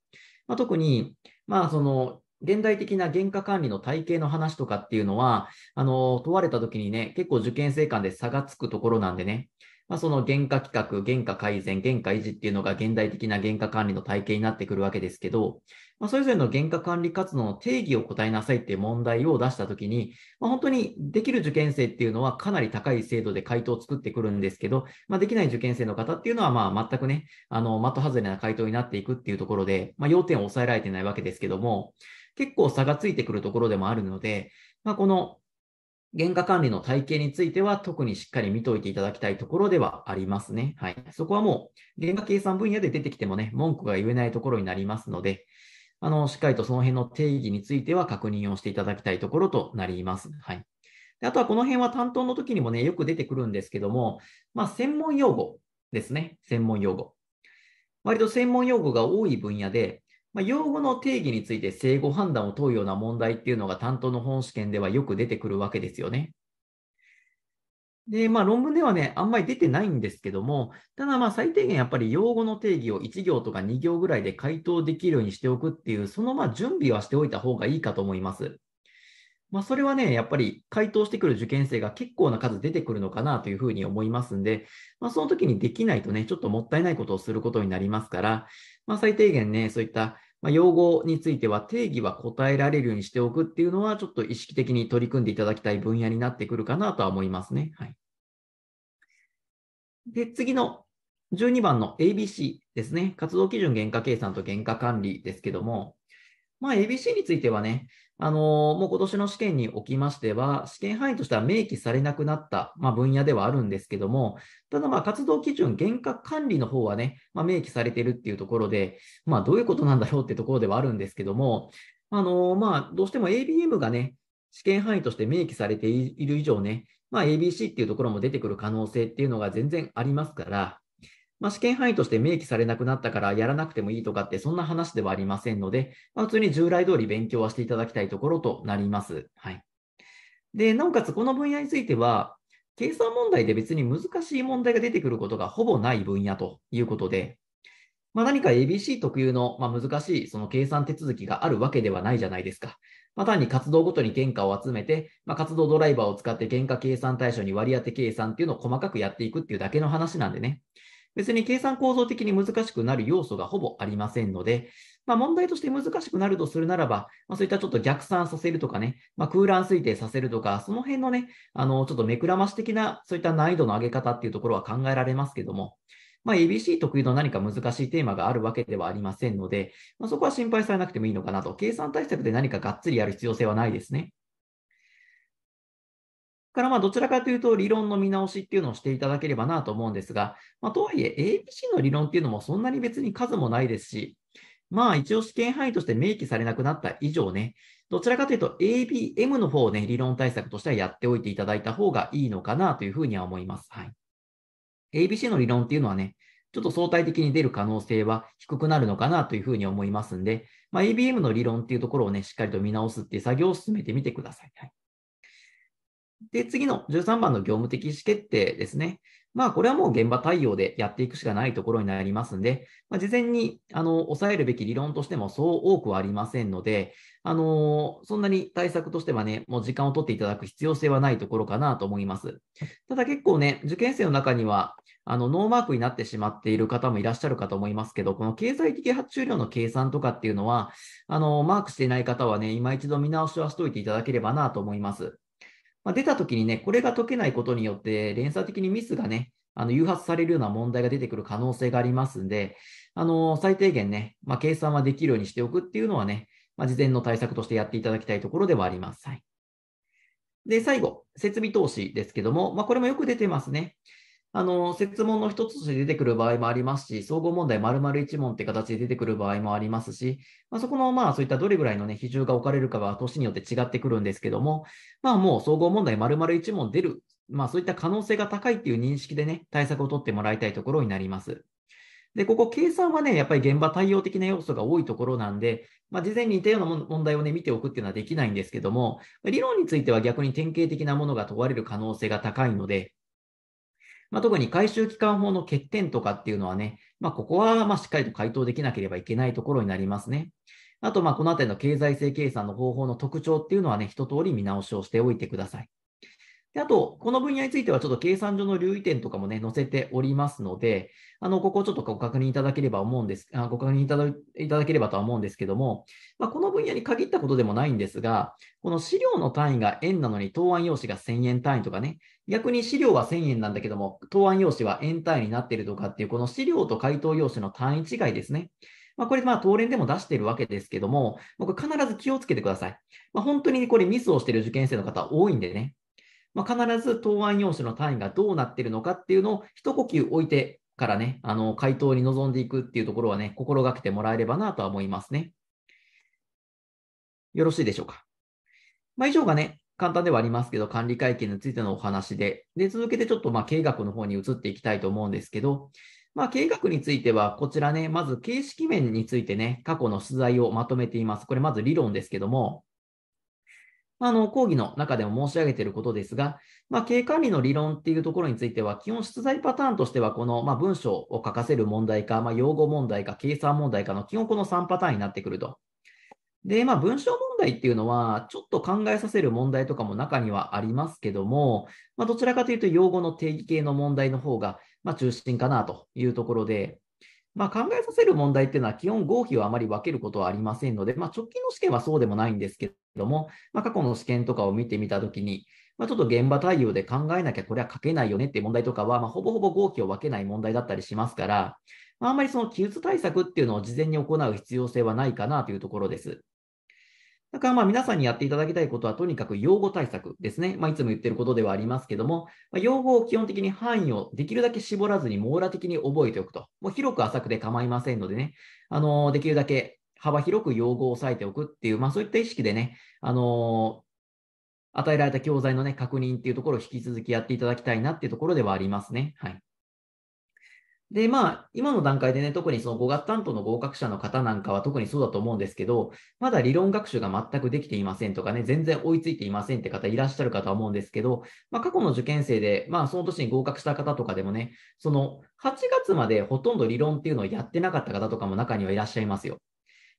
まあ、特に、まあ、その、現代的な原価管理の体系の話とかっていうのは、あの、問われた時にね、結構受験生間で差がつくところなんでね、まあ、その原価企画、原価改善、原価維持っていうのが現代的な原価管理の体系になってくるわけですけど、まあ、それぞれの原価管理活動の定義を答えなさいっていう問題を出したときに、まあ、本当にできる受験生っていうのはかなり高い精度で回答を作ってくるんですけど、まあ、できない受験生の方っていうのはまあ全くね、あの、的外れな回答になっていくっていうところで、まあ、要点を抑えられてないわけですけども、結構差がついてくるところでもあるので、まあ、この原価管理の体系については特にしっかり見といていただきたいところではありますね。はい。そこはもう、原価計算分野で出てきてもね、文句が言えないところになりますので、あの、しっかりとその辺の定義については確認をしていただきたいところとなります。はい。であとはこの辺は担当の時にもね、よく出てくるんですけども、まあ、専門用語ですね。専門用語。割と専門用語が多い分野で、まあ、用語の定義について正誤判断を問うような問題っていうのが担当の本試験ではよく出てくるわけですよね。で、まあ論文ではね、あんまり出てないんですけども、ただまあ最低限やっぱり用語の定義を1行とか2行ぐらいで回答できるようにしておくっていう、そのま準備はしておいた方がいいかと思います。まあ、それはね、やっぱり回答してくる受験生が結構な数出てくるのかなというふうに思いますんで、まあ、その時にできないとね、ちょっともったいないことをすることになりますから、まあ、最低限ね、そういったま用語については定義は答えられるようにしておくっていうのは、ちょっと意識的に取り組んでいただきたい分野になってくるかなとは思いますね。はい、で、次の12番の ABC ですね。活動基準原価計算と原価管理ですけども、まあ、ABC についてはね、あのもう今年の試験におきましては、試験範囲としては明記されなくなった、まあ、分野ではあるんですけども、ただまあ活動基準、厳格管理の方はね、まあ、明記されてるっていうところで、まあ、どういうことなんだろうってところではあるんですけども、あのまあ、どうしても ABM がね、試験範囲として明記されている以上ね、まあ、ABC っていうところも出てくる可能性っていうのが全然ありますから、まあ、試験範囲として明記されなくなったからやらなくてもいいとかってそんな話ではありませんので、まあ、普通に従来通り勉強はしていただきたいところとなります。はい。で、なおかつこの分野については、計算問題で別に難しい問題が出てくることがほぼない分野ということで、まあ、何か ABC 特有の、ま難しいその計算手続きがあるわけではないじゃないですか。まあ、単に活動ごとに原価を集めて、まあ、活動ドライバーを使って原価計算対象に割り当て計算っていうのを細かくやっていくっていうだけの話なんでね。別に計算構造的に難しくなる要素がほぼありませんので、まあ、問題として難しくなるとするならば、まあ、そういったちょっと逆算させるとかね、まあ、空欄推定させるとか、その辺のね、あのちょっと目くらまし的な、そういった難易度の上げ方っていうところは考えられますけども、まあ、ABC 得意の何か難しいテーマがあるわけではありませんので、まあ、そこは心配されなくてもいいのかなと、計算対策で何かがっつりやる必要性はないですね。からまあどちらかというと理論の見直しっていうのをしていただければなと思うんですが、まあ、とはいえ ABC の理論っていうのもそんなに別に数もないですし、まあ一応試験範囲として明記されなくなった以上ね、どちらかというと ABM の方をね、理論対策としてはやっておいていただいた方がいいのかなというふうには思います。はい。ABC の理論っていうのはね、ちょっと相対的に出る可能性は低くなるのかなというふうに思いますんで、まあ、ABM の理論っていうところをね、しっかりと見直すっていう作業を進めてみてください。はいで、次の13番の業務的意思決定ですね。まあ、これはもう現場対応でやっていくしかないところになりますんで、まあ、事前にあの抑えるべき理論としてもそう多くはありませんので、あのそんなに対策としてはね、もう時間を取っていただく必要性はないところかなと思います。ただ結構ね、受験生の中には、あのノーマークになってしまっている方もいらっしゃるかと思いますけど、この経済的発注量の計算とかっていうのは、あのマークしていない方はね、今一度見直しはしておいていただければなと思います。まあ、出たときにね、これが解けないことによって、連鎖的にミスがね、あの誘発されるような問題が出てくる可能性がありますんで、あの最低限ね、まあ、計算はできるようにしておくっていうのはね、まあ、事前の対策としてやっていただきたいところではあります。はい、で、最後、設備投資ですけども、まあ、これもよく出てますね。あの、設問の一つとして出てくる場合もありますし、総合問題丸々一問って形で出てくる場合もありますし、まあ、そこの、まあ、そういったどれぐらいのね、比重が置かれるかは年によって違ってくるんですけども、まあ、もう総合問題丸々一問出る、まあ、そういった可能性が高いっていう認識でね、対策を取ってもらいたいところになります。で、ここ、計算はね、やっぱり現場対応的な要素が多いところなんで、まあ、事前に似たような問題をね、見ておくっていうのはできないんですけども、理論については逆に典型的なものが問われる可能性が高いので、まあ、特に回収期間法の欠点とかっていうのはね、まあ、ここはましっかりと回答できなければいけないところになりますね。あと、まあ、このあたりの経済性計算の方法の特徴っていうのはね、一通り見直しをしておいてください。であと、この分野については、ちょっと計算上の留意点とかもね、載せておりますので、あの、ここちょっとご確認いただければ思うんです、あご確認いただいただければとは思うんですけども、まあ、この分野に限ったことでもないんですが、この資料の単位が円なのに答案用紙が1000円単位とかね、逆に資料は1000円なんだけども、答案用紙は円単位になっているとかっていう、この資料と回答用紙の単位違いですね。まあ、これ、まあ、当連でも出しているわけですけども、僕、必ず気をつけてください。まあ、本当にこれミスをしている受験生の方多いんでね、まあ、必ず答案用紙の単位がどうなっているのかっていうのを一呼吸置いてからね、あの回答に臨んでいくっていうところはね、心がけてもらえればなとは思いますね。よろしいでしょうか。まあ、以上がね、簡単ではありますけど、管理会計についてのお話で、で続けてちょっとまあ経営学の方に移っていきたいと思うんですけど、まあ、経営学については、こちらね、まず形式面についてね、過去の取材をまとめています。これまず理論ですけども、あの、講義の中でも申し上げていることですが、まあ、経営管理の理論っていうところについては、基本出題パターンとしては、この、まあ、文章を書かせる問題か、まあ、用語問題か、計算問題かの基本この3パターンになってくると。で、まあ、文章問題っていうのは、ちょっと考えさせる問題とかも中にはありますけども、まあ、どちらかというと、用語の定義系の問題の方が、ま中心かなというところで、まあ、考えさせる問題っていうのは、基本合否をあまり分けることはありませんので、まあ、直近の試験はそうでもないんですけども、まあ、過去の試験とかを見てみたときに、まあ、ちょっと現場対応で考えなきゃこれは書けないよねっていう問題とかは、まあ、ほぼほぼ合否を分けない問題だったりしますから、まあ、あんまりその記述対策っていうのを事前に行う必要性はないかなというところです。だからまあ皆さんにやっていただきたいことは、とにかく用語対策ですね。まあ、いつも言ってることではありますけども、まあ、用語を基本的に範囲をできるだけ絞らずに網羅的に覚えておくと。もう広く浅くで構いませんのでね、あのー、できるだけ幅広く用語を押さえておくっていう、まあ、そういった意識でね、あのー、与えられた教材のね、確認っていうところを引き続きやっていただきたいなっていうところではありますね。はい。で、まあ、今の段階でね、特にその語学担当の合格者の方なんかは特にそうだと思うんですけど、まだ理論学習が全くできていませんとかね、全然追いついていませんって方いらっしゃるかとは思うんですけど、まあ、過去の受験生で、まあ、その年に合格した方とかでもね、その8月までほとんど理論っていうのをやってなかった方とかも中にはいらっしゃいますよ。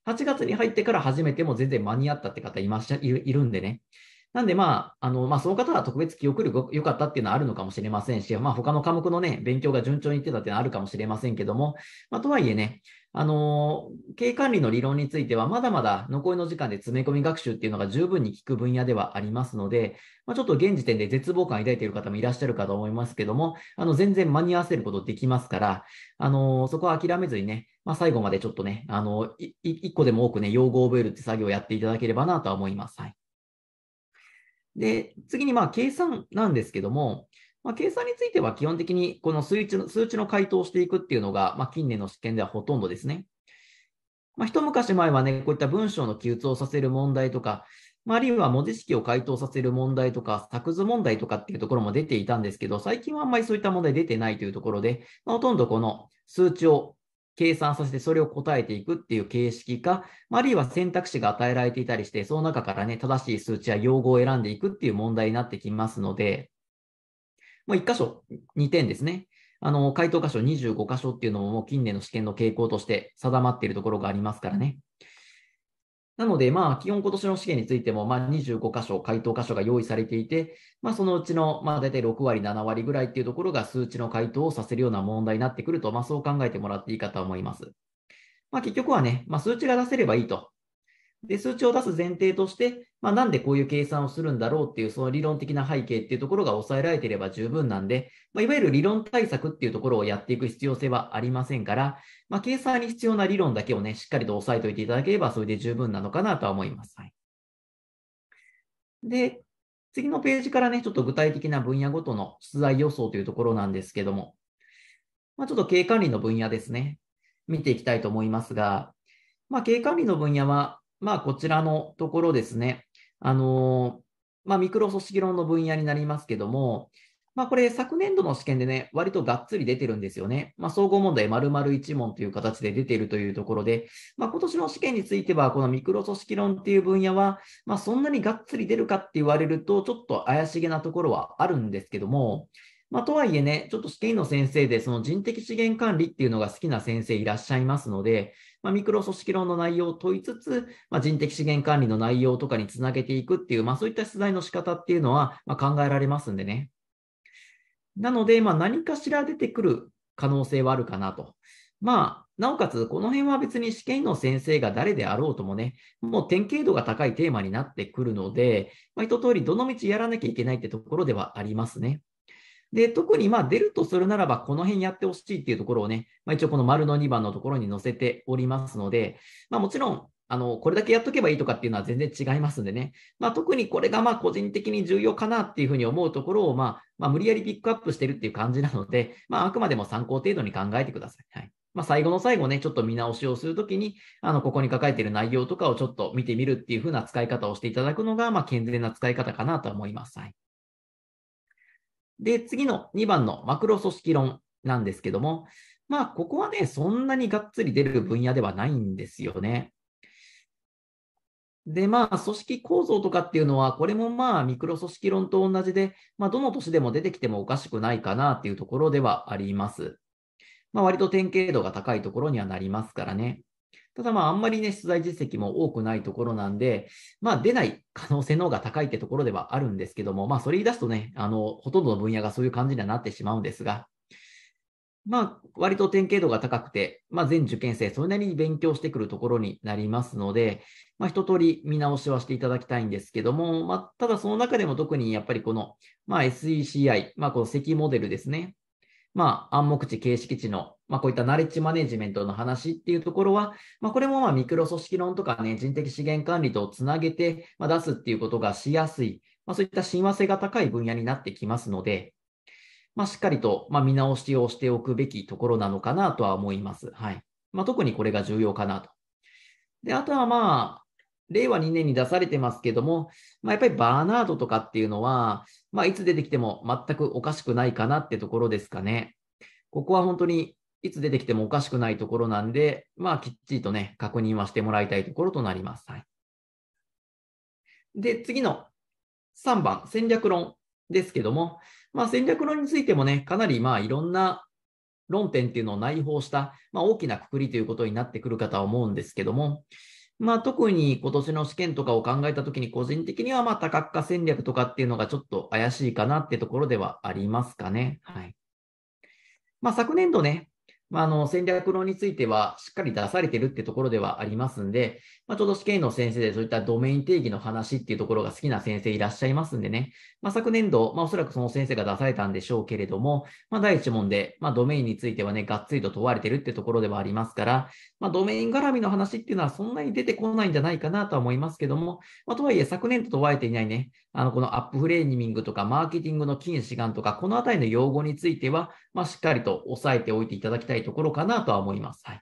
8月に入ってから初めても全然間に合ったって方いましゃいるんでね。なんで、まあ、あの、まあ、その方は特別記憶力良かったっていうのはあるのかもしれませんし、まあ、他の科目のね、勉強が順調にいってたっていうのはあるかもしれませんけども、まあ、とはいえね、あの、経営管理の理論については、まだまだ残りの時間で詰め込み学習っていうのが十分に効く分野ではありますので、まあ、ちょっと現時点で絶望感を抱いている方もいらっしゃるかと思いますけども、あの、全然間に合わせることできますから、あの、そこは諦めずにね、まあ、最後までちょっとね、あの、一個でも多くね、用語を覚えるって作業をやっていただければなとは思います。はい。で、次にまあ計算なんですけども、まあ、計算については基本的にこの数値の数値の回答をしていくっていうのが、まあ、近年の試験ではほとんどですね。まあ、一昔前はね、こういった文章の記述をさせる問題とか、まあ、あるいは文字式を回答させる問題とか、作図問題とかっていうところも出ていたんですけど、最近はあんまりそういった問題出てないというところで、まあ、ほとんどこの数値を計算させてそれを答えていくっていう形式か、あるいは選択肢が与えられていたりして、その中からね、正しい数値や用語を選んでいくっていう問題になってきますので、もう1箇所2点ですね。あの、回答箇所25箇所っていうのももう近年の試験の傾向として定まっているところがありますからね。なので、まあ、基本今年の試験についても、まあ、25箇所、回答箇所が用意されていて、まあ、そのうちの、まあ、大体6割、7割ぐらいっていうところが数値の回答をさせるような問題になってくると、まあ、そう考えてもらっていいかと思います。まあ、結局はね、まあ、数値が出せればいいとで、数値を出す前提として、まあ、なんでこういう計算をするんだろうっていう、その理論的な背景っていうところが抑えられていれば十分なんで、まあ、いわゆる理論対策っていうところをやっていく必要性はありませんから、まあ、計算に必要な理論だけをね、しっかりと押さえておいていただければ、それで十分なのかなとは思います。はい、で、次のページからね、ちょっと具体的な分野ごとの出題予想というところなんですけども、まあ、ちょっと経営管理の分野ですね、見ていきたいと思いますが、まあ、経営管理の分野は、まあ、こちらのところですね、あのまあ、ミクロ組織論の分野になりますけども、まあ、これ、昨年度の試験でね、割とがっつり出てるんですよね。まあ、総合問題丸々1問という形で出ているというところで、まあ、今年の試験については、このミクロ組織論っていう分野は、まあ、そんなにがっつり出るかって言われると、ちょっと怪しげなところはあるんですけども、まあ、とはいえね、ちょっと試験員の先生で、その人的資源管理っていうのが好きな先生いらっしゃいますので、まあ、ミクロ組織論の内容を問いつつ、まあ、人的資源管理の内容とかにつなげていくっていう、まあ、そういった出題の仕方っていうのは、ま考えられますんでね。なので、ま何かしら出てくる可能性はあるかなと。まあ、なおかつ、この辺は別に試験の先生が誰であろうともね、もう典型度が高いテーマになってくるので、まあ、一通りどの道やらなきゃいけないってところではありますね。で、特にまあ出るとするならば、この辺やってほしいっていうところをね、まあ、一応この丸の2番のところに載せておりますので、まあ、もちろん、あの、これだけやっとけばいいとかっていうのは全然違いますんでね。まあ、特にこれがまあ個人的に重要かなっていうふうに思うところを、まあ、まあ、無理やりピックアップしてるっていう感じなので、まあ、あくまでも参考程度に考えてください。はい。まあ、最後の最後ね、ちょっと見直しをするときに、あの、ここに書かれている内容とかをちょっと見てみるっていうふうな使い方をしていただくのが、まあ、健全な使い方かなと思います。はい。で、次の2番のマクロ組織論なんですけども、まあ、ここはね、そんなにがっつり出る分野ではないんですよね。で、まあ、組織構造とかっていうのは、これもまあ、ミクロ組織論と同じで、まあ、どの年でも出てきてもおかしくないかなっていうところではあります。まあ、割と典型度が高いところにはなりますからね。ただまあ、あんまりね、出題実績も多くないところなんで、まあ、出ない可能性の方が高いってところではあるんですけども、まあ、それ言い出すとね、あの、ほとんどの分野がそういう感じにはなってしまうんですが、まあ、割と典型度が高くて、まあ、全受験生、それなりに勉強してくるところになりますので、まあ、一通り見直しはしていただきたいんですけども、まあ、ただその中でも特にやっぱりこの、まあ、SECI、まあ、この席モデルですね。まあ、暗黙地、形式値のまあ、こういったナレッジマネジメントの話っていうところは、まあ、これもまあミクロ組織論とかね、人的資源管理とつなげて、ま出すっていうことがしやすい、まあ、そういった親和性が高い分野になってきますので、まあ、しっかりと、ま見直しをしておくべきところなのかなとは思います。はい。まあ、特にこれが重要かなと。で、あとはまあ、令和2年に出されてますけども、まあ、やっぱりバーナードとかっていうのは、まあ、いつ出てきても全くおかしくないかなってところですかね。ここは本当にいつ出てきてもおかしくないところなんで、まあ、きっちりとね、確認はしてもらいたいところとなります。はい、で、次の3番、戦略論ですけども、まあ、戦略論についてもね、かなりまあいろんな論点っていうのを内包した、まあ、大きなくくりということになってくるかとは思うんですけども、まあ、特に今年の試験とかを考えたときに、個人的にはまあ多角化戦略とかっていうのがちょっと怪しいかなってところではありますかね。はいまあ、昨年度ね、まあ、あの戦略論についてはしっかり出されてるってところではありますんで、まあ、ちょうど試験の先生でそういったドメイン定義の話っていうところが好きな先生いらっしゃいますんでね、まあ、昨年度、まあ、おそらくその先生が出されたんでしょうけれども、まあ、第1問で、まあ、ドメインについてはね、がっつりと問われてるってところではありますから、まあ、ドメイン絡みの話っていうのはそんなに出てこないんじゃないかなとは思いますけども、まあ、とはいえ昨年度問われていないね、あのこのアップフレーニングとかマーケティングの近視眼とか、このあたりの用語については、まあ、しっかりと押さえておいていただきたいところかなとは思います。はい。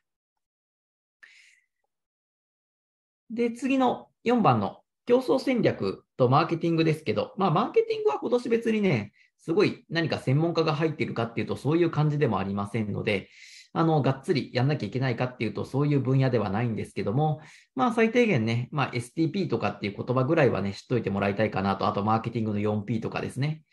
で、次の4番の競争戦略とマーケティングですけど、まあ、マーケティングは今年別にね、すごい何か専門家が入っているかっていうと、そういう感じでもありませんので、あの、がっつりやんなきゃいけないかっていうと、そういう分野ではないんですけども、まあ、最低限ね、まあ、STP とかっていう言葉ぐらいはね、知っといてもらいたいかなと、あと、マーケティングの 4P とかですね。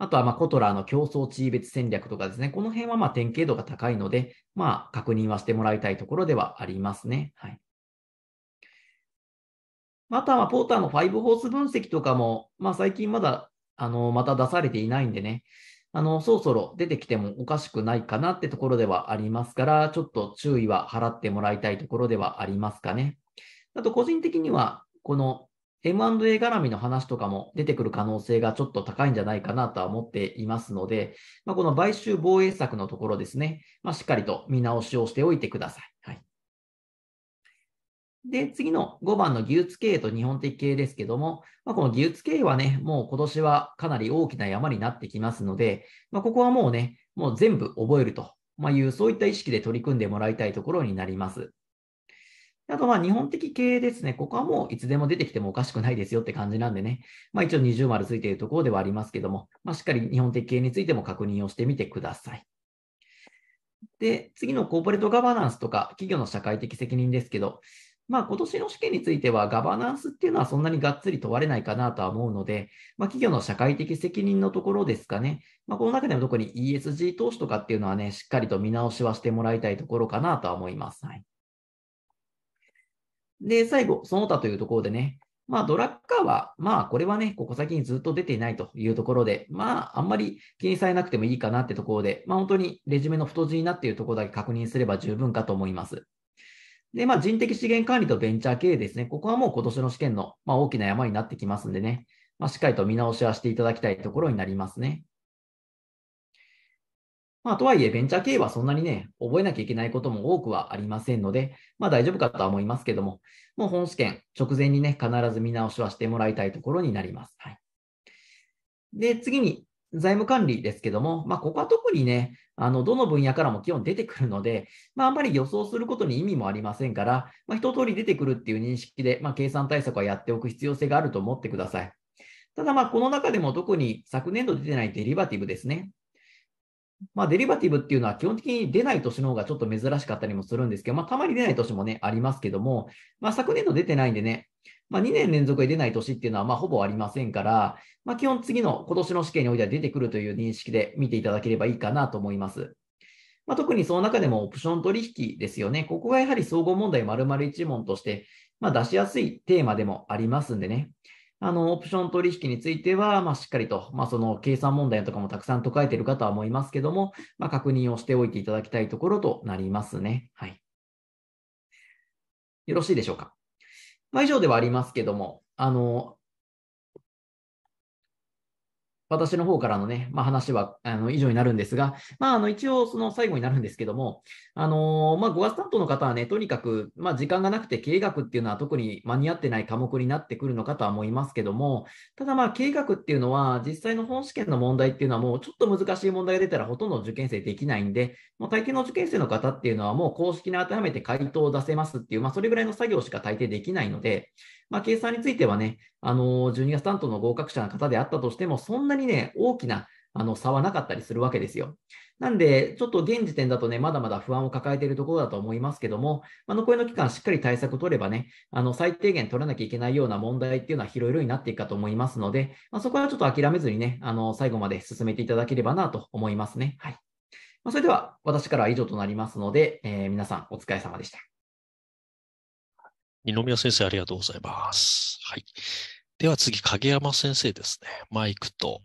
あとは、まコトラの競争地位別戦略とかですね、この辺はま典型度が高いので、まあ、確認はしてもらいたいところではありますね。はい。または、ポーターの5ホース分析とかも、まあ、最近まだ、あの、また出されていないんでね、あの、そろそろ出てきてもおかしくないかなってところではありますから、ちょっと注意は払ってもらいたいところではありますかね。あと、個人的には、この M&A 絡みの話とかも出てくる可能性がちょっと高いんじゃないかなとは思っていますので、まあ、この買収防衛策のところですね、まあ、しっかりと見直しをしておいてください。はい、で、次の5番の技術経営と日本的経営ですけども、まあ、この技術経営はね、もう今年はかなり大きな山になってきますので、まここはもうね、もう全部覚えるとまあ、いう、そういった意識で取り組んでもらいたいところになります。あと、ま日本的経営ですね。ここはもういつでも出てきてもおかしくないですよって感じなんでね。まあ、一応二重丸ついているところではありますけども、まあ、しっかり日本的経営についても確認をしてみてください。で、次のコーポレートガバナンスとか企業の社会的責任ですけど、まあ、今年の試験についてはガバナンスっていうのはそんなにがっつり問われないかなとは思うので、まあ、企業の社会的責任のところですかね。まあ、この中でも特に ESG 投資とかっていうのはね、しっかりと見直しはしてもらいたいところかなとは思います。はいで、最後、その他というところでね、まあ、ドラッカーは、まあ、これはね、ここ最近ずっと出ていないというところで、まあ、あんまり気にされなくてもいいかなってところで、まあ、本当にレジュメの太字になっているところだけ確認すれば十分かと思います。で、まあ、人的資源管理とベンチャー経営ですね。ここはもう今年の試験の、まあ、大きな山になってきますんでね、まあ、しっかりと見直しはしていただきたいところになりますね。まあ、とはいえ、ベンチャー経営はそんなにね、覚えなきゃいけないことも多くはありませんので、まあ大丈夫かとは思いますけども、もう本試験直前にね、必ず見直しはしてもらいたいところになります。はい。で、次に、財務管理ですけども、まあ、ここは特にね、あの、どの分野からも基本出てくるので、まあ、あんまり予想することに意味もありませんから、まあ、一通り出てくるっていう認識で、まあ、計算対策はやっておく必要性があると思ってください。ただ、まあ、この中でも特に昨年度出てないデリバティブですね。まあ、デリバティブっていうのは基本的に出ない年の方がちょっと珍しかったりもするんですけど、まあ、たまに出ない年もね、ありますけども、まあ、昨年度出てないんでね、まあ、2年連続で出ない年っていうのは、まあ、ほぼありませんから、まあ、基本次の今年の試験においては出てくるという認識で見ていただければいいかなと思います。まあ、特にその中でもオプション取引ですよね。ここがやはり総合問題丸々1問として、まあ、出しやすいテーマでもありますんでね。あの、オプション取引については、まあ、しっかりと、まあ、その計算問題とかもたくさん解かれているかとは思いますけども、まあ、確認をしておいていただきたいところとなりますね。はい。よろしいでしょうか。まあ、以上ではありますけども、あの、私の方からのね、まあ、話はあの以上になるんですが、まあ、あの一応その最後になるんですけども、あのまあ、5月担当の方はね、とにかく、まあ、時間がなくて経営学っていうのは特に間に合ってない科目になってくるのかとは思いますけども、ただまあ経営学っていうのは実際の本試験の問題っていうのはもうちょっと難しい問題が出たらほとんど受験生できないんで、もう大抵の受験生の方っていうのはもう公式に当てはめて回答を出せますっていう、まあ、それぐらいの作業しか大抵できないので、まあ、計算についてはね、あの、12月担当の合格者の方であったとしても、そんなにね、大きなあの差はなかったりするわけですよ。なんで、ちょっと現時点だとね、まだまだ不安を抱えているところだと思いますけども、まあ、残りの期間、しっかり対策を取ればね、あの最低限取らなきゃいけないような問題っていうのは拾えるようになっていくかと思いますので、まあ、そこはちょっと諦めずにね、あの最後まで進めていただければなと思いますね。はい。まあ、それでは、私からは以上となりますので、えー、皆さんお疲れ様でした。二宮先生、ありがとうございます。はい。では次、影山先生ですね。マイクと、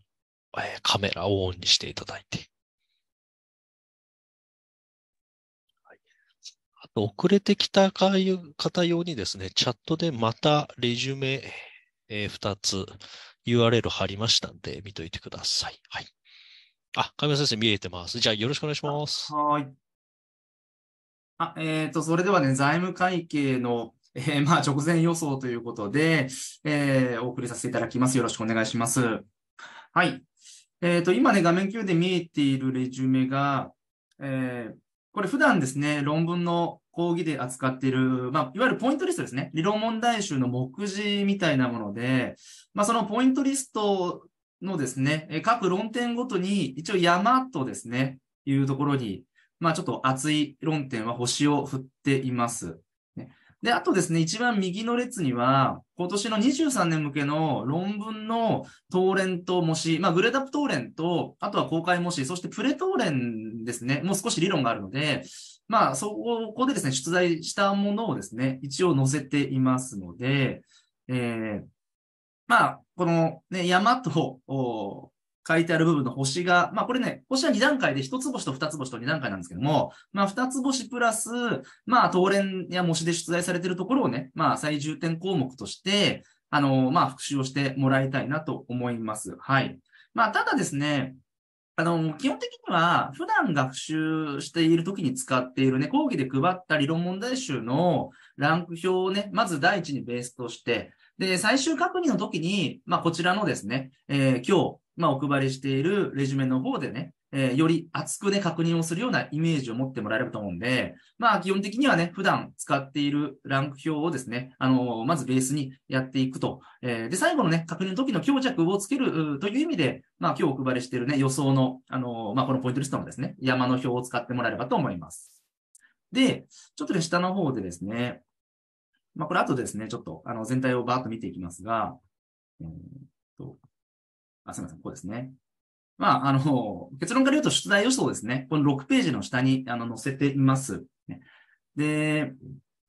えー、カメラをオンにしていただいて。はい、あと遅れてきた方用にですね、チャットでまたレジュメ、えー、2つ URL 貼りましたんで、見といてください。はい。あ、影山先生見えてます。じゃあよろしくお願いします。はい。あ、えっ、ー、と、それではね、財務会計のえー、まあ、直前予想ということで、えー、お送りさせていただきます。よろしくお願いします。はい。えっ、ー、と、今ね、画面級で見えているレジュメが、えー、これ普段ですね、論文の講義で扱っている、まあ、いわゆるポイントリストですね。理論問題集の目次みたいなもので、まあ、そのポイントリストのですね、各論点ごとに、一応山とですね、いうところに、まあ、ちょっと熱い論点は星を振っています。で、あとですね、一番右の列には、今年の23年向けの論文の当連と模試、まあ、グレードアップ当連と、あとは公開模試、そしてプレ当連ですね、もう少し理論があるので、まあ、そこでですね、出題したものをですね、一応載せていますので、えー、まあ、この、ね、山と、書いてある部分の星が、まあこれね、星は2段階で1つ星と2つ星と2段階なんですけども、まあ2つ星プラス、まあ当連や模試で出題されているところをね、まあ最重点項目として、あの、まあ復習をしてもらいたいなと思います。はい。まあただですね、あの、基本的には普段学習している時に使っているね、講義で配った理論問題集のランク表をね、まず第一にベースとして、で、最終確認の時に、まあ、こちらのですね、えー、今日、まあ、お配りしているレジュメの方でね、えー、より厚くね、確認をするようなイメージを持ってもらえればと思うんで、まあ、基本的にはね、普段使っているランク表をですね、あのー、まずベースにやっていくと。えー、で、最後のね、確認の時の強弱をつけるという意味で、まあ、今日お配りしているね、予想の、あのまあ、このポイントリストのですね、山の表を使ってもらえればと思います。で、ちょっとね、下の方でですね、まあ、これ後ですね、ちょっと、あの、全体をバーッと見ていきますが、えー、っと、あ、すみません、ここですね。まあ、あの、(laughs) 結論から言うと出題予想ですね。この6ページの下にあの載せています、で、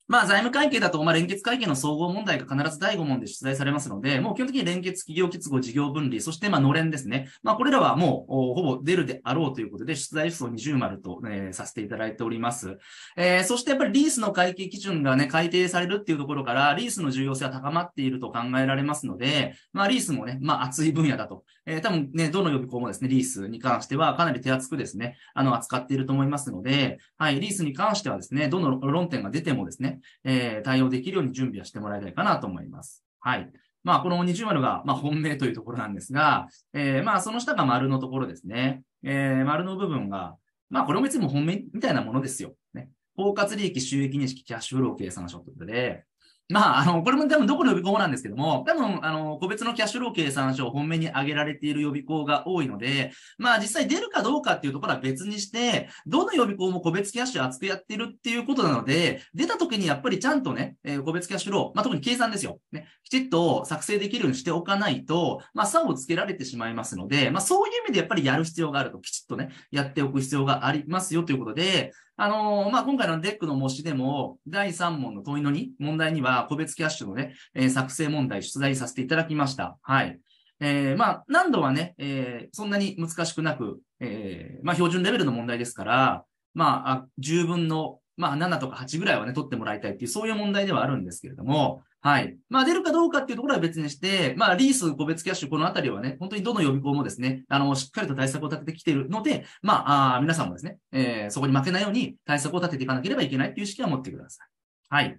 まあ、財務会計だと、まあ、連結会計の総合問題が必ず第5問で出題されますので、もう基本的に連結企業結合事業分離、そして、まあ、のれんですね。まあ、これらはもう、ほぼ出るであろうということで、出題数を20丸と、えさせていただいております。えー、そして、やっぱりリースの会計基準がね、改定されるっていうところから、リースの重要性は高まっていると考えられますので、まあ、リースもね、まあ、熱い分野だと。えー、多分ね、どの予備校もですね、リースに関しては、かなり手厚くですね、あの、扱っていると思いますので、はい、リースに関してはですね、どの論点が出てもですね、えー、対応できるように準備はしてもらいたいかなと思います。はい。まあ、この二重丸が、まあ、本命というところなんですが、えー、まあ、その下が丸のところですね。えー、丸の部分が、まあ、これも別に本命みたいなものですよ。ね。包括利益、収益認識、キャッシュフロー計算書ということで、まあ、あの、これも多分どこの予備校なんですけども、多分、あの、個別のキャッシュロー計算書を本命に挙げられている予備校が多いので、まあ、実際出るかどうかっていうところは別にして、どの予備校も個別キャッシュ厚くやってるっていうことなので、出た時にやっぱりちゃんとね、えー、個別キャッシュロー、まあ、特に計算ですよ。ね、きちっと作成できるようにしておかないと、まあ、差をつけられてしまいますので、まあ、そういう意味でやっぱりやる必要があると、きちっとね、やっておく必要がありますよということで、あのー、まあ、今回のデックの模試でも、第3問の問いの2、問題には、個別キャッシュのね、えー、作成問題出題させていただきました。はい。えー、まあ、難度はね、えそんなに難しくなく、えまあ、標準レベルの問題ですから、まあ、10分の、まあ、7とか8ぐらいはね、取ってもらいたいっていう、そういう問題ではあるんですけれども、はい。まあ、出るかどうかっていうところは別にして、まあ、リース、個別キャッシュ、このあたりはね、本当にどの予備校もですね、あの、しっかりと対策を立ててきているので、まあ、あ皆さんもですね、えー、そこに負けないように対策を立てていかなければいけないっていう意識は持ってください。はい。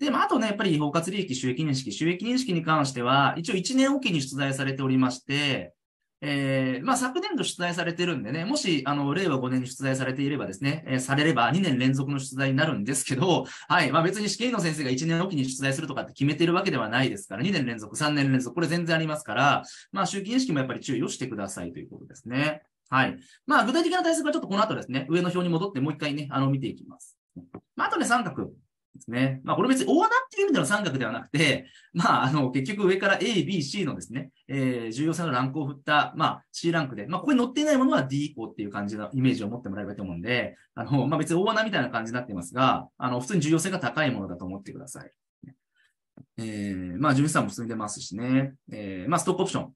で、まあ、あとね、やっぱり包括利益、収益認識、収益認識に関しては、一応1年おきに出題されておりまして、えー、まあ、昨年度出題されてるんでね、もし、あの、令和5年に出題されていればですね、えー、されれば2年連続の出題になるんですけど、はい、まあ、別に試験の先生が1年おきに出題するとかって決めてるわけではないですから、2年連続、3年連続、これ全然ありますから、まあ、集金式もやっぱり注意をしてくださいということですね。はい。まあ、具体的な対策はちょっとこの後ですね、上の表に戻ってもう一回ね、あの、見ていきます。まあ、あとね、三角。ですね。まあ、これ別に大穴っていう意味での三角ではなくて、まあ、あの、結局上から A、B、C のですね、えー、重要性のランクを振った、まあ、C ランクで、まあ、ここに載っていないものは D 以降っていう感じのイメージを持ってもらえばいいと思うんで、あの、まあ、別に大穴みたいな感じになってますが、あの、普通に重要性が高いものだと思ってください。えー、まあ、純資産も進んでますしね。えー、まあ、ストックオプション。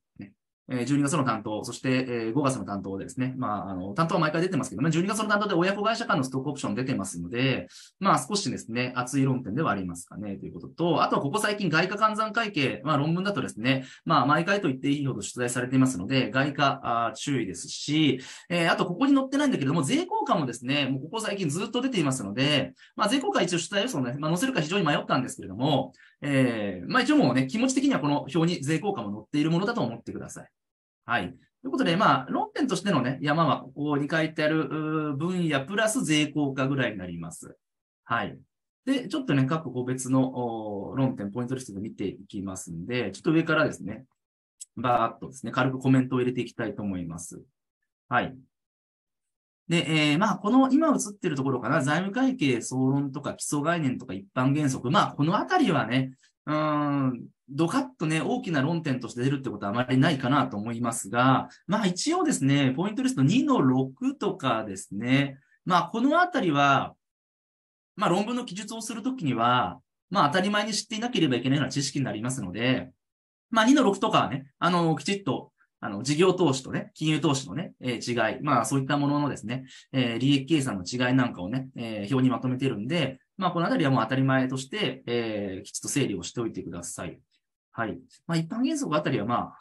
12月の担当、そして5月の担当でですね、まあ、あの、担当は毎回出てますけども、12月の担当で親子会社間のストックオプション出てますので、まあ、少しですね、熱い論点ではありますかね、ということと、あとはここ最近外貨換算会計、まあ、論文だとですね、まあ、毎回と言っていいほど出題されていますので、外貨注意ですし、えー、あとここに載ってないんだけども、税効果もですね、もうここ最近ずっと出ていますので、まあ、税効果一応出題予想ね、まあ、載せるか非常に迷ったんですけれども、えー、まあ、一応もうね、気持ち的にはこの表に税効果も載っているものだと思ってください。はい。ということで、まあ、論点としてのね、山はここに書いてある分野プラス税効果ぐらいになります。はい。で、ちょっとね、各個別の論点、ポイントリストで見ていきますんで、ちょっと上からですね、バーっとですね、軽くコメントを入れていきたいと思います。はい。で、えー、まあ、この今映ってるところかな、財務会計、総論とか基礎概念とか一般原則、まあ、このあたりはね、うん、ドカッとね、大きな論点として出るってことはあまりないかなと思いますが、まあ一応ですね、ポイントリスト2の6とかですね、まあこのあたりは、まあ論文の記述をするときには、まあ当たり前に知っていなければいけないような知識になりますので、まあ2の6とかはね、あの、きちっとあの、事業投資とね、金融投資のね、えー、違い、まあそういったもののですね、えー、利益計算の違いなんかをね、えー、表にまとめてるんで、まあ、このあたりはもう当たり前として、えー、きちっと整理をしておいてください。はい。まあ、一般原則あたりは、ま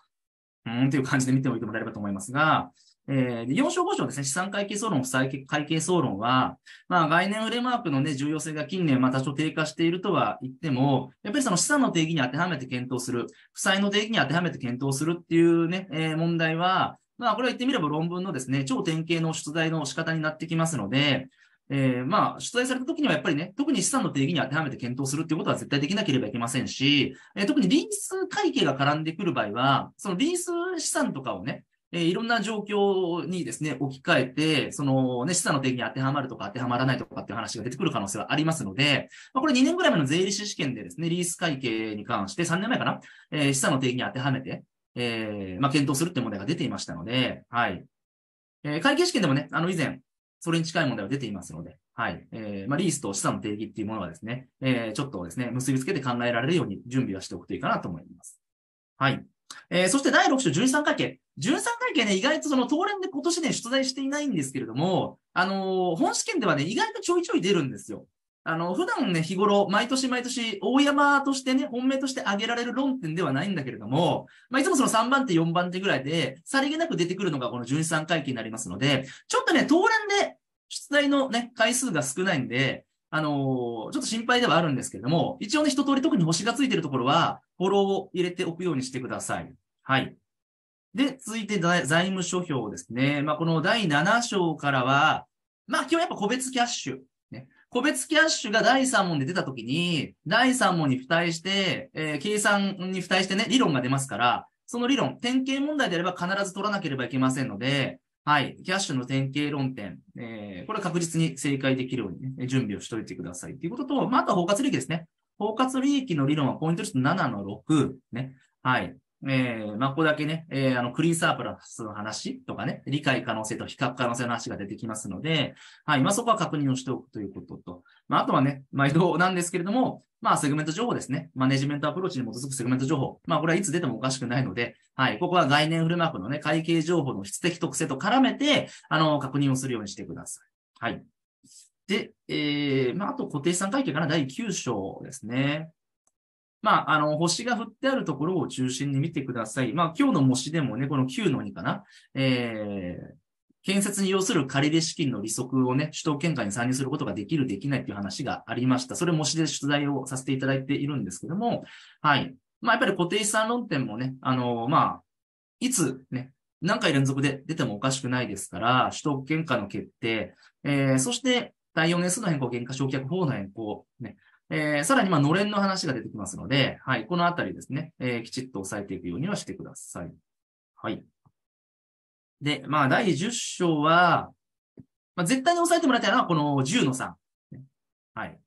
あ、うんという感じで見ておいてもらえればと思いますが、えー、4章5章ですね、資産会計総論、負債会計総論は、まあ、概念フレームワークの、ね、重要性が近年、まあ、多少低下しているとは言っても、やっぱりその資産の定義に当てはめて検討する、負債の定義に当てはめて検討するっていうね、えー、問題は、まあ、これは言ってみれば論文のですね、超典型の出題の仕方になってきますので、えー、まあ、出題された時にはやっぱりね、特に資産の定義に当てはめて検討するっていうことは絶対できなければいけませんし、えー、特にリース会計が絡んでくる場合は、そのリース資産とかをね、えー、いろんな状況にですね、置き換えて、そのね、資産の定義に当てはまるとか当てはまらないとかっていう話が出てくる可能性はありますので、まあ、これ2年ぐらい前の税理士試験でですね、リース会計に関して3年前かな、えー、資産の定義に当てはめて、えー、まあ、検討するって問題が出ていましたので、はい。えー、会計試験でもね、あの以前、それに近い問題は出ていますので、はい。えー、まあ、リースと資産の定義っていうものはですね、えー、ちょっとですね、結びつけて考えられるように準備はしておくといいかなと思います。はい。えー、そして第6章、13回計。13回計ね、意外とその、当連で今年ね、出題していないんですけれども、あのー、本試験ではね、意外とちょいちょい出るんですよ。あの、普段ね、日頃、毎年毎年、大山としてね、本命として挙げられる論点ではないんだけれども、まあ、いつもその3番手、4番手ぐらいで、さりげなく出てくるのがこの13回忌になりますので、ちょっとね、当連で出題のね、回数が少ないんで、あのー、ちょっと心配ではあるんですけれども、一応ね、一通り特に星がついてるところは、フォローを入れておくようにしてください。はい。で、続いて財務諸表ですね。まあ、この第7章からは、まあ、基本やっぱ個別キャッシュ個別キャッシュが第3問で出たときに、第3問に付帯して、えー、計算に付帯してね、理論が出ますから、その理論、典型問題であれば必ず取らなければいけませんので、はい、キャッシュの典型論点、えー、これ確実に正解できるように、ね、準備をしておいてくださいということと、まあ、あとは包括利益ですね。包括利益の理論はポイントとしト7の6、ね。はい。えー、まあ、ここだけね、えー、あの、クリーンサープラスの話とかね、理解可能性と比較可能性の話が出てきますので、はい、まあ、そこは確認をしておくということと、まあ、あとはね、まあ、移動なんですけれども、まあ、セグメント情報ですね。マネジメントアプローチに基づくセグメント情報。まあ、これはいつ出てもおかしくないので、はい、ここは概念フルマークのね、会計情報の質的特性と絡めて、あの、確認をするようにしてください。はい。で、えー、まあ、あと固定資産会計から第9章ですね。まあ、あの、星が降ってあるところを中心に見てください。まあ、今日の模試でもね、この9の2かな。えー、建設に要する借出資金の利息をね、首都圏下に参入することができる、できないっていう話がありました。それ模試で出題をさせていただいているんですけども、はい。まあ、やっぱり固定資産論点もね、あの、まあ、いつね、何回連続で出てもおかしくないですから、首都圏下の決定、えー、そして、第4年数の変更、減価償却法の変更、ね、えー、さらに、まあ、のれんの話が出てきますので、はい、このあたりですね、えー、きちっと押さえていくようにはしてください。はい。で、まあ、第10章は、まあ、絶対に押さえてもらいたいのは、この10の3。はい。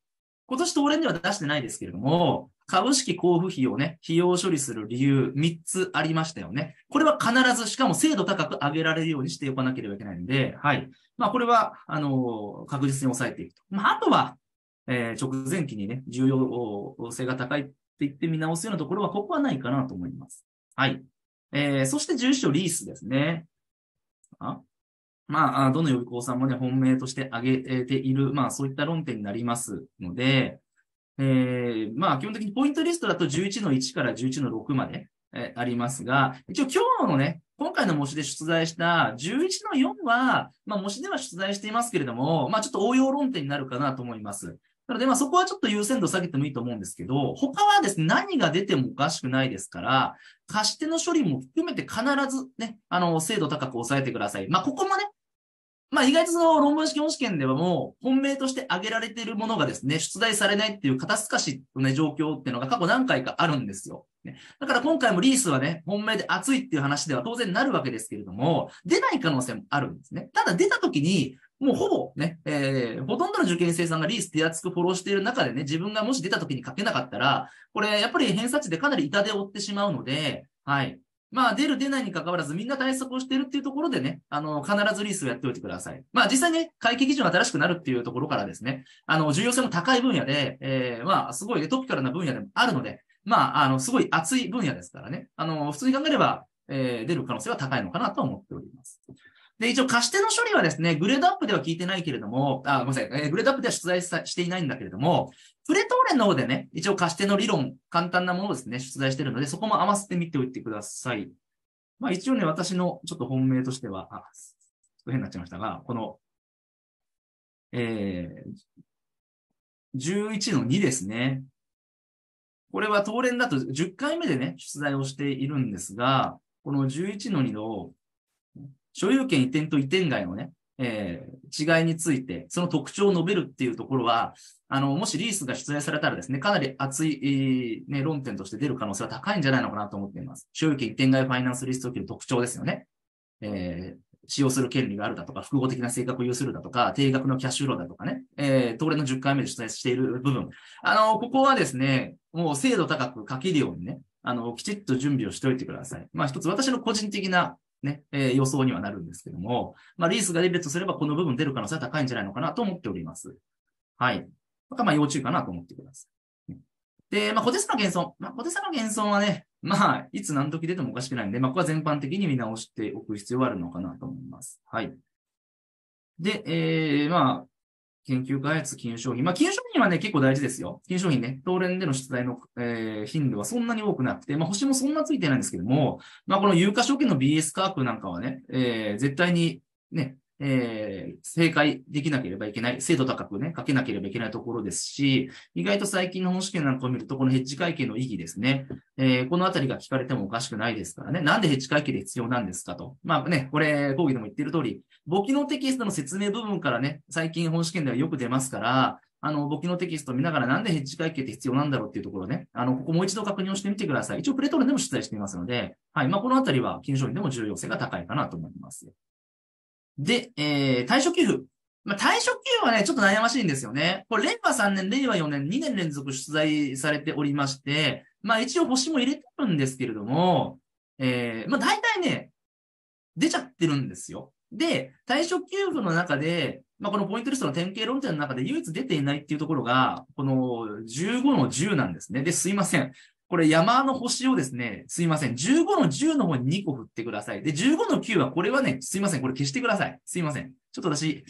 今年当連では出してないですけれども、株式交付費をね、費用処理する理由3つありましたよね。これは必ず、しかも精度高く上げられるようにしておかなければいけないんで、はい。まあ、これは、あのー、確実に抑えていくと。まあ、あとは、えー、直前期にね、重要性が高いって言って見直すようなところは、ここはないかなと思います。はい。えー、そして住所リースですね。あまあ、どの予備校さんもね、本命として挙げている、まあ、そういった論点になりますので、えー、まあ、基本的にポイントリストだと11の1から11の6まで、えー、ありますが、一応今日のね、今回の模試で出題した11の4は、まあ、模試では出題していますけれども、まあ、ちょっと応用論点になるかなと思います。なので、まあそこはちょっと優先度下げてもいいと思うんですけど、他はですね、何が出てもおかしくないですから、貸し手の処理も含めて必ずね、あの、精度高く抑えてください。まあここもね、まあ意外とその論文試験本試験ではもう本命として挙げられているものがですね、出題されないっていう肩透かしのね、状況っていうのが過去何回かあるんですよ。ね、だから今回もリースはね、本命で熱いっていう話では当然なるわけですけれども、出ない可能性もあるんですね。ただ出た時に、もうほぼね、えー、ほとんどの受験生さんがリース手厚くフォローしている中でね、自分がもし出た時に書けなかったら、これやっぱり偏差値でかなり痛手を負ってしまうので、はい。まあ、出る出ないに関わらず、みんな対策をしてるっていうところでね、あの、必ずリースをやっておいてください。まあ、実際ね、会計基準が新しくなるっていうところからですね、あの、重要性の高い分野で、えー、まあ、すごい、ね、トピカルな分野でもあるので、まあ、あの、すごい熱い分野ですからね、あの、普通に考えれば、えー、出る可能性は高いのかなと思っております。で、一応貸し手の処理はですね、グレードアップでは聞いてないけれども、あ、ごめんなさい、えー、グレードアップでは出題していないんだけれども、プレトーレンの方でね、一応貸し手の理論、簡単なものをですね、出題してるので、そこも合わせてみておいてください。まあ一応ね、私のちょっと本命としては、あ、ちょっと変になっちゃいましたが、この、えー、11の2ですね。これは当連だと10回目でね、出題をしているんですが、この11の2の所有権移転と移転外のね、えー、違いについて、その特徴を述べるっていうところは、あの、もしリースが出題されたらですね、かなり熱い、えー、ね、論点として出る可能性は高いんじゃないのかなと思っています。所有権移転外ファイナンスリストという特徴ですよね。えー、使用する権利があるだとか、複合的な性格を有するだとか、定額のキャッシュフローだとかね、えー、東レの10回目で出題している部分。あの、ここはですね、もう精度高く書けるようにね、あの、きちっと準備をしておいてください。まあ一つ私の個人的なね、えー、予想にはなるんですけども、まあ、リースが出るとすれば、この部分出る可能性は高いんじゃないのかなと思っております。はい。かまあ、要注意かなと思ってください。で、まあ、小手さの減損。まあ、小手さの減損はね、まあ、いつ何時出てもおかしくないんで、まあ、ここは全般的に見直しておく必要はあるのかなと思います。はい。で、えー、まあ、研究開発、金融商品。まあ、金融商品はね、結構大事ですよ。金融商品ね、東連での出題の、えー、頻度はそんなに多くなくて、まあ、星もそんなついてないんですけども、まあ、この有価証券の BS カープなんかはね、えー、絶対にね、えー、正解できなければいけない、精度高くね、かけなければいけないところですし、意外と最近の本試験なんかを見ると、このヘッジ会計の意義ですね、えー、このあたりが聞かれてもおかしくないですからね、なんでヘッジ会計で必要なんですかと。まあね、これ、講義でも言ってる通り、簿記のテキストの説明部分からね、最近本試験ではよく出ますから、あの、簿記のテキストを見ながらなんでヘッジ会計って必要なんだろうっていうところね、あの、ここもう一度確認をしてみてください。一応プレトロンでも出題していますので、はい、まあこのあたりは、金賞院でも重要性が高いかなと思います。で、えー、退職給付。まあ、退職給付はね、ちょっと悩ましいんですよね。これ、令和3年、令和4年、2年連続出題されておりまして、まあ一応星も入れてるんですけれども、えー、まあ大体ね、出ちゃってるんですよ。で、退職給付の中で、まあこのポイントリストの典型論点の中で唯一出ていないっていうところが、この15の10なんですね。で、すいません。これ山の星をですね、すいません、15の10の方に2個振ってください。で、15の9はこれはね、すいません、これ消してください。すいません。ちょっと私、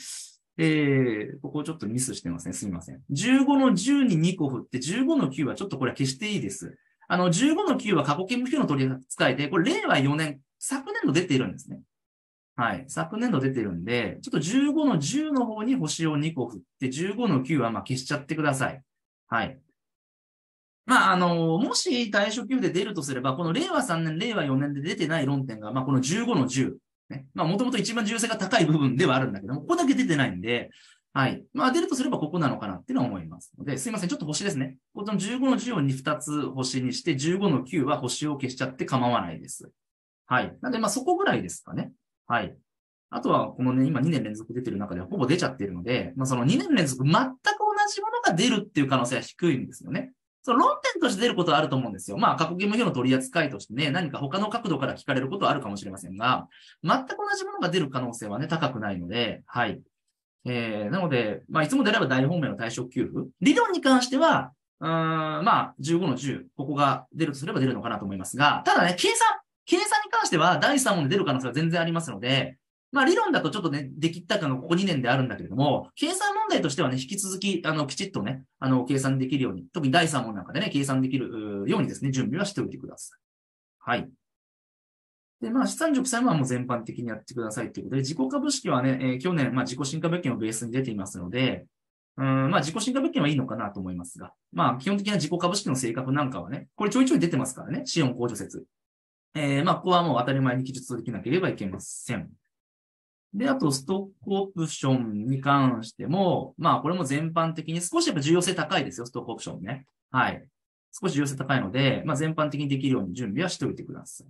えー、ここちょっとミスしてますね。すいません。15の10に2個振って、15の9はちょっとこれは消していいです。あの、15の9は過去勤務表の取り扱いで、これ令和4年、昨年度出ているんですね。はい。昨年度出てるんで、ちょっと15の10の方に星を2個振って、15の9はま消しちゃってください。はい。まあ、あの、もし対象給付で出るとすれば、この令和3年、令和4年で出てない論点が、まあ、この15の10、ね。まあ、もともと一番重要性が高い部分ではあるんだけども、ここだけ出てないんで、はい。まあ、出るとすればここなのかなっていうのは思いますので、すいません。ちょっと星ですね。この15の10を2つ星にして、15の9は星を消しちゃって構わないです。はい。なんで、まあ、そこぐらいですかね。はい。あとは、このね、今2年連続出てる中ではほぼ出ちゃってるので、まあ、その2年連続全く同じものが出るっていう可能性は低いんですよね。その論点として出ることはあると思うんですよ。まあ、過去義務表の取り扱いとしてね、何か他の角度から聞かれることはあるかもしれませんが、全く同じものが出る可能性はね、高くないので、はい。えー、なので、まあ、いつもであれば大本命の対象給付。理論に関しては、うーん、まあ、15の10、ここが出るとすれば出るのかなと思いますが、ただね、計算、計算に関しては、第3問で出る可能性は全然ありますので、まあ理論だとちょっとね、できたかのここ2年であるんだけれども、計算問題としてはね、引き続き、あの、きちっとね、あの、計算できるように、特に第3問なんかでね、計算できるようにですね、準備はしておいてください。はい。で、まあ、資産塾債はもう全般的にやってくださいということで、自己株式はね、えー、去年、まあ、自己進化物件をベースに出ていますので、うん、まあ、自己進化物件はいいのかなと思いますが、まあ、基本的な自己株式の性格なんかはね、これちょいちょい出てますからね、資本控除説。えー、まあ、ここはもう当たり前に記述できなければいけません。で、あと、ストックオプションに関しても、まあ、これも全般的に少しやっぱ重要性高いですよ、ストックオプションね。はい。少し重要性高いので、まあ、全般的にできるように準備はしておいてください。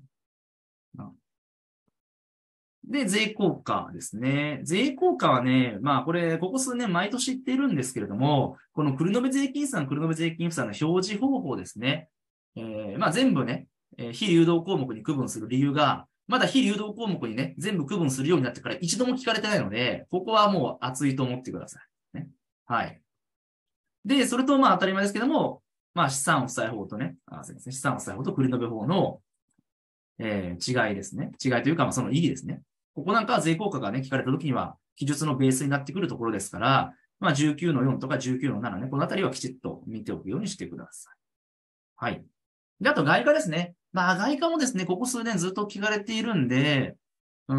で、税効果ですね。税効果はね、まあこれ、ここ数年毎年言っているんですけれども、このノ延税金算、ノ延税金負債の表示方法ですね。えー、まあ全部ね、えー、非流動項目に区分する理由が、まだ非流動項目にね、全部区分するようになってから一度も聞かれてないので、ここはもう熱いと思ってください。ね、はい。で、それとまあ当たり前ですけども、まあ資産負債法とね、あすみません、資産負債法と繰り延べ法の、えー、違いですね。違いというか、まあその意義ですね。ここなんかは税効果がね、聞かれた時には、記述のベースになってくるところですから、まあ19の4とか19の7ね、このあたりはきちっと見ておくようにしてください。はい。で、あと外貨ですね。まあ、外貨もですね、ここ数年ずっと聞かれているんで、うん、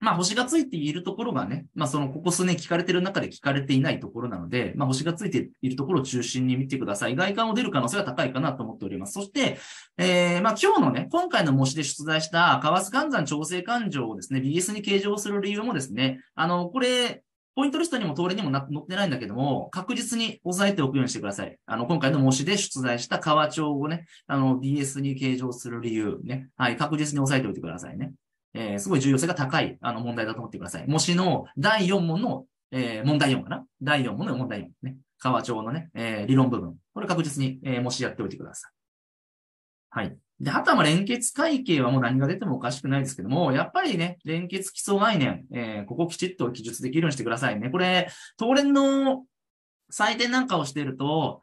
まあ、星がついているところがね、まあ、その、ここ数年聞かれてる中で聞かれていないところなので、まあ、星がついているところを中心に見てください。外観を出る可能性が高いかなと思っております。そして、えー、まあ、今日のね、今回の模試で出題した、為替換算調整勘定をですね、BS に計上する理由もですね、あの、これ、ポイントリストにも通りにも載ってないんだけども、確実に押さえておくようにしてください。あの、今回の模試で出題した川町をね、あの、BS に計上する理由ね、はい、確実に押さえておいてくださいね。えー、すごい重要性が高い、あの、問題だと思ってください。模試の第4問の、えー、問題4かな第4問の問題4ね。川帳のね、えー、理論部分。これ確実に、えー、模試やっておいてください。はい。で、あとはまあ連結会計はもう何が出てもおかしくないですけども、やっぱりね、連結基礎概念、えー、ここきちっと記述できるようにしてくださいね。これ、当連の採点なんかをしていると、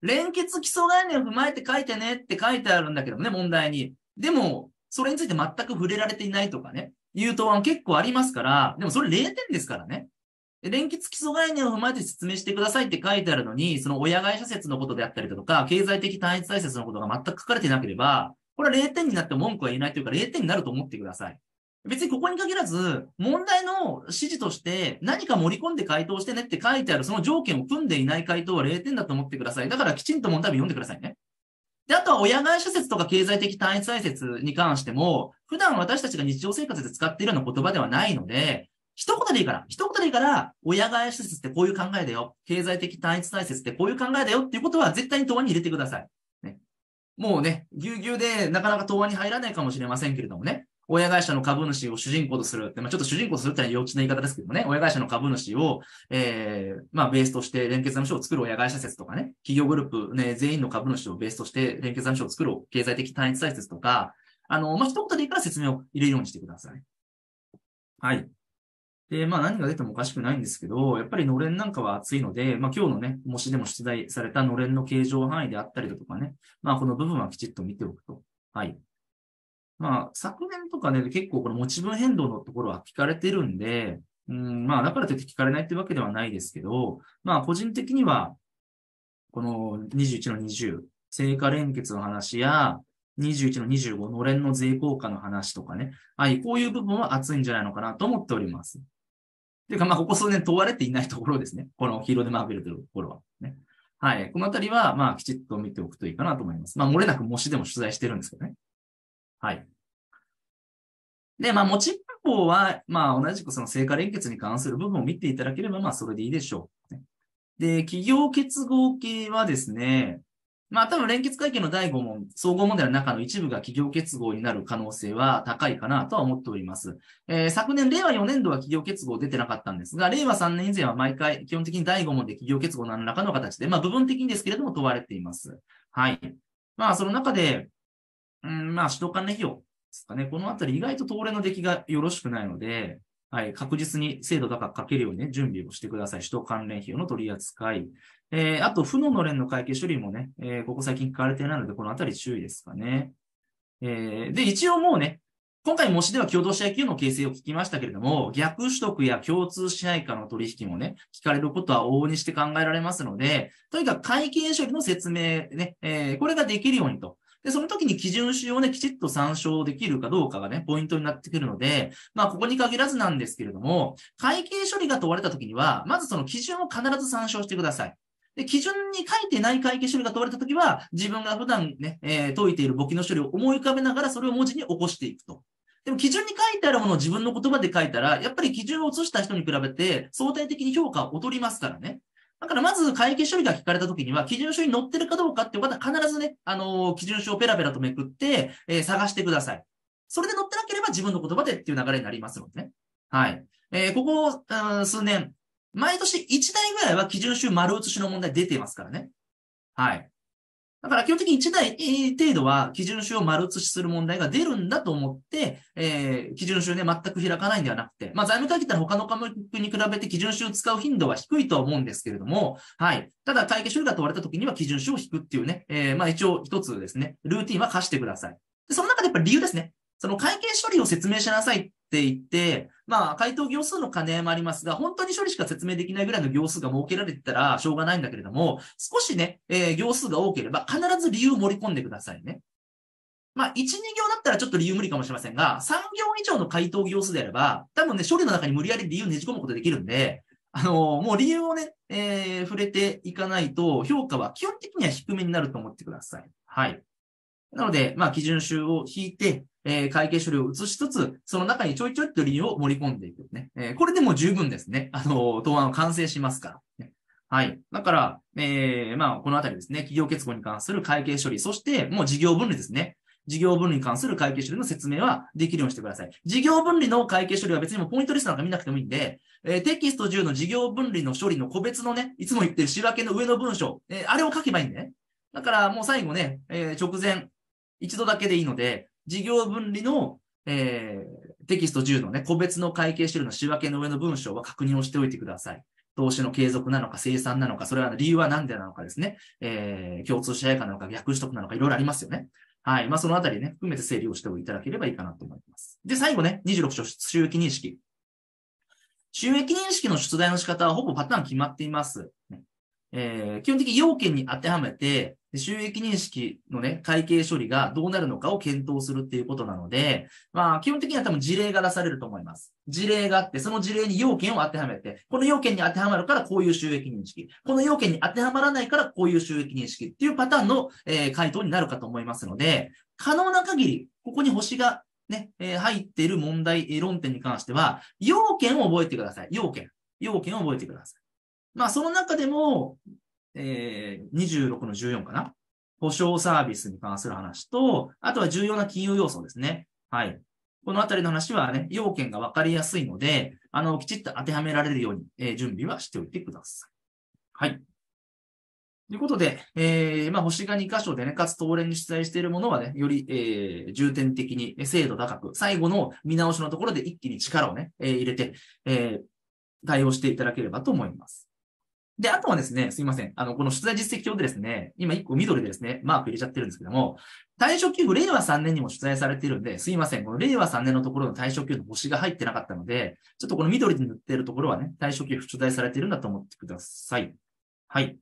連結基礎概念を踏まえて書いてねって書いてあるんだけどもね、問題に。でも、それについて全く触れられていないとかね、いう答案結構ありますから、でもそれ0点ですからね。連結基礎概念を踏まえて説明してくださいって書いてあるのに、その親会社説のことであったりだとか、経済的単一対説のことが全く書かれてなければ、これは0点になって文句は言えないというか0点になると思ってください。別にここに限らず、問題の指示として何か盛り込んで回答してねって書いてあるその条件を組んでいない回答は0点だと思ってください。だからきちんと問題文読んでくださいね。で、あとは親会社説とか経済的単一解説に関しても、普段私たちが日常生活で使っているような言葉ではないので、一言でいいから、一言でいいから、親会社説ってこういう考えだよ。経済的単一体説ってこういう考えだよっていうことは絶対に答案に入れてください。ね、もうね、ぎゅうぎゅうでなかなか答案に入らないかもしれませんけれどもね、親会社の株主を主人公とする、まあ、ちょっと主人公とするってのは幼稚な言い方ですけどもね、親会社の株主を、えー、まあ、ベースとして連結財務省を作る親会社説とかね、企業グループ、ね、全員の株主をベースとして連結財務省を作る経済的単一体説とか、あの、まあ、一言でいいから説明を入れるようにしてください。はい。で、まあ何が出てもおかしくないんですけど、やっぱりのれんなんかは熱いので、まあ今日のね、模試でも出題されたのれんの形状範囲であったりだとかね、まあこの部分はきちっと見ておくと。はい。まあ昨年とかね、結構この持ち分変動のところは聞かれてるんで、うん、まあだからといって聞かれないってわけではないですけど、まあ個人的には、この21の20、成果連結の話や、21の25、のれんの税効果の話とかね。はい、こういう部分は熱いんじゃないのかなと思っております。というか、まあ、ここ数年問われていないところですね。この黄色でマーベルというところは、ね。はい。このあたりは、まあ、きちっと見ておくといいかなと思います。まあ、漏れなく模試でも取材してるんですけどね。はい。で、まあ、持ち文法は、まあ、同じくその成果連結に関する部分を見ていただければ、まあ、それでいいでしょう。で、企業結合系はですね、まあ多分連結会計の第5問、総合問題の中の一部が企業結合になる可能性は高いかなとは思っております。えー、昨年、令和4年度は企業結合出てなかったんですが、令和3年以前は毎回基本的に第5問で企業結合何らかの形で、まあ部分的にですけれども問われています。はい。まあその中で、うん、まあ主導管理費用ですかね。このあたり意外と東レの出来がよろしくないので、はい、確実に精度高く書けるようにね、準備をしてください。首都関連費用の取り扱い。えー、あと、負ののれんの会計処理もね、えー、ここ最近聞かれてないので、このあたり注意ですかね。えー、で、一応もうね、今回模試では共同支配給の形成を聞きましたけれども、逆取得や共通支配下の取引もね、聞かれることは往々にして考えられますので、とにかく会計処理の説明ね、えー、これができるようにと。で、その時に基準集をね、きちっと参照できるかどうかがね、ポイントになってくるので、まあ、ここに限らずなんですけれども、会計処理が問われた時には、まずその基準を必ず参照してください。で、基準に書いてない会計処理が問われた時は、自分が普段ね、えー、解いている簿記の処理を思い浮かべながら、それを文字に起こしていくと。でも基準に書いてあるものを自分の言葉で書いたら、やっぱり基準を移した人に比べて相対的に評価を劣りますからね。だからまず会計処理が聞かれたときには、基準書に載ってるかどうかっていう方は必ずね、あのー、基準書をペラペラとめくって、えー、探してください。それで載ってなければ自分の言葉でっていう流れになりますのでね。はい。えー、ここ、数年、毎年1台ぐらいは基準書丸写しの問題出てますからね。はい。だから基本的に1台程度は基準集を丸写しする問題が出るんだと思って、えー、基準集ね、全く開かないんではなくて、まあ財務会議ったら他の科目に比べて基準集を使う頻度は低いとは思うんですけれども、はい。ただ会計処理が問われた時には基準集を引くっていうね、えー、まあ一応一つですね、ルーティンは課してください。で、その中でやっぱり理由ですね。その会計処理を説明しなさいっっていて、まあ、回答行数の兼ね合いもありますが、本当に処理しか説明できないぐらいの行数が設けられてたらしょうがないんだけれども、少しね、えー、行数が多ければ必ず理由を盛り込んでくださいね。まあ、1、2行だったらちょっと理由無理かもしれませんが、3行以上の回答行数であれば、多分ね、処理の中に無理やり理由をねじ込むことできるんで、あのー、もう理由をね、えー、触れていかないと、評価は基本的には低めになると思ってください。はい。なので、まあ、基準集を引いて、えー、会計処理を移しつつ、その中にちょいちょいと理由を盛り込んでいくね。えー、これでも十分ですね。あの、答案を完成しますから、ね。はい。だから、えー、まあ、このあたりですね。企業結合に関する会計処理、そして、もう事業分類ですね。事業分類に関する会計処理の説明はできるようにしてください。事業分類の会計処理は別にもポイントリストなんか見なくてもいいんで、えー、テキスト10の事業分類の処理の個別のね、いつも言ってる仕分けの上の文章、えー、あれを書けばいいんでね。だからもう最後ね、えー、直前、一度だけでいいので、事業分離の、えー、テキスト10のね、個別の会計資料の仕分けの上の文章は確認をしておいてください。投資の継続なのか、生産なのか、それは理由は何でなのかですね、えー、共通支配かなのか、逆取得なのか、いろいろありますよね。はい。まあ、そのあたりね、含めて整理をしておいただければいいかなと思います。で、最後ね、26章、収益認識。収益認識の出題の仕方はほぼパターン決まっています。えー、基本的に要件に当てはめて、収益認識のね、会計処理がどうなるのかを検討するっていうことなので、まあ、基本的には多分事例が出されると思います。事例があって、その事例に要件を当てはめて、この要件に当てはまるからこういう収益認識、この要件に当てはまらないからこういう収益認識っていうパターンの、えー、回答になるかと思いますので、可能な限り、ここに星がね、えー、入っている問題、えー、論点に関しては、要件を覚えてください。要件。要件を覚えてください。まあ、その中でも、えー、26の14かな。保証サービスに関する話と、あとは重要な金融要素ですね。はい。このあたりの話はね、要件が分かりやすいので、あの、きちっと当てはめられるように、えー、準備はしておいてください。はい。ということで、えー、まあ、星が2箇所でね、かつ当連に出題しているものはね、より、えー、重点的に、精度高く、最後の見直しのところで一気に力をね、えー、入れて、えー、対応していただければと思います。で、あとはですね、すいません。あの、この出題実績表でですね、今1個緑でですね、マーク入れちゃってるんですけども、退職給付令和3年にも出題されているんで、すいません。この令和3年のところの退職給付の星が入ってなかったので、ちょっとこの緑に塗ってるところはね、退職給付出題されているんだと思ってください。はい。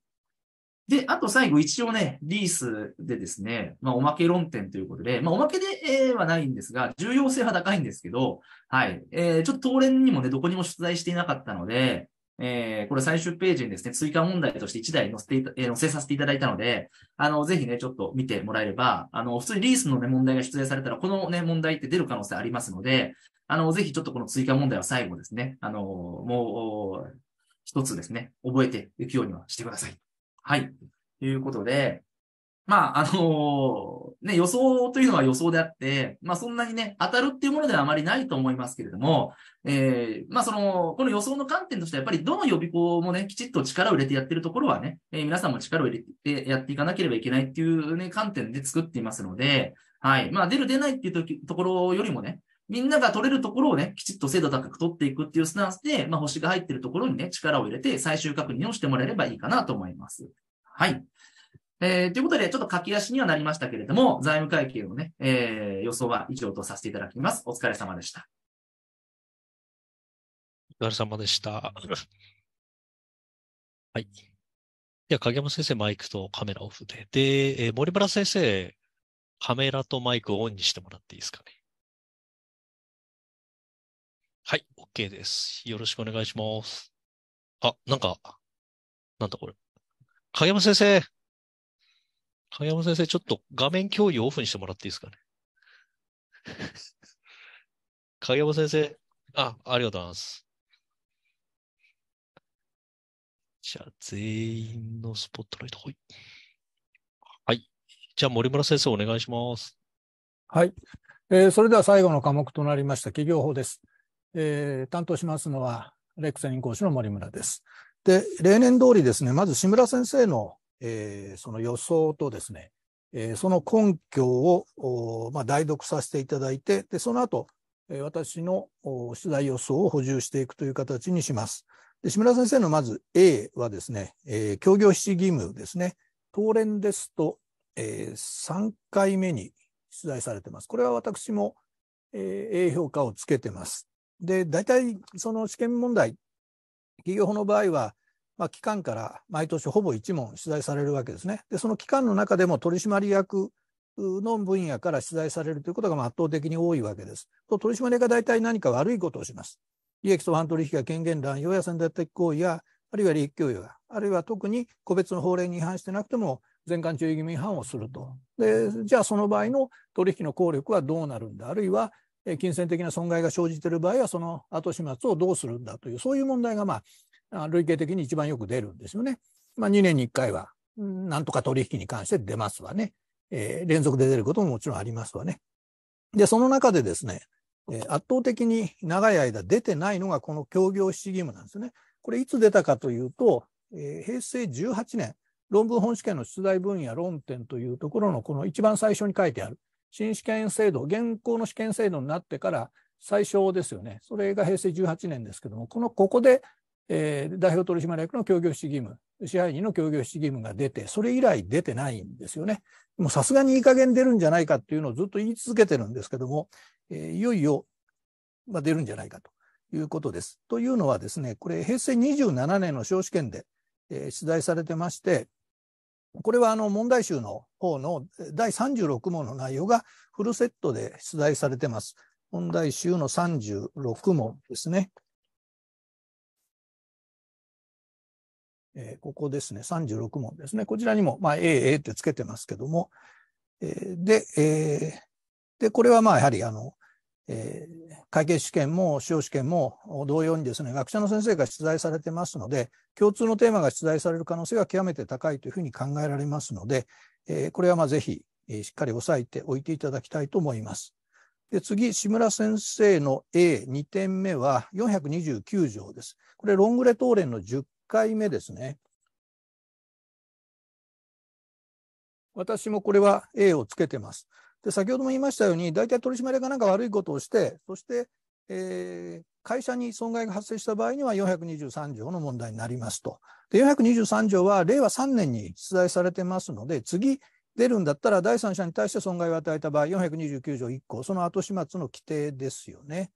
で、あと最後一応ね、リースでですね、まあおまけ論点ということで、まあおまけではないんですが、重要性は高いんですけど、はい。えー、ちょっと当連にもね、どこにも出題していなかったので、えー、これ最終ページにですね、追加問題として1台載せていた、えー、載せさせていただいたので、あの、ぜひね、ちょっと見てもらえれば、あの、普通にリースのね、問題が出題されたら、このね、問題って出る可能性ありますので、あの、ぜひちょっとこの追加問題は最後ですね、あの、もう、一つですね、覚えていくようにはしてください。はい。ということで、まあ、あのー、ね、予想というのは予想であって、まあそんなにね、当たるっていうものではあまりないと思いますけれども、えー、まあその、この予想の観点としてはやっぱりどの予備校もね、きちっと力を入れてやってるところはね、えー、皆さんも力を入れてやっていかなければいけないっていうね、観点で作っていますので、はい。まあ出る出ないっていうとところよりもね、みんなが取れるところをね、きちっと精度高く取っていくっていうスタンスで、まあ星が入ってるところにね、力を入れて最終確認をしてもらえればいいかなと思います。はい。えー、ということで、ちょっと書き出しにはなりましたけれども、財務会計のね、えー、予想は以上とさせていただきます。お疲れ様でした。お疲れ様でした。(laughs) はい。では、影山先生、マイクとカメラオフで。で、えー、森村先生、カメラとマイクをオンにしてもらっていいですかね。はい、OK です。よろしくお願いします。あ、なんか、なんだこれ。影山先生。影山先生、ちょっと画面共有オフにしてもらっていいですかね。(laughs) 影山先生、あ、ありがとうございます。じゃあ、全員のスポットライト、はい。はい。じゃあ、森村先生、お願いします。はい。えー、それでは最後の科目となりました、企業法です。えー、担当しますのは、レクセリン講師の森村です。で、例年通りですね、まず志村先生のえー、その予想とですね、えー、その根拠を、まあ、代読させていただいて、でその後、えー、私の取材予想を補充していくという形にします。で志村先生のまず A はですね、えー、協業必義務ですね、当連ですと、えー、3回目に出題されてます。これは私も、えー、A 評価をつけてます。で、大体その試験問題、企業法の場合は、まあ、機関から毎年ほぼ1問取材されるわけですね。で、その機関の中でも取締役の分野から取材されるということが圧倒的に多いわけです。と取締役が大体何か悪いことをします。利益相反取引や権限乱用や潜在的行為や、あるいは利益供与や、あるいは特に個別の法令に違反してなくても、全館注意義務違反をすると。で、じゃあその場合の取引の効力はどうなるんだ、あるいは金銭的な損害が生じている場合は、その後始末をどうするんだという、そういう問題が、まあ、累計的に一番よく出るんですよね。まあ、2年に1回は、なんとか取引に関して出ますわね。えー、連続で出ることももちろんありますわね。で、その中でですね、えー、圧倒的に長い間出てないのがこの協業質義務なんですね。これいつ出たかというと、えー、平成18年、論文本試験の出題分野論点というところのこの一番最初に書いてある、新試験制度、現行の試験制度になってから最初ですよね。それが平成18年ですけども、このここでえー、代表取締役の協業主義務、支配人の協業主義義務が出て、それ以来出てないんですよね。もうさすがにいい加減出るんじゃないかっていうのをずっと言い続けてるんですけども、えー、いよいよ、まあ、出るんじゃないかということです。というのはですね、これ平成27年の小試験で、えー、出題されてまして、これはあの問題集の方の第36問の内容がフルセットで出題されてます。問題集の36問ですね。えー、ここですね、36問ですね。こちらにも、まあ、A、A ってつけてますけども、えー、で、えー、で、これはまあ、やはり、あの、えー、会計試験も司法試験も同様にですね、学者の先生が出題されてますので、共通のテーマが出題される可能性が極めて高いというふうに考えられますので、えー、これはまあぜひ、えー、しっかり押さえておいていただきたいと思います。で次、志村先生の A2 点目は429条です。これ、ロングレ答ンの10回目ですね。私もこれは A をつけてます。で先ほども言いましたように、大体取締役が何か悪いことをして、そして、えー、会社に損害が発生した場合には423条の問題になりますと。で423条は令和3年に出題されてますので、次出るんだったら第三者に対して損害を与えた場合、429条1項、その後始末の規定ですよね。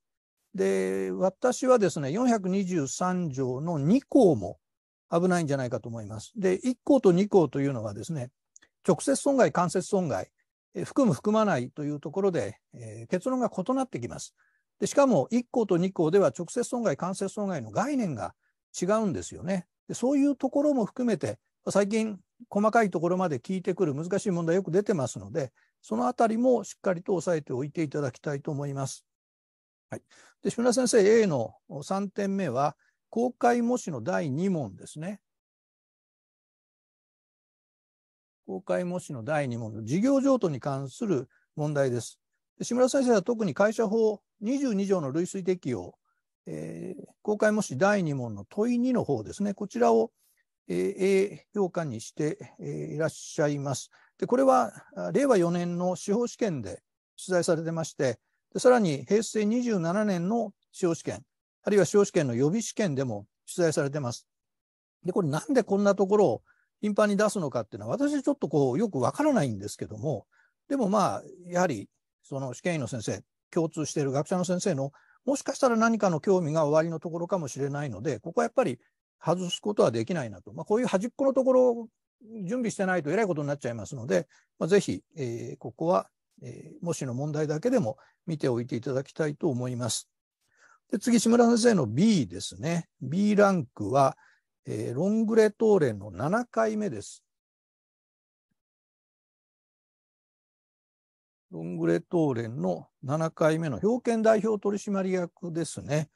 で、私はですね、423条の2項も危ないんじゃないかと思います。で、1項と2項というのはですね、直接損害、間接損害、含む含まないというところで、えー、結論が異なってきます。でしかも1項と2項では直接損害、間接損害の概念が違うんですよね。でそういうところも含めて、最近細かいところまで聞いてくる難しい問題よく出てますので、そのあたりもしっかりと押さえておいていただきたいと思います。はい、で志村先生 A の3点目は公開模試の第2問ですね。公開模試の第2問の事業譲渡に関する問題です。で志村先生は特に会社法22条の類推適用、えー、公開模試第2問の問い2の方ですね、こちらを、え A 評価にして、えいらっしゃいます。でこれは令和4年の司法試験で出題されてまして、でさらに平成27年の司法試験、あるいは司法試験の予備試験でも出題されてます。で、これなんでこんなところを頻繁に出すのかっていうのは、私ちょっとこう、よくわからないんですけども、でもまあ、やはり、その試験員の先生、共通している学者の先生の、もしかしたら何かの興味が終わりのところかもしれないので、ここはやっぱり外すことはできないなと。まあ、こういう端っこのところを準備してないとえらいことになっちゃいますので、まあ、ぜひ、えー、ここはえー、模試の問題だけでも見ておいていただきたいと思います。で次、志村先生の B ですね。B ランクは、えー、ロングレトーレの7回目です。ロングレ東連の7回目の表券代表取締役ですね。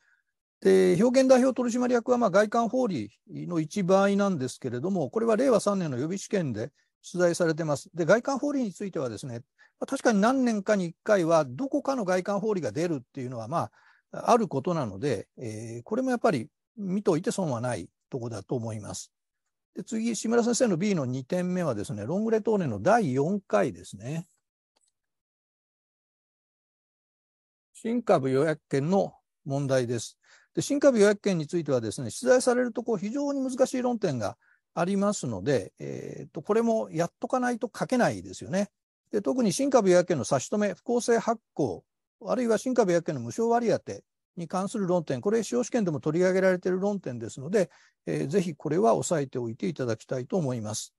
で、表現代表取締役はまあ外観法理の一場合なんですけれども、これは令和3年の予備試験で取材されてます。で、外観法理についてはですね、確かに何年かに1回は、どこかの外観法理が出るっていうのは、まあ、あることなので、えー、これもやっぱり見といて損はないとこだと思います。で次、志村先生の B の2点目はですね、ロングレトーネの第4回ですね。新株予約権の問題です。で新株予約権についてはですね、取材されるとこう非常に難しい論点がありますので、えー、とこれもやっとかないと書けないですよね。で特に新株約権の差し止め、不公正発行、あるいは新株約権の無償割当に関する論点、これ、司法試験でも取り上げられている論点ですので、えー、ぜひこれは押さえておいていただきたいと思います。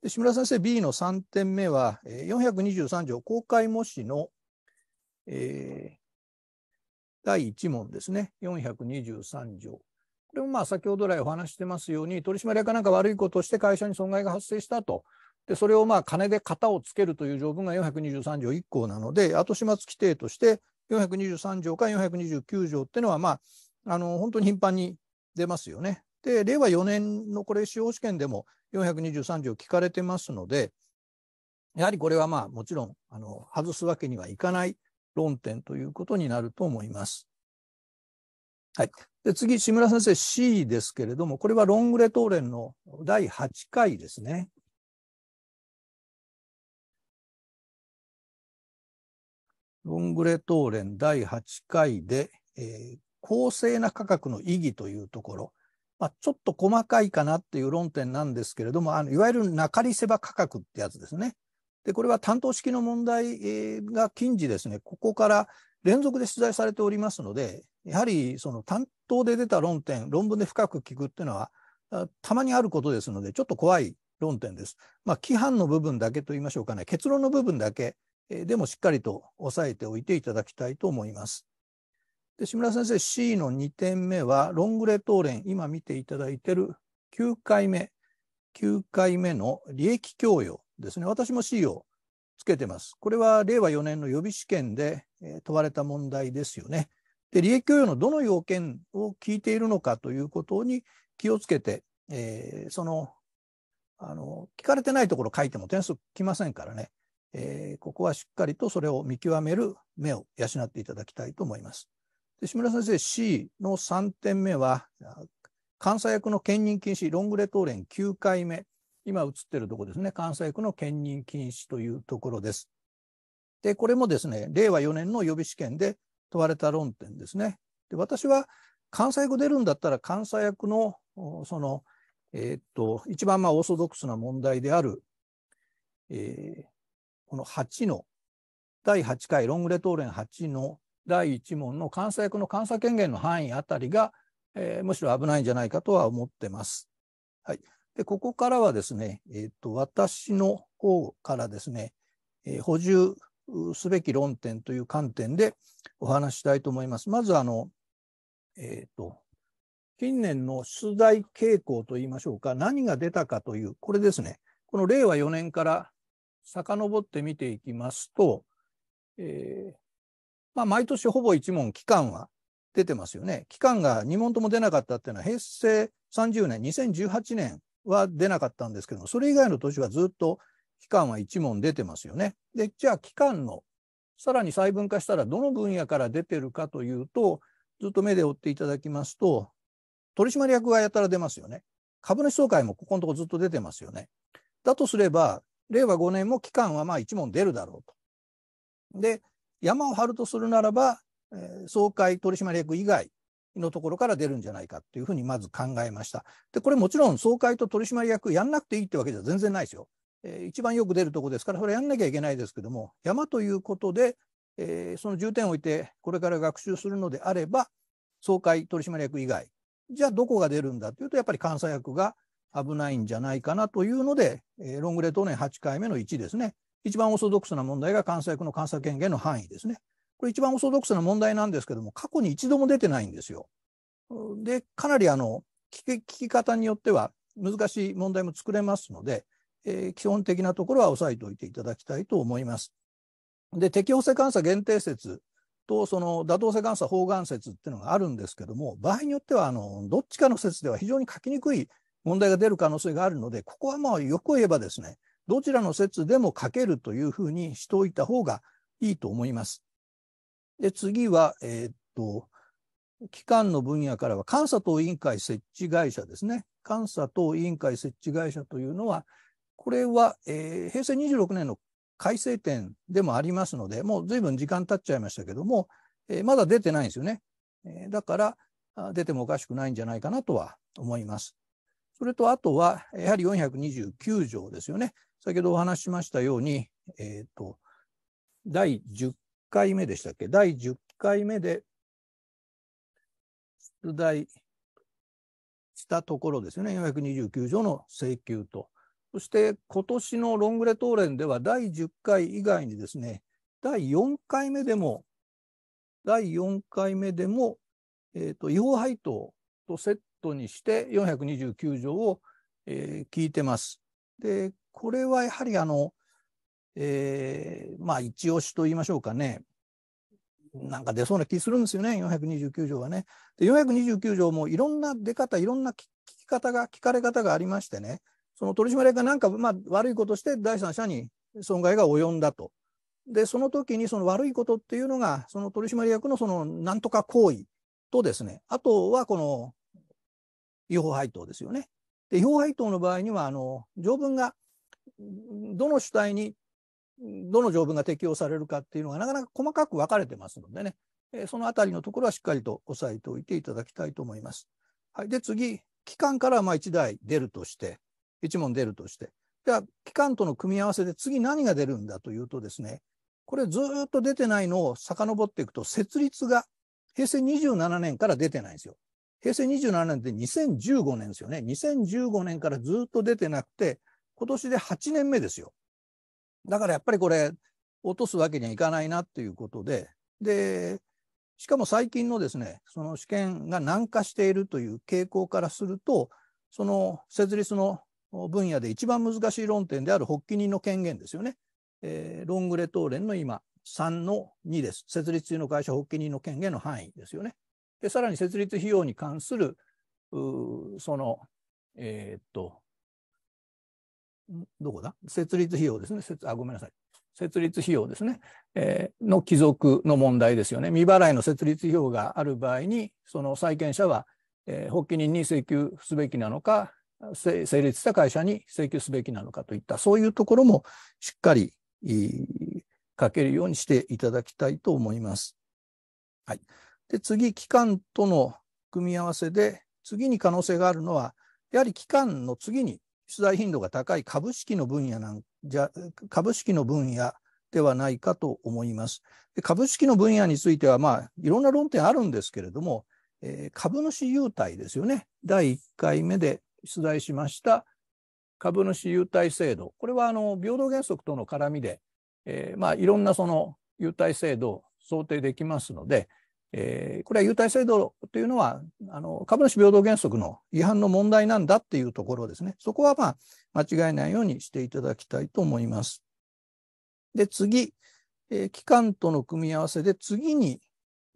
で志村先生、B の3点目は、423条公開模試の、えー、第1問ですね、423条。れもまあ先ほど来お話してますように、取締役がなんか悪いことをして会社に損害が発生したと。で、それをまあ金で型をつけるという条文が423条1項なので、後始末規定として423条か429条っていうのは、まあ、あの、本当に頻繁に出ますよね。で、令和4年のこれ、司法試験でも423条聞かれてますので、やはりこれはまあ、もちろん、あの、外すわけにはいかない論点ということになると思います。はい。で次、志村先生 C ですけれども、これはロングレトーレンの第8回ですね。ロングレトーレン第8回で、えー、公正な価格の意義というところ、まあ、ちょっと細かいかなっていう論点なんですけれども、あのいわゆる中りせば価格ってやつですね。で、これは担当式の問題が近似ですね、ここから連続で取材されておりますので、やはりその担当で出た論点、論文で深く聞くっていうのは、たまにあることですので、ちょっと怖い論点です。まあ、規範の部分だけと言いましょうかね、結論の部分だけ、えでもしっかりと押さえておいていただきたいと思います。で志村先生、C の2点目は、ロングレレン、今見ていただいている9回目、9回目の利益供与ですね。私も C をつけてます。これは令和4年の予備試験で問われた問題ですよね。で、利益供与のどの要件を聞いているのかということに気をつけて、えー、その、あの、聞かれてないところ書いても点数来ませんからね、えー、ここはしっかりとそれを見極める目を養っていただきたいと思います。で、志村先生 C の3点目は、監査役の兼任禁止、ロングレトーレン9回目。今映ってるところですね、関西区の兼任禁止というところです。で、これもですね、令和4年の予備試験で問われた論点ですね。で、私は関西役出るんだったら関西役の、その、えー、っと、一番まあオーソドックスな問題である、えー、この8の、第8回ロングレトーレン8の第1問の関西役の監査権限の範囲あたりが、えー、むしろ危ないんじゃないかとは思ってます。はい。でここからはですね、えーと、と私の方からですね、えー、補充すべき論点という観点でお話したいと思います。まずあの、えーと、と近年の出題傾向といいましょうか、何が出たかという、これですね、この令和4年から遡って見ていきますと、えーまあ、毎年ほぼ1問期間は出てますよね。期間が2問とも出なかったっていうのは平成30年、2018年は出なかったんですけども、それ以外の年はずっと期間は1問出てますよね。で、じゃあ期間の、さらに細分化したらどの分野から出てるかというと、ずっと目で追っていただきますと、取締役がやたら出ますよね。株主総会もここのとこずっと出てますよね。だとすれば、令和5年も期間はまあ1問出るだろうと。で、山を張るとするならば、えー、総会取締役以外のところから出るんじゃないかというふうにまず考えました。で、これもちろん総会と取締役やんなくていいってわけじゃ全然ないですよ。えー、一番よく出るとこですから、それやんなきゃいけないですけども、山ということで、えー、その重点を置いてこれから学習するのであれば、総会取締役以外、じゃあどこが出るんだというと、やっぱり監査役が危ないんじゃないかなというので、えー、ロングレート年8回目の1ですね。一番オーソドックスな問題が監査役の監査権限の範囲ですね。これ一番オーソドックスな問題なんですけども、過去に一度も出てないんですよ。で、かなりあの、聞き方によっては難しい問題も作れますので、えー、基本的なところは押さえておいていただきたいと思います。で、適応性監査限定説と、その妥当性監査包含説っていうのがあるんですけども、場合によっては、あの、どっちかの説では非常に書きにくい問題が出る可能性があるので、ここはまあ、よく言えばですね、どちらの説でも書けるというふうにしておいた方がいいと思います。で、次は、えー、っと、機関の分野からは、監査等委員会設置会社ですね。監査等委員会設置会社というのは、これは、えー、平成26年の改正点でもありますので、もう随分時間経っちゃいましたけども、えー、まだ出てないんですよね。えー、だから、出てもおかしくないんじゃないかなとは思います。それと、あとは、やはり429条ですよね。先ほどお話ししましたように、えっ、ー、と、第10回目でしたっけ第10回目で出題したところですよね。429条の請求と。そして今年のロングレ答ンでは第10回以外にですね、第4回目でも、第4回目でも、えーと違法配当とセットにして429条を、えー、聞いてます。で、これはやはりあの、えー、まあ、一押しと言いましょうかね。なんか出そうな気するんですよね、429条はね。で、429条もいろんな出方、いろんな聞き方が、聞かれ方がありましてね、その取締役がなんか、まあ、悪いことして第三者に損害が及んだと。で、その時にその悪いことっていうのが、その取締役のそのなんとか行為とですね、あとはこの違法配当ですよね。で、違法配当の場合には、あの、条文がどの主体にどの条文が適用されるかっていうのがなかなか細かく分かれてますのでね、えそのあたりのところはしっかりと押さえておいていただきたいと思います。はい、で、次、機関からまあ1台出るとして、1問出るとして、じゃあ、機関との組み合わせで次何が出るんだというとですね、これずっと出てないのを遡っていくと、設立が平成27年から出てないんですよ。平成27年って2015年ですよね。2015年からずっと出てなくて、今年で8年目ですよ。だからやっぱりこれ、落とすわけにはいかないなということで、で、しかも最近のですね、その試験が難化しているという傾向からすると、その設立の分野で一番難しい論点である発起人の権限ですよね。えー、ロングレレ連の今、3の2です。設立中の会社発起人の権限の範囲ですよね。で、さらに設立費用に関する、その、えー、っと、どこだ設立費用ですね。あ、ごめんなさい。設立費用ですね、えー、の帰属の問題ですよね。未払いの設立費用がある場合に、その債権者は、えー、発起人に請求すべきなのか、成立した会社に請求すべきなのかといった、そういうところもしっかり書けるようにしていただきたいと思います。はい。で、次、期間との組み合わせで、次に可能性があるのは、やはり期間の次に出題頻度が高い株式の分野なんじゃ、株式の分野ではないかと思います。で株式の分野については、まあ、いろんな論点あるんですけれども、えー、株主優待ですよね。第1回目で出題しました株主優待制度。これは、あの、平等原則との絡みで、えー、まあ、いろんなその優待制度を想定できますので、えー、これは優待制度というのはあの株主平等原則の違反の問題なんだっていうところですね。そこは、まあ、間違えないようにしていただきたいと思います。で、次、えー、機関との組み合わせで次に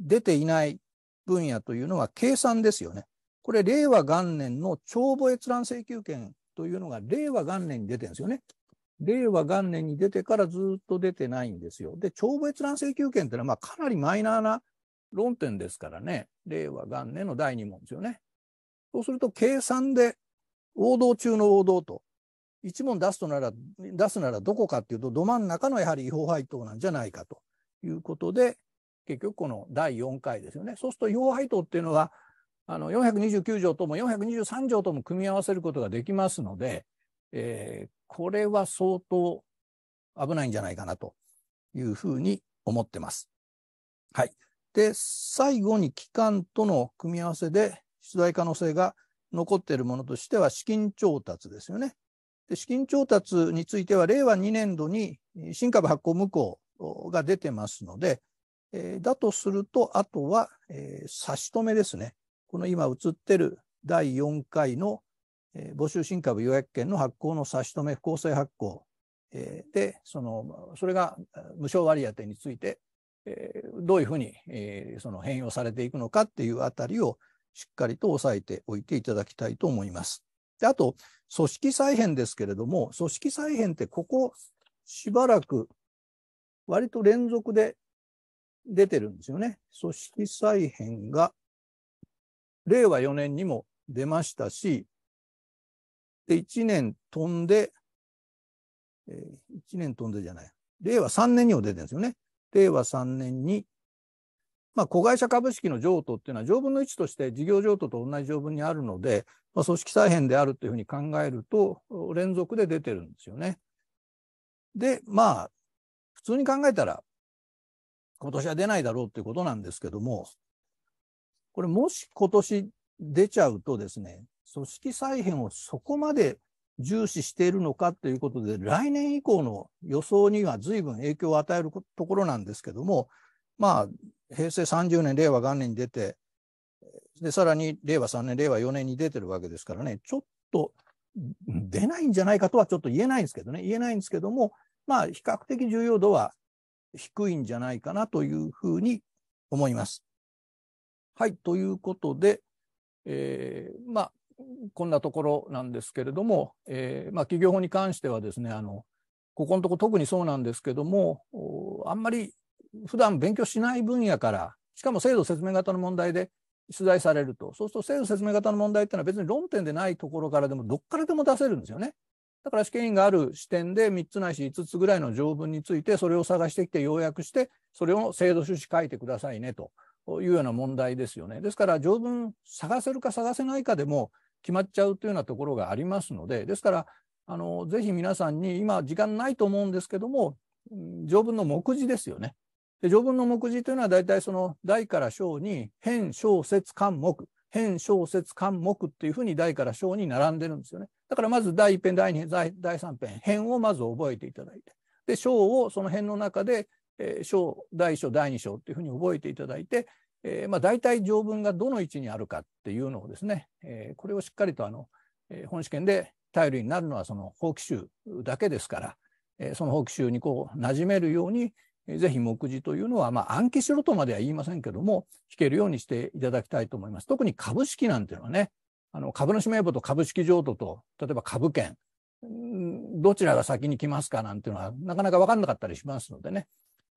出ていない分野というのは計算ですよね。これ、令和元年の帳簿閲覧請求権というのが令和元年に出てるんですよね。令和元年に出てからずっと出てないんですよ。で、帳簿閲覧請求権ってのは、まあ、かなりマイナーな論点ですからね、令和元年の第2問ですよね。そうすると、計算で王道中の王道と、一問出すとなら、出すならどこかっていうと、ど真ん中のやはり違法配当なんじゃないかということで、結局この第4回ですよね。そうすると違法配当っていうのは、あの、429条とも423条とも組み合わせることができますので、えー、これは相当危ないんじゃないかなというふうに思ってます。はい。で、最後に期間との組み合わせで出題可能性が残っているものとしては資金調達ですよね。で資金調達については令和2年度に新株発行無効が出てますので、えー、だとすると、あとは、えー、差し止めですね。この今映ってる第4回の、えー、募集新株予約権の発行の差し止め、不公正発行、えー、で、その、それが無償割当についてえどういうふうに、えその変容されていくのかっていうあたりをしっかりと押さえておいていただきたいと思います。であと、組織再編ですけれども、組織再編ってここしばらく割と連続で出てるんですよね。組織再編が令和4年にも出ましたし、で、1年飛んで、え1年飛んでじゃない。令和3年にも出てるんですよね。令和3年に、まあ、子会社株式の譲渡っていうのは条文の1として事業譲渡と同じ条文にあるので、まあ、組織再編であるというふうに考えると、連続で出てるんですよね。で、まあ、普通に考えたら、今年は出ないだろうということなんですけども、これもし今年出ちゃうとですね、組織再編をそこまで重視しているのかということで、来年以降の予想には随分影響を与えるところなんですけども、まあ、平成30年、令和元年に出て、で、さらに令和3年、令和4年に出てるわけですからね、ちょっと出ないんじゃないかとはちょっと言えないんですけどね、言えないんですけども、まあ、比較的重要度は低いんじゃないかなというふうに思います。はい、ということで、えー、まあ、こんなところなんですけれども、えー、まあ、企業法に関してはですねあのここのところ特にそうなんですけどもあんまり普段勉強しない分野からしかも制度説明型の問題で出題されるとそうすると制度説明型の問題っていうのは別に論点でないところからでもどっからでも出せるんですよね。だから試験員がある視点で3つないし5つぐらいの条文についてそれを探してきて要約してそれを制度趣旨書いてくださいねというような問題ですよね。ですから条文探せるか探せないかでも決まっちゃうというようなところがありますので、ですから、あのぜひ皆さんに、今、時間ないと思うんですけども、条文の目次ですよね。で条文の目次というのは、大体その大から小に、変小節漢目、変小節漢目っていうふうに大から小に並んでるんですよね。だからまず第1編、第2編、第3編、編をまず覚えていただいて、で、小をその辺の中で、えー、小、第小、章、第2章っていうふうに覚えていただいて、えー、まあ、大体条文がどの位置にあるかっていうのをですね、えー、これをしっかりとあの、えー、本試験で頼りになるのはその法規集だけですから、えー、その法規集にこう馴染めるように、えー、ぜひ目次というのは、まあ、暗記しろとまでは言いませんけども、引けるようにしていただきたいと思います。特に株式なんていうのはね、あの株主名簿と株式譲渡と、例えば株券、どちらが先に来ますかなんていうのは、なかなか分かんなかったりしますのでね、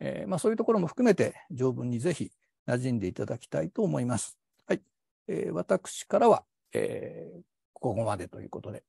えーまあ、そういうところも含めて条文にぜひ馴染んでいただきたいと思います。はい。えー、私からは、えー、ここまでということで。